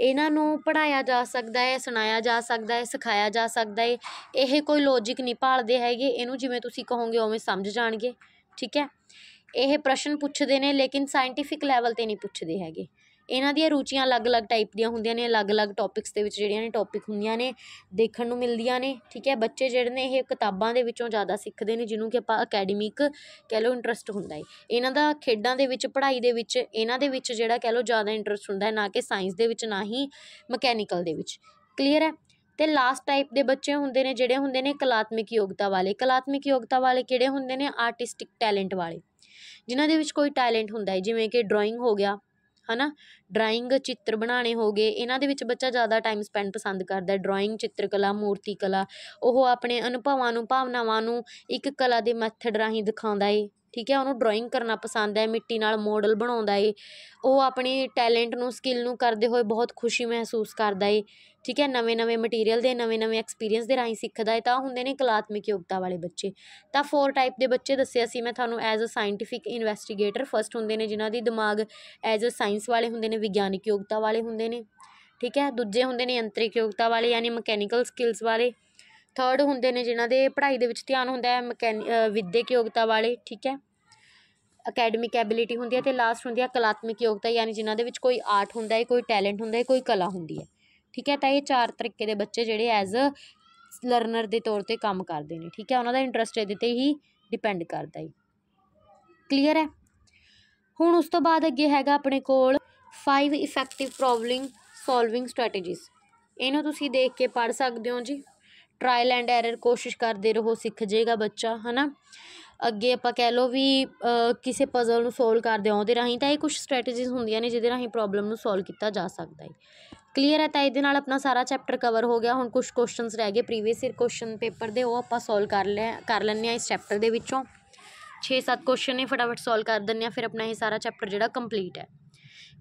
ਇਹਨਾਂ ਨੂੰ ਪੜਾਇਆ ਜਾ ਸਕਦਾ ਹੈ ਸੁਣਾਇਆ ਜਾ ਸਕਦਾ ਹੈ ਸਿਖਾਇਆ ਜਾ ਸਕਦਾ ਹੈ ਇਹ ਕੋਈ ਲੌਜੀਕ ਨਹੀਂ ਭਾਲਦੇ ਹੈਗੇ ਇਹਨੂੰ ਜਿਵੇਂ ਤੁਸੀਂ ਕਹੋਗੇ ਉਵੇਂ ਸਮਝ ਜਾਣਗੇ ਠੀਕ ਹੈ ਇਹ ਪ੍ਰਸ਼ਨ ਪੁੱਛਦੇ ਨੇ ਲੇਕਿਨ ਸਾਇੰਟੀਫਿਕ ਲੈਵਲ 'ਤੇ ਨਹੀਂ ਪੁੱਛਦੇ ਹੈਗੇ ਇਹਨਾਂ ਦੀਆਂ ਰੁਚੀਆਂ ਅਲੱਗ-ਅਲੱਗ ਟਾਈਪ ਦੀਆਂ ਹੁੰਦੀਆਂ ਨੇ ਅਲੱਗ-ਅਲੱਗ ਟੌਪਿਕਸ ਦੇ ਵਿੱਚ ਜਿਹੜੀਆਂ ਨੇ ਟੌਪਿਕ ਹੁੰਦੀਆਂ ਨੇ ਦੇਖਣ ਨੂੰ ਮਿਲਦੀਆਂ ਨੇ ਠੀਕ ਹੈ ਬੱਚੇ ਜਿਹੜੇ ਨੇ ਇਹ ਕਿਤਾਬਾਂ ਦੇ ਵਿੱਚੋਂ ਜ਼ਿਆਦਾ ਸਿੱਖਦੇ ਨੇ ਜਿਹਨੂੰ ਕਿ ਆਪਾਂ ਅਕੈਡਮਿਕ ਕਹਿ ਲਓ ਇੰਟਰਸਟ ਹੁੰਦਾ ਹੈ ਇਹਨਾਂ ਦਾ ਖੇਡਾਂ ਦੇ ਵਿੱਚ ਪੜ੍ਹਾਈ ਦੇ ਵਿੱਚ ਇਹਨਾਂ ਦੇ ਵਿੱਚ ਜਿਹੜਾ ਕਹਿ ਲਓ ਜ਼ਿਆਦਾ ਇੰਟਰਸਟ ਹੁੰਦਾ ਹੈ ਨਾ ਕਿ ਸਾਇੰਸ ਦੇ ਵਿੱਚ ਨਾ ਹੀ ਮਕੈਨੀਕਲ ਦੇ ਵਿੱਚ ਕਲੀਅਰ ਹੈ ਤੇ ਲਾਸਟ ਟਾਈਪ ਦੇ ਬੱਚੇ ਹੁੰਦੇ ਨੇ ਜਿਹੜੇ ਹੁੰਦੇ ਨੇ ਕਲਾਤਮਿਕ ਯੋਗਤਾ ਵਾਲੇ ਕਲਾਤਮਿਕ ਯੋਗਤਾ ਵਾਲੇ ਕਿਹੜੇ ਹੁੰਦੇ ਨੇ ਆਰਟਿਸਟਿਕ ਟੈਲੈਂਟ ਵਾਲੇ ਜਿਨ੍ਹਾਂ ਦੇ ਵਿੱਚ ਕੋਈ ਟੈਲੈਂਟ ਹੁੰਦਾ ਹੈ ਜਿਵੇਂ ਕਿ ਡਰਾਇੰਗ ਹੋ ਗਿਆ ਹਨਾ ਡਰਾਇੰਗ ਚਿੱਤਰ ਬਣਾਉਣੇ ਹੋ ਗਏ ਇਹਨਾਂ ਦੇ ਵਿੱਚ ਬੱਚਾ ਜ਼ਿਆਦਾ ਟਾਈਮ ਸਪੈਂਡ ਪਸੰਦ ਕਰਦਾ ਡਰਾਇੰਗ ਚਿੱਤਰਕਲਾ ਮੂਰਤੀ ਕਲਾ ਉਹ ਆਪਣੇ ਅਨੁਭਵਾਂ ਨੂੰ ਭਾਵਨਾਵਾਂ ਨੂੰ ਇੱਕ ਕਲਾ ਦੇ ਮੈਥਡ ਰਾਹੀਂ ਦਿਖਾਉਂਦਾ ਹੈ ਠੀਕ ਹੈ ਉਹਨੂੰ ਡਰਾਇੰਗ ਕਰਨਾ ਪਸੰਦ ਹੈ ਮਿੱਟੀ ਨਾਲ ਮਾਡਲ ਬਣਾਉਂਦਾ ਏ ਉਹ ਆਪਣੀ ਟੈਲੈਂਟ ਨੂੰ ਸਕਿੱਲ ਨੂੰ ਕਰਦੇ ਹੋਏ ਬਹੁਤ ਖੁਸ਼ੀ ਮਹਿਸੂਸ ਕਰਦਾ ਏ ਠੀਕ ਹੈ ਨਵੇਂ ਨਵੇਂ ਮਟੀਰੀਅਲ ਦੇ ਨਵੇਂ ਨਵੇਂ ਐਕਸਪੀਰੀਅੰਸ ਦੇ ਰਾਹੀਂ ਸਿੱਖਦਾ ਏ ਤਾਂ ਹੁੰਦੇ ਨੇ ਕਲਾਤਮਿਕ ਯੋਗਤਾ ਵਾਲੇ ਬੱਚੇ ਤਾਂ ਫੋਰ ਟਾਈਪ ਦੇ ਬੱਚੇ ਦੱਸਿਆ ਸੀ ਮੈਂ ਤੁਹਾਨੂੰ as a scientific investigator first ਹੁੰਦੇ ਨੇ ਜਿਨ੍ਹਾਂ ਦੀ ਦਿਮਾਗ ਐਜ਼ ਅ ਸਾਇੰਸ ਵਾਲੇ ਹੁੰਦੇ ਨੇ ਵਿਗਿਆਨਿਕ ਯੋਗਤਾ ਵਾਲੇ ਹੁੰਦੇ ਨੇ ਠੀਕ ਹੈ ਦੂਜੇ ਹੁੰਦੇ ਨੇ ਯੰਤਰਿਕ ਯੋਗਤਾ ਵਾਲੇ ਯਾਨੀ ਮਕੈਨੀਕਲ ਸਕਿੱਲਸ ਵਾਲੇ ਥਰਡ ਹੁੰਦੇ ਨੇ ਜਿਨ੍ਹਾਂ ਦੇ ਪੜ੍ਹਾਈ ਦੇ ਵਿੱਚ ਧਿਆਨ ਹੁੰਦਾ ਹੈ ਮਕੈਨ ਵਿੱਦਿਅਕ ਯੋਗਤਾ ਵਾਲੇ ਠੀਕ ਹੈ ਅਕੈਡਮਿਕ ਐਬਿਲਿਟੀ ਹੁੰਦੀ ਹੈ ਤੇ ਲਾਸਟ ਹੁੰਦੀ ਹੈ ਕਲਾਤਮਿਕ ਯੋਗਤਾ ਯਾਨੀ ਜਿਨ੍ਹਾਂ ਦੇ ਵਿੱਚ ਕੋਈ ਆਰਟ ਹੁੰਦਾ ਹੈ ਕੋਈ ਟੈਲੈਂਟ ਹੁੰਦਾ ਹੈ ਕੋਈ ਕਲਾ ਹੁੰਦੀ ਹੈ ਠੀਕ ਹੈ ਤਾਂ ਇਹ ਚਾਰ ਤਰੀਕੇ ਦੇ ਬੱਚੇ ਜਿਹੜੇ ਐਜ਼ ਅ ਲਰਨਰ ਦੇ ਤੌਰ ਤੇ ਕੰਮ ਕਰਦੇ ਨੇ ਠੀਕ ਹੈ ਉਹਨਾਂ ਦਾ ਇੰਟਰਸਟ ਇਹਦੇ ਤੇ ਹੀ ਡਿਪੈਂਡ ਕਰਦਾ ਹੈ ਕਲੀਅਰ ਹੈ ਹੁਣ ਉਸ ਤੋਂ ਬਾਅਦ ਅੱਗੇ ਹੈਗਾ ਆਪਣੇ ਕੋਲ 5 ਇਫੈਕਟਿਵ ਪ੍ਰੋਬਲਮ ਸੋਲਵਿੰਗ ਸਟ੍ਰੈਟੇਜੀਜ਼ ਇਹਨੂੰ ਤੁਸੀਂ ਦੇਖ ਕੇ ਪੜ੍ਹ ਸਕਦੇ ਹੋ ਜੀ ਟ੍ਰਾਇਲ ਐਂਡ ਐਰਰ ਕੋਸ਼ਿਸ਼ ਕਰਦੇ ਰਹੋ ਸਿੱਖ ਜਾਏਗਾ ਬੱਚਾ ਹਨਾ ਅੱਗੇ ਆਪਾਂ ਕਹਿ ਲਓ ਵੀ ਕਿਸੇ ਪਜ਼ਲ ਨੂੰ ਸੋਲਵ ਕਰਦੇ ਆਉਂਦੇ ਉਹਦੇ ਰਾਹੀਂ ਤਾਂ ਇਹ ਕੁਝ ਸਟ੍ਰੈਟੇਜੀਜ਼ ਹੁੰਦੀਆਂ ਨੇ ਜਿਹਦੇ ਰਾਹੀਂ ਪ੍ਰੋਬਲਮ ਨੂੰ ਸੋਲਵ ਕੀਤਾ ਜਾ ਸਕਦਾ ਹੈ ਕਲੀਅਰ ਹੈ ਤਾਂ ਇਹਦੇ ਨਾਲ ਆਪਣਾ ਸਾਰਾ ਚੈਪਟਰ ਕਵਰ ਹੋ ਗਿਆ ਹੁਣ ਕੁਝ ਕੁਐਸਚਨਸ ਰਹਿ ਗਏ ਪ੍ਰੀਵੀਅਸ ਇਅਰ ਕੁਐਸਚਨ ਪੇਪਰ ਦੇ ਉਹ ਆਪਾਂ ਸੋਲਵ ਕਰ ਲੈ ਕਰ ਲੈਣੇ ਆ ਇਸ ਚੈਪਟਰ ਦੇ ਵਿੱਚੋਂ 6-7 ਕੁਐਸਚਨ ਨੇ ਫਟਾਫਟ ਸੋਲਵ ਕਰ ਦਿੰਨੇ ਆ ਫਿਰ ਆਪਣਾ ਇਹ ਸਾਰਾ ਚੈਪਟਰ ਜਿਹੜਾ ਕੰਪਲੀਟ ਹੈ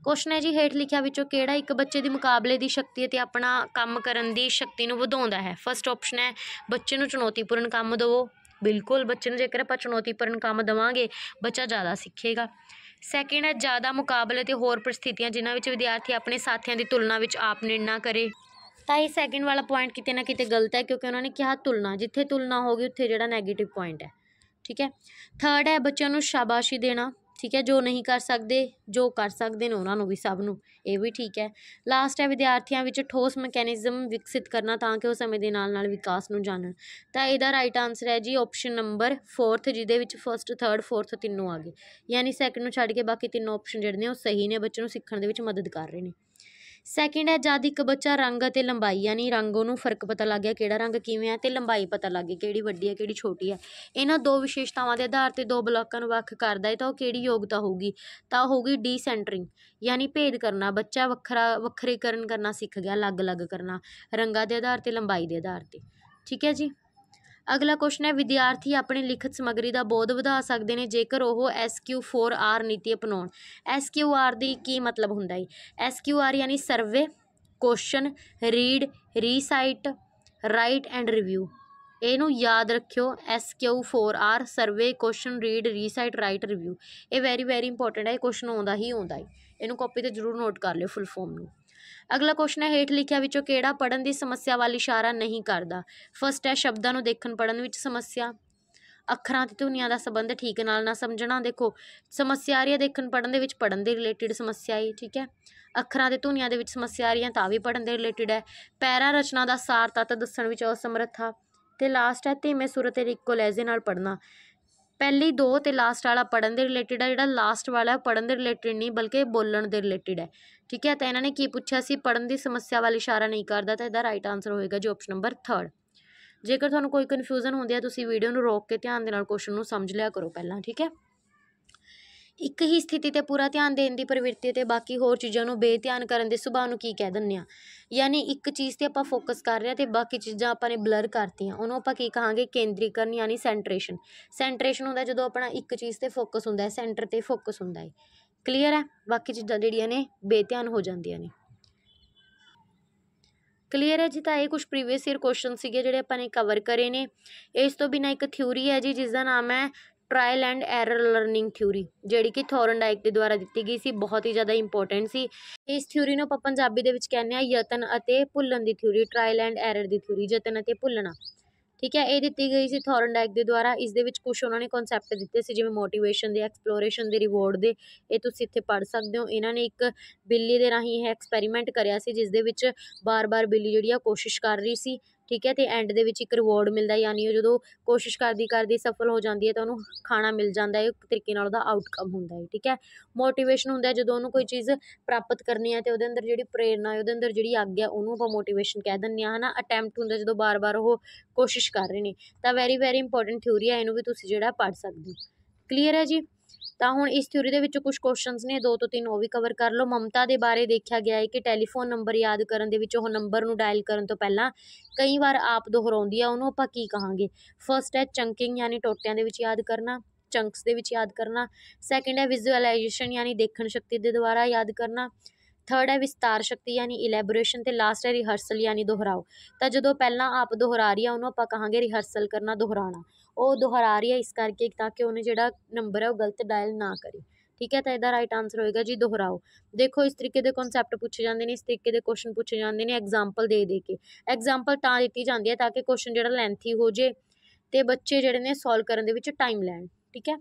ਕੁਸ਼ਨ ਹੈ ਜੀ ਹੇਠ ਲਿਖਿਆ ਵਿੱਚੋਂ ਕਿਹੜਾ ਇੱਕ ਬੱਚੇ ਦੀ ਮੁਕਾਬਲੇ ਦੀ ਸ਼ਕਤੀ ਅਤੇ ਆਪਣਾ ਕੰਮ ਕਰਨ ਦੀ ਸ਼ਕਤੀ ਨੂੰ ਵਧਾਉਂਦਾ ਹੈ ਫਸਟ ਆਪਸ਼ਨ ਹੈ ਬੱਚੇ ਨੂੰ ਚੁਣੌਤੀਪੂਰਨ ਕੰਮ ਦਿਵੋ ਬਿਲਕੁਲ ਬੱਚੇ ਨੂੰ ਜੇਕਰ ਆਪਾਂ ਚੁਣੌਤੀਪੂਰਨ ਕੰਮ ਦਵਾਂਗੇ ਬੱਚਾ ਜ਼ਿਆਦਾ ਸਿੱਖੇਗਾ ਸੈਕਿੰਡ ਹੈ ਜ਼ਿਆਦਾ ਮੁਕਾਬਲੇ ਤੇ ਹੋਰ ਪ੍ਰਸਥਿਤੀਆਂ ਜਿਨ੍ਹਾਂ ਵਿੱਚ ਵਿਦਿਆਰਥੀ ਆਪਣੇ ਸਾਥੀਆਂ ਦੀ ਤੁਲਨਾ ਵਿੱਚ ਆਪ ਨਿਰਣਾ ਕਰੇ ਤਾਂ ਇਹ ਸੈਕਿੰਡ ਵਾਲਾ ਪੁਆਇੰਟ ਕਿਤੇ ਨਾ ਕਿਤੇ ਗਲਤ ਹੈ ਕਿਉਂਕਿ ਉਹਨਾਂ ਨੇ ਕਿਹਾ ਤੁਲਨਾ ਜਿੱਥੇ ਤੁਲਨਾ ਹੋਗੀ ਉੱਥੇ ਜਿਹੜਾ 네ਗੇਟਿਵ ਪੁਆਇੰਟ ਹੈ ਠੀਕ ਹੈ ਥਰਡ ਹੈ ਬੱਚਿਆਂ ਨੂੰ ਸ਼ਾਬਾਸ਼ੀ ਦੇਣਾ ਠੀਕ ਹੈ ਜੋ ਨਹੀਂ ਕਰ ਸਕਦੇ ਜੋ ਕਰ ਸਕਦੇ ਨੇ ਉਹਨਾਂ ਨੂੰ ਵੀ ਸਭ ਨੂੰ ਇਹ ਵੀ ਠੀਕ ਹੈ ਲਾਸਟ ਹੈ ਵਿਦਿਆਰਥੀਆਂ ਵਿੱਚ ਠੋਸ ਮਕੈਨਿਜ਼ਮ ਵਿਕਸਿਤ ਕਰਨਾ ਤਾਂ ਕਿ ਉਹ ਸਮੇਂ ਦੇ ਨਾਲ ਨਾਲ ਵਿਕਾਸ ਨੂੰ ਜਾਣਨ ਤਾਂ ਇਹਦਾ ਰਾਈਟ ਆਨਸਰ ਹੈ ਜੀ ਆਪਸ਼ਨ ਨੰਬਰ 4th ਜਿਹਦੇ ਵਿੱਚ ਫਰਸਟ 3rd 4th ਤਿੰਨੋਂ ਆ ਗਏ ਯਾਨੀ ਸੈਕਿੰਡ ਨੂੰ ਛੱਡ ਕੇ ਬਾਕੀ ਤਿੰਨੋਂ ਆਪਸ਼ਨ ਜਿਹੜੇ ਨੇ ਉਹ ਸਹੀ ਨੇ ਬੱਚੇ ਨੂੰ ਸਿੱਖਣ ਦੇ ਵਿੱਚ ਮਦਦ ਕਰ ਰਹੇ ਨੇ ਸੈਕਿੰਡ ਹੈ ਜਦ ਇੱਕ ਬੱਚਾ ਰੰਗ ਅਤੇ ਲੰਬਾਈ ਯਾਨੀ ਰੰਗ ਉਹਨੂੰ ਫਰਕ ਪਤਾ ਲੱਗ ਗਿਆ ਕਿਹੜਾ ਰੰਗ ਕਿਵੇਂ ਹੈ ਤੇ ਲੰਬਾਈ ਪਤਾ ਲੱਗ ਗਈ ਕਿਹੜੀ ਵੱਡੀ ਹੈ ਕਿਹੜੀ ਛੋਟੀ ਹੈ ਇਹਨਾਂ ਦੋ ਵਿਸ਼ੇਸ਼ਤਾਵਾਂ ਦੇ ਆਧਾਰ 'ਤੇ ਦੋ ਬਲਾਕਾਂ ਨੂੰ ਵੱਖ ਕਰਦਾ ਹੈ ਤਾਂ ਉਹ ਕਿਹੜੀ ਯੋਗਤਾ ਹੋਊਗੀ ਤਾਂ ਹੋਊਗੀ ਡੀਸੈਂਟਰਿੰਗ ਯਾਨੀ ਭੇਦ ਕਰਨਾ ਬੱਚਾ ਵੱਖਰਾ ਵੱਖਰੇਕਰਨ ਕਰਨਾ ਸਿੱਖ ਗਿਆ ਅਲੱਗ-ਅਲੱਗ ਕਰਨਾ ਰੰਗਾਂ ਦੇ ਆਧਾਰ 'ਤੇ ਲੰਬਾਈ ਦੇ ਆਧਾਰ 'ਤੇ ਠੀਕ ਹੈ ਜੀ ਅਗਲਾ ਕੁਐਸਚਨ ਹੈ ਵਿਦਿਆਰਥੀ ਆਪਣੀ ਲਿਖਤ ਸਮੱਗਰੀ ਦਾ ਬੋਧ ਵਧਾ ਸਕਦੇ ਨੇ ਜੇਕਰ ਉਹ SQ4R ਨੀਤੀ ਅਪਣਾਉਣ SQR ਦੀ ਕੀ ਮਤਲਬ ਹੁੰਦਾ ਹੈ SQR ਯਾਨੀ survey question read recite write and review ਇਹਨੂੰ ਯਾਦ ਰੱਖਿਓ SQ4R survey question read recite write review ਇਹ ਵੈਰੀ ਵੈਰੀ ਇੰਪੋਰਟੈਂਟ ਹੈ ਇਹ ਕੁਐਸਚਨ ਆਉਂਦਾ ਹੀ ਆਉਂਦਾ ਹੈ ਇਹਨੂੰ ਕਾਪੀ ਤੇ ਜ਼ਰੂਰ ਨੋਟ ਕਰ ਲਿਓ ਫੁੱਲ ਫਾਰਮ ਨੂੰ ਅਗਲਾ ਕੁਐਸਚਨ ਹੈ ਹੇਠ ਲਿਖਿਆ ਵਿੱਚੋਂ ਕਿਹੜਾ ਪੜਨ ਦੀ ਸਮੱਸਿਆ ਵੱਲ ਇਸ਼ਾਰਾ ਨਹੀਂ ਕਰਦਾ ਫਸਟ ਹੈ ਸ਼ਬਦਾਂ ਨੂੰ ਦੇਖਣ ਪੜਨ ਵਿੱਚ ਸਮੱਸਿਆ ਅੱਖਰਾਂ ਤੇ ਧੁਨੀਆਂ ਦਾ ਸੰਬੰਧ ਠੀਕ ਨਾਲ ਨਾ ਸਮਝਣਾ ਦੇਖੋ ਸਮੱਸਿਆ ਆ ਰਹੀ ਹੈ ਦੇਖਣ ਪੜਨ ਦੇ ਵਿੱਚ ਪੜਨ ਦੇ ਰਿਲੇਟਡ ਸਮੱਸਿਆ ਹੈ ਠੀਕ ਹੈ ਅੱਖਰਾਂ ਤੇ ਧੁਨੀਆਂ ਦੇ ਵਿੱਚ ਸਮੱਸਿਆ ਆ ਰਹੀਆਂ ਤਾਂ ਵੀ ਪੜਨ ਦੇ ਰਿਲੇਟਡ ਹੈ ਪੈਰਾ ਰਚਨਾ ਦਾ ਸਾਰ ਤੱਤ ਦੱਸਣ ਵਿੱਚ ਅਸਮਰੱਥਾ ਤੇ ਲਾਸਟ ਹੈ ਧੀਮੇ ਸੁਰ ਤੇ ਰਿਕੋ ਲਹਿਜੇ ਨਾਲ ਪੜਨਾ ਪਹਿਲੀ ਦੋ ਤੇ ਲਾਸਟ ਵਾਲਾ ਪੜਨ ਦੇ ਰਿਲੇਟਡ ਹੈ ਜਿਹੜਾ ਲਾਸਟ ਵਾਲਾ ਪੜਨ ਦੇ ਰਿਲੇਟਡ ਨਹੀਂ ਬਲਕਿ ਬੋਲਣ ਦੇ ਰਿਲੇਟਡ ਹੈ ਠੀਕ ਹੈ ਤਾਂ ਇਹਨਾਂ ਨੇ ਕੀ ਪੁੱਛਿਆ ਸੀ ਪੜਨ ਦੀ ਸਮੱਸਿਆ ਵਾਲਾ ਇਸ਼ਾਰਾ ਨਹੀਂ ਕਰਦਾ ਤਾਂ ਇਹਦਾ ਰਾਈਟ ਆਨਸਰ ਹੋਏਗਾ ਜੋ ਆਪਸ਼ਨ ਨੰਬਰ 3 ਜੇਕਰ ਤੁਹਾਨੂੰ ਕੋਈ ਕਨਫਿਊਜ਼ਨ ਹੁੰਦੀ ਹੈ ਤੁਸੀਂ ਵੀਡੀਓ ਨੂੰ ਰੋਕ ਕੇ ਧਿਆਨ ਦੇ ਨਾਲ ਕੁਐਸਚਨ ਨੂੰ ਸਮਝ ਲਿਆ ਕਰੋ ਪਹਿਲਾਂ ਠੀਕ ਹੈ ਇੱਕ ਹੀ ਸਥਿਤੀ ਤੇ ਪੂਰਾ ਧਿਆਨ ਦੇਣ ਦੀ ਪ੍ਰਵਿਰਤੀ ਤੇ ਬਾਕੀ ਹੋਰ ਚੀਜ਼ਾਂ ਨੂੰ ਬੇਧਿਆਨ ਕਰਨ ਦੇ ਸੁਭਾਅ ਨੂੰ ਕੀ ਕਹਿ ਦਿੰਨੇ ਆ ਯਾਨੀ ਇੱਕ ਚੀਜ਼ ਤੇ ਆਪਾਂ ਫੋਕਸ ਕਰ ਰਹੇ ਆ ਤੇ ਬਾਕੀ ਚੀਜ਼ਾਂ ਆਪਾਂ ਨੇ ਬਲਰ ਕਰਤੀਆਂ ਉਹਨੂੰ ਆਪਾਂ ਕੀ ਕਹਾਂਗੇ ਕੇਂਦਰੀਕਰਨ ਯਾਨੀ ਸੈਂਟਰੇਸ਼ਨ ਸੈਂਟਰੇਸ਼ਨ ਹੁੰਦਾ ਜਦੋਂ ਆਪਣਾ ਇੱਕ ਚੀਜ਼ ਤੇ ਫੋਕਸ ਹੁੰਦਾ ਹੈ ਸੈਂਟਰ ਤੇ ਫੋਕਸ ਹੁੰਦਾ ਹੈ ਕਲੀਅਰ ਹੈ ਬਾਕੀ ਚੀਜ਼ਾਂ ਜਿਹੜੀਆਂ ਨੇ ਬੇਧਿਆਨ ਹੋ ਜਾਂਦੀਆਂ ਨੇ ਕਲੀਅਰ ਹੈ ਜੀ ਤਾਂ ਇਹ ਕੁਝ ਪ੍ਰੀਵੀਅਸ ਈਅਰ ਕੁਐਸਚਨ ਸੀਗੇ ਜਿਹੜੇ ਆਪਾਂ ਨੇ ਕਵਰ ਕਰੇ ਨੇ ਇਸ ਤੋਂ ਬਿਨਾ ਇੱਕ ਥਿਊਰੀ ਹੈ ਜੀ ਜਿਸ ਦਾ ਨਾਮ ਹੈ trial and error learning theory ਜਿਹੜੀ ਕਿ ਥੋਰਨਡਾਈਕ ਦੇ ਦੁਆਰਾ ਦਿੱਤੀ ਗਈ ਸੀ ਬਹੁਤ ਹੀ ਜ਼ਿਆਦਾ ਇੰਪੋਰਟੈਂਟ ਸੀ ਇਸ ਥਿਊਰੀ ਨੂੰ ਆਪਾਂ ਪੰਜਾਬੀ ਦੇ ਵਿੱਚ ਕਹਿੰਦੇ ਆ ਯਤਨ ਅਤੇ ਭੁੱਲਣ ਦੀ ਥਿਊਰੀ ਟ੍ਰਾਇਲ ਐਂਡ ਐਰਰ ਦੀ ਥਿਊਰੀ ਯਤਨ ਅਤੇ ਭੁੱਲਣਾ ਠੀਕ ਹੈ ਇਹ ਦਿੱਤੀ ਗਈ ਸੀ ਥੌਰਨਡਾਈਕ ਦੇ ਦੁਆਰਾ ਇਸ ਦੇ ਵਿੱਚ ਕੁਝ ਉਹਨਾਂ ਨੇ ਕਨਸੈਪਟ ਦਿੱਤੇ ਸੀ ਜਿਵੇਂ ਮੋਟੀਵੇਸ਼ਨ ਦੇ ਐਕਸਪਲੋਰੇਸ਼ਨ ਦੇ ਰਿਵਾਰਡ ਦੇ ਇਹ ਤੁਸੀਂ ਇੱਥੇ ਪੜ੍ਹ ਸਕਦੇ ਹੋ ਇਹਨਾਂ ਨੇ ਇੱਕ ਬਿੱਲੀ ਦੇ ਰਾਹੀਂ ਇਹ ਐਕਸਪੈਰੀਮੈਂਟ ਕਰਿਆ ਸੀ ਜਿਸ ਦੇ ਵਿੱਚ ਬਾਰ-ਬਾਰ ਬਿੱਲੀ ਜਿਹੜੀ ਆ ਕੋਸ਼ਿਸ਼ ਕਰ ਰਹੀ ਸੀ ਠੀਕ ਹੈ ਤੇ ਐਂਡ ਦੇ ਵਿੱਚ ਇੱਕ ਰਿਵਾਰਡ ਮਿਲਦਾ ਯਾਨੀ ਉਹ ਜਦੋਂ ਕੋਸ਼ਿਸ਼ ਕਰਦੀ ਕਰਦੀ ਸਫਲ ਹੋ ਜਾਂਦੀ ਹੈ ਤਾਂ ਉਹਨੂੰ ਖਾਣਾ ਮਿਲ ਜਾਂਦਾ ਹੈ ਇੱਕ ਤਰੀਕੇ ਨਾਲ ਉਹਦਾ ਆਊਟਕਮ ਹੁੰਦਾ ਹੈ ਠੀਕ ਹੈ ਮੋਟੀਵੇਸ਼ਨ ਹੁੰਦਾ ਜਦੋਂ ਉਹਨੂੰ ਕੋਈ ਚੀਜ਼ ਪ੍ਰਾਪਤ ਕਰਨੀ ਹੈ ਤੇ ਉਹਦੇ ਅੰਦਰ ਜਿਹੜੀ ਪ੍ਰੇਰਣਾ ਹੈ ਉਹਦੇ ਅੰਦਰ ਜਿਹੜੀ ਆਗਿਆ ਉਹਨੂੰ ਆਪਾਂ ਮੋਟੀਵੇਸ਼ਨ ਕਹਿ ਦਿੰਦੇ ਹਾਂ ਹਨਾ ਅਟੈਂਪਟ ਹੁੰਦਾ ਜਦੋਂ ਬਾਰ-ਬਾਰ ਉਹ ਕੋਸ਼ਿਸ਼ ਕਰ ਰਹੇ ਨੇ ਤਾਂ ਵੈਰੀ ਵੈਰੀ ਇੰਪੋਰਟੈਂਟ ਥਿਊਰੀ ਹੈ ਇਹਨੂੰ ਵੀ ਤੁਸੀਂ ਜਿਹੜਾ ਪੜ੍ਹ ਸਕਦੇ ਹੋ ਕਲੀਅਰ ਹੈ ਜੀ ਤਾਂ ਹੁਣ ਇਸ ਥਿਊਰੀ ਦੇ ਵਿੱਚ ਕੁਝ ਕੁਐਸਚਨਸ ਨੇ ਦੋ ਤੋਂ ਤਿੰਨ ਉਹ ਵੀ ਕਵਰ ਕਰ ਲਓ ਮਮਤਾ ਦੇ ਬਾਰੇ ਦੇਖਿਆ ਗਿਆ ਹੈ ਕਿ ਟੈਲੀਫੋਨ ਨੰਬਰ ਯਾਦ ਕਰਨ ਦੇ ਵਿੱਚ ਉਹ ਨੰਬਰ ਨੂੰ ਡਾਇਲ ਕਰਨ ਤੋਂ ਪਹਿਲਾਂ ਕਈ ਵਾਰ ਆਪ ਦੁਹਰਾਉਂਦੀ ਆ ਉਹਨੂੰ ਆਪਾਂ ਕੀ ਕਹਾਂਗੇ ਫਰਸਟ ਹੈ ਚੰਕਿੰਗ ਯਾਨੀ ਟੋਟਿਆਂ ਦੇ ਵਿੱਚ ਯਾਦ ਕਰਨਾ ਚੰਕਸ ਦੇ ਵਿੱਚ ਯਾਦ ਕਰਨਾ ਸੈਕੰਡ ਹੈ ਵਿਜ਼ੂਅਲਾਈਜੇਸ਼ਨ ਯਾਨੀ ਦੇਖਣ ਸ਼ਕਤੀ ਦੇ ਦੁਆਰਾ ਯਾਦ ਕਰਨਾ ਥਰਡ ਹੈ ਵਿਸਤਾਰ ਸ਼ਕਤੀ ਯਾਨੀ ਇਲੈਬੋਰੇਸ਼ਨ ਤੇ ਲਾਸਟ ਹੈ ਰਿਹਰਸਲ ਯਾਨੀ ਦੁਹਰਾਓ ਤਾਂ ਜਦੋਂ ਪਹਿਲਾਂ ਆਪ ਦੁਹਰਾ ਰਹੀ ਆ ਉਹਨੂੰ ਆਪਾਂ ਕਹਾਂਗੇ ਰਿਹਰਸਲ ਕਰਨਾ ਦੁਹਰਾਣਾ ਉਹ ਦੁਹਰਾ ਰਹੀ ਆ ਇਸ ਕਰਕੇ ਤਾਂ ਕਿ ਉਹਨੇ ਜਿਹੜਾ ਨੰਬਰ ਹੈ ਉਹ ਗਲਤ ਡਾਇਲ ਨਾ ਕਰੇ ਠੀਕ ਹੈ ਤਾਂ ਇਹਦਾ ਰਾਈਟ ਆਨਸਰ ਹੋਏਗਾ ਜੀ ਦੁਹਰਾਓ ਦੇਖੋ ਇਸ ਤਰੀਕੇ ਦੇ ਕਨਸੈਪਟ ਪੁੱਛੇ ਜਾਂਦੇ ਨੇ ਇਸ ਤਰੀਕੇ ਦੇ ਕੁਐਸਚਨ ਪੁੱਛੇ ਜਾਂਦੇ ਨੇ ਐਗਜ਼ਾਮਪਲ ਦੇ ਦੇ ਕੇ ਐਗਜ਼ਾਮਪਲ ਤਾਂ ਦਿੱਤੀ ਜਾਂਦੀ ਹੈ ਤਾਂ ਕਿ ਕੁਐਸਚਨ ਜਿਹੜਾ ਲੈਂਥੀ ਹੋ ਜੇ ਤੇ ਬੱਚੇ ਜਿਹੜੇ ਨੇ ਸੋਲਵ ਕਰਨ ਦੇ ਵਿੱਚ ਟਾਈਮ ਲੈਣ ਠੀਕ ਹੈ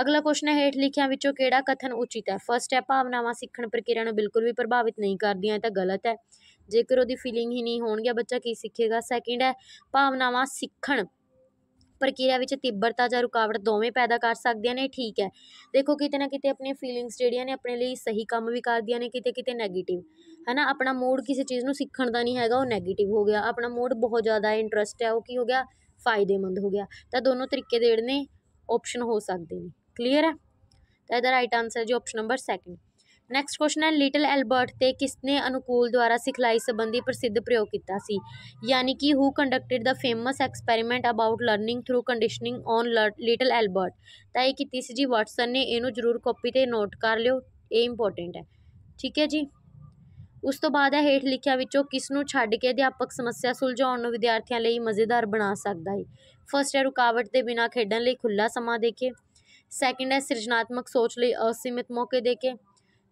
ਅਗਲਾ ਕੁਐਸਚਨ ਹੈ ਹੇਠ ਲਿਖਿਆਂ ਵਿੱਚੋਂ ਕਿਹੜਾ ਕਥਨ ਉਚਿਤ ਹੈ ਫਰਸਟ ਹੈ ਭਾਵਨਾਵਾਂ ਸਿੱਖਣ ਪ੍ਰਕਿਰਿਆ ਨੂੰ ਬਿਲਕੁਲ ਵੀ ਪ੍ਰਭਾਵਿਤ ਨਹੀਂ ਕਰਦੀਆਂ ਇਹ ਤਾਂ ਗਲਤ ਹੈ ਜੇਕਰ ਉਹਦੀ ਫੀਲਿੰਗ ਹੀ ਨਹੀਂ ਹੋਣਗੇ ਬੱਚਾ ਕੀ ਸਿੱਖੇਗਾ ਸੈਕਿੰਡ ਹੈ ਭਾਵਨਾਵਾਂ ਸਿੱਖਣ ਪ੍ਰਕਿਰਿਆ ਵਿੱਚ ਤੀਬਰਤਾ ਜਾਂ ਰੁਕਾਵਟ ਦੋਵੇਂ ਪੈਦਾ ਕਰ ਸਕਦੀਆਂ ਨੇ ਠੀਕ ਹੈ ਦੇਖੋ ਕਿਤੇ ਨਾ ਕਿਤੇ ਆਪਣੀਆਂ ਫੀਲਿੰਗਸ ਜਿਹੜੀਆਂ ਨੇ ਆਪਣੇ ਲਈ ਸਹੀ ਕੰਮ ਵੀ ਕਰਦੀਆਂ ਨੇ ਕਿਤੇ ਕਿਤੇ 네ਗੇਟਿਵ ਹਨਾ ਆਪਣਾ ਮੂਡ ਕਿਸੇ ਚੀਜ਼ ਨੂੰ ਸਿੱਖਣ ਦਾ ਨਹੀਂ ਹੈਗਾ ਉਹ 네ਗੇਟਿਵ ਹੋ ਗਿਆ ਆਪਣਾ ਮੂਡ ਬਹੁਤ ਜ਼ਿਆਦਾ ਇੰਟਰਸਟ ਹੈ ਉਹ ਕੀ ਹੋ ਗਿਆ ਫਾਇਦੇਮੰਦ ਹੋ ਗਿਆ ਤਾਂ ਦੋਨੋਂ ਤਰੀਕੇ ਦੇ ਜਿਹੜੇ ਨੇ ਆਪਸ਼ਨ ਹੋ ਸਕਦੇ ਨੇ ਕਲੀਅਰ ਹੈ ਤਾਂ ਇਹਦਾ ਰਾਈਟ ਆਨਸਰ ਜੀ ਆਪਸ਼ਨ ਨੰਬਰ 2 ਨੈਕਸਟ ਕੁਐਸਚਨ ਹੈ ਲਿਟਲ ਐਲਬਰਟ ਤੇ ਕਿਸਨੇ ਅਨੁਕੂਲ ਦੁਆਰਾ ਸਿਖਲਾਈ ਸੰਬੰਧੀ ਪ੍ਰਸਿੱਧ ਪ੍ਰਯੋਗ ਕੀਤਾ ਸੀ ਯਾਨੀ ਕਿ who conducted the famous experiment about learning through conditioning on little Albert ਤਾਂ ਇਹ ਕੀਤੀ ਸੀ ਜੀ ਵਾਟਸਨ ਨੇ ਇਹਨੂੰ ਜ਼ਰੂਰ ਕਾਪੀ ਤੇ ਨੋਟ ਕਰ ਲਿਓ ਇਹ ਇੰਪੋਰਟੈਂਟ ਹੈ ਠੀਕ ਹੈ ਜੀ ਉਸ ਤੋਂ ਬਾਅਦ ਹੈ ਹੇਠ ਲਿਖਿਆ ਵਿੱਚੋਂ ਕਿਸ ਨੂੰ ਛੱਡ ਕੇ ਅਧਿਆਪਕ ਸਮੱਸਿਆ ਸੁਲਝਾਉਣ ਨੂੰ ਵਿਦਿਆਰਥੀਆਂ ਲਈ ਮਜ਼ੇਦਾਰ ਬਣਾ ਸਕਦਾ ਹੈ ਫਸਟ ਹੈ ਰੁਕਾਵਟ ਦੇ ਬਿਨਾ ਖੇਡਣ ਲਈ ਖੁੱਲਾ ਸਮਾਂ ਦੇ ਕੇ ਸੈਕਿੰਡ ਹੈ ਸਿਰਜਣਾਤਮਕ ਸੋਚ ਲਈ ਅਸੀਮਿਤ ਮੌਕੇ ਦੇ ਕੇ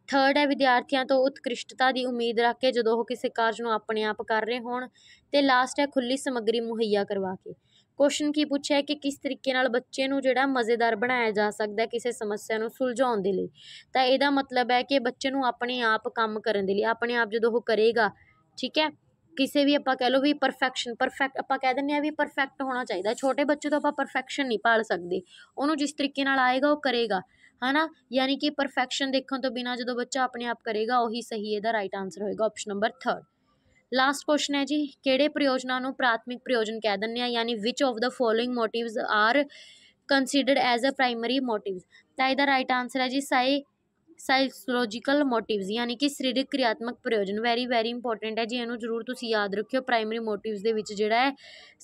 ਥਰਡ ਹੈ ਵਿਦਿਆਰਥੀਆਂ ਤੋਂ ਉਤਕ੍ਰਿਸ਼ਟਤਾ ਦੀ ਉਮੀਦ ਰੱਖ ਕੇ ਜਦੋਂ ਉਹ ਕਿਸੇ ਕਾਰਜ ਨੂੰ ਆਪਣੇ ਆਪ ਕਰ ਰਹੇ ਹੋਣ ਤੇ ਲਾਸਟ ਹੈ ਖੁੱਲੀ ਸਮੱਗਰੀ ਮੁਹੱਈਆ ਕਰਵਾ ਕੇ ਕੁਐਸਚਨ ਕੀ ਪੁੱਛਿਆ ਕਿ ਕਿਸ ਤਰੀਕੇ ਨਾਲ ਬੱਚੇ ਨੂੰ ਜਿਹੜਾ ਮਜ਼ੇਦਾਰ ਬਣਾਇਆ ਜਾ ਸਕਦਾ ਕਿਸੇ ਸਮੱਸਿਆ ਨੂੰ ਸੁਲਝਾਉਣ ਦੇ ਲਈ ਤਾਂ ਇਹਦਾ ਮਤਲਬ ਹੈ ਕਿ ਬੱਚੇ ਨੂੰ ਆਪਣੇ ਆਪ ਕੰਮ ਕਰਨ ਦੇ ਲਈ ਆਪਣੇ ਆਪ ਜਦੋਂ ਉਹ ਕਰੇਗਾ ਠੀਕ ਹੈ ਕਿਸੇ ਵੀ ਆਪਾਂ ਕਹਿ ਲਓ ਵੀ ਪਰਫੈਕਸ਼ਨ ਪਰਫੈਕਟ ਆਪਾਂ ਕਹਿ ਦਿੰਨੇ ਆ ਵੀ ਪਰਫੈਕਟ ਹੋਣਾ ਚਾਹੀਦਾ ਛੋਟੇ ਬੱਚੇ ਤੋਂ ਆਪਾਂ ਪਰਫੈਕਸ਼ਨ ਨਹੀਂ ਪਾਲ ਸਕਦੇ ਉਹਨੂੰ ਜਿਸ ਤਰੀਕੇ ਨਾਲ ਆਏਗਾ ਉਹ ਕਰੇਗਾ ਹਨਾ ਯਾਨੀ ਕਿ ਪਰਫੈਕਸ਼ਨ ਦੇਖਣ ਤੋਂ ਬਿਨਾ ਜਦੋਂ ਬੱਚਾ ਆਪਣੇ ਆਪ ਕਰੇਗਾ ਉਹੀ ਸਹੀ ਇਹਦਾ ਰਾਈਟ ਆਨਸਰ ਹੋਏਗਾ ਆਪਸ਼ਨ ਨੰਬਰ 3 ਲਾਸਟ ਕੁਐਸਚਨ ਹੈ ਜੀ ਕਿਹੜੇ ਪ੍ਰਯੋਜਨਾਂ ਨੂੰ ਪ੍ਰਾਥਮਿਕ ਪ੍ਰਯੋਜਨ ਕਹਿ ਦਿੰਨੇ ਆ ਯਾਨੀ which of the following motives are considered as a primary motives ਤਾਂ ਇਹਦਾ ਰਾਈਟ ਆਨਸਰ ਹੈ ਜੀ ਸਾਈ ਸਾਈਕੋਲੋਜੀਕਲ ਮੋਟਿਵਸ ਯਾਨੀ ਕਿ ਸਰੀਰਕ ਕਿਰਿਆਤਮਕ ਪ੍ਰਯੋਜਨ ਵੈਰੀ ਵੈਰੀ ਇੰਪੋਰਟੈਂਟ ਹੈ ਜੀ ਇਹਨੂੰ ਜ਼ਰੂਰ ਤੁਸੀਂ ਯਾਦ ਰੱਖਿਓ ਪ੍ਰਾਇਮਰੀ ਮੋਟਿਵਸ ਦੇ ਵਿੱਚ ਜਿਹੜਾ ਹੈ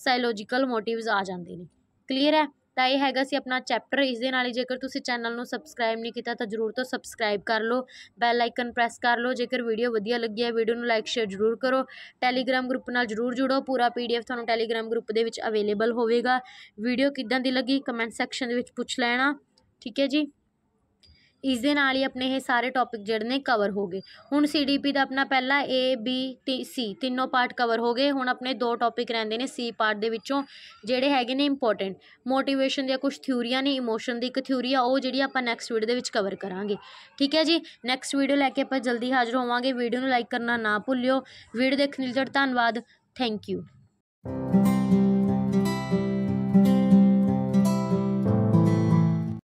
ਸਾਈਕੋਲੋਜੀਕਲ ਮੋਟਿਵਸ ਆ ਜਾਂਦੇ ਨੇ ਕਲੀਅਰ ਹੈ ਤਾਂ ਇਹ ਹੈਗਾ ਸੀ ਆਪਣਾ ਚੈਪਟਰ ਇਸ ਦੇ ਨਾਲ ਹੀ ਜੇਕਰ ਤੁਸੀਂ ਚੈਨਲ ਨੂੰ ਸਬਸਕ੍ਰਾਈਬ ਨਹੀਂ ਕੀਤਾ ਤਾਂ ਜ਼ਰੂਰ ਤੋਂ ਸਬਸਕ੍ਰਾਈਬ ਕਰ ਲਓ ਬੈਲ ਆਈਕਨ ਪ੍ਰੈਸ ਕਰ ਲਓ ਜੇਕਰ ਵੀਡੀਓ ਵਧੀਆ ਲੱਗੀ ਹੈ ਵੀਡੀਓ ਨੂੰ ਲਾਈਕ ਸ਼ੇਅਰ ਜ਼ਰੂਰ ਕਰੋ ਟੈਲੀਗ੍ਰam ਗਰੁੱਪ ਨਾਲ ਜ਼ਰੂਰ ਜੁੜੋ ਪੂਰਾ ਪੀਡੀਐਫ ਤੁਹਾਨੂੰ ਟੈਲੀਗ੍ਰam ਗਰੁੱਪ ਦੇ ਵਿੱਚ ਅਵੇਲੇਬਲ ਹੋਵੇਗਾ ਵੀਡੀਓ ਕਿੱਦਾਂ ਦੀ ਲੱਗੀ ਕਮੈਂਟ ਸੈਕਸ਼ਨ ਦੇ ਵਿੱਚ ਪੁੱਛ ਲੈਣਾ ਠੀਕ ਹੈ ਜੀ ਇਸ ਦੇ ਨਾਲ ਹੀ ਆਪਣੇ ਇਹ ਸਾਰੇ ਟੌਪਿਕ ਜਿਹੜੇ ਨੇ ਕਵਰ ਹੋ ਗਏ ਹੁਣ ਸੀਡੀਪੀ ਦਾ ਆਪਣਾ ਪਹਿਲਾ ਏ ਬੀ ਤੇ ਸੀ ਤਿੰਨੋਂ ਪਾਰਟ ਕਵਰ ਹੋ ਗਏ ਹੁਣ ਆਪਣੇ ਦੋ ਟੌਪਿਕ ਰਹਿੰਦੇ ਨੇ ਸੀ ਪਾਰਟ ਦੇ ਵਿੱਚੋਂ ਜਿਹੜੇ ਹੈਗੇ ਨੇ ਇੰਪੋਰਟੈਂਟ ਮੋਟੀਵੇਸ਼ਨ ਦੀਆਂ ਕੁਝ ਥਿਊਰੀਆਂ ਨੇ ਇਮੋਸ਼ਨ ਦੀ ਇੱਕ ਥਿਊਰੀ ਆ ਉਹ ਜਿਹੜੀ ਆਪਾਂ ਨੈਕਸਟ ਵੀਡੀਓ ਦੇ ਵਿੱਚ ਕਵਰ ਕਰਾਂਗੇ ਠੀਕ ਹੈ ਜੀ ਨੈਕਸਟ ਵੀਡੀਓ ਲੈ ਕੇ ਆਪਾਂ ਜਲਦੀ ਹਾਜ਼ਰ ਹੋਵਾਂਗੇ ਵੀਡੀਓ ਨੂੰ ਲਾਈਕ ਕਰਨਾ ਨਾ ਭੁੱਲਿਓ ਵੀਡੀਓ ਦੇਖਣ ਲਈ ਤੁਹਾਡਾ ਧੰਨਵਾਦ ਥੈਂਕ ਯੂ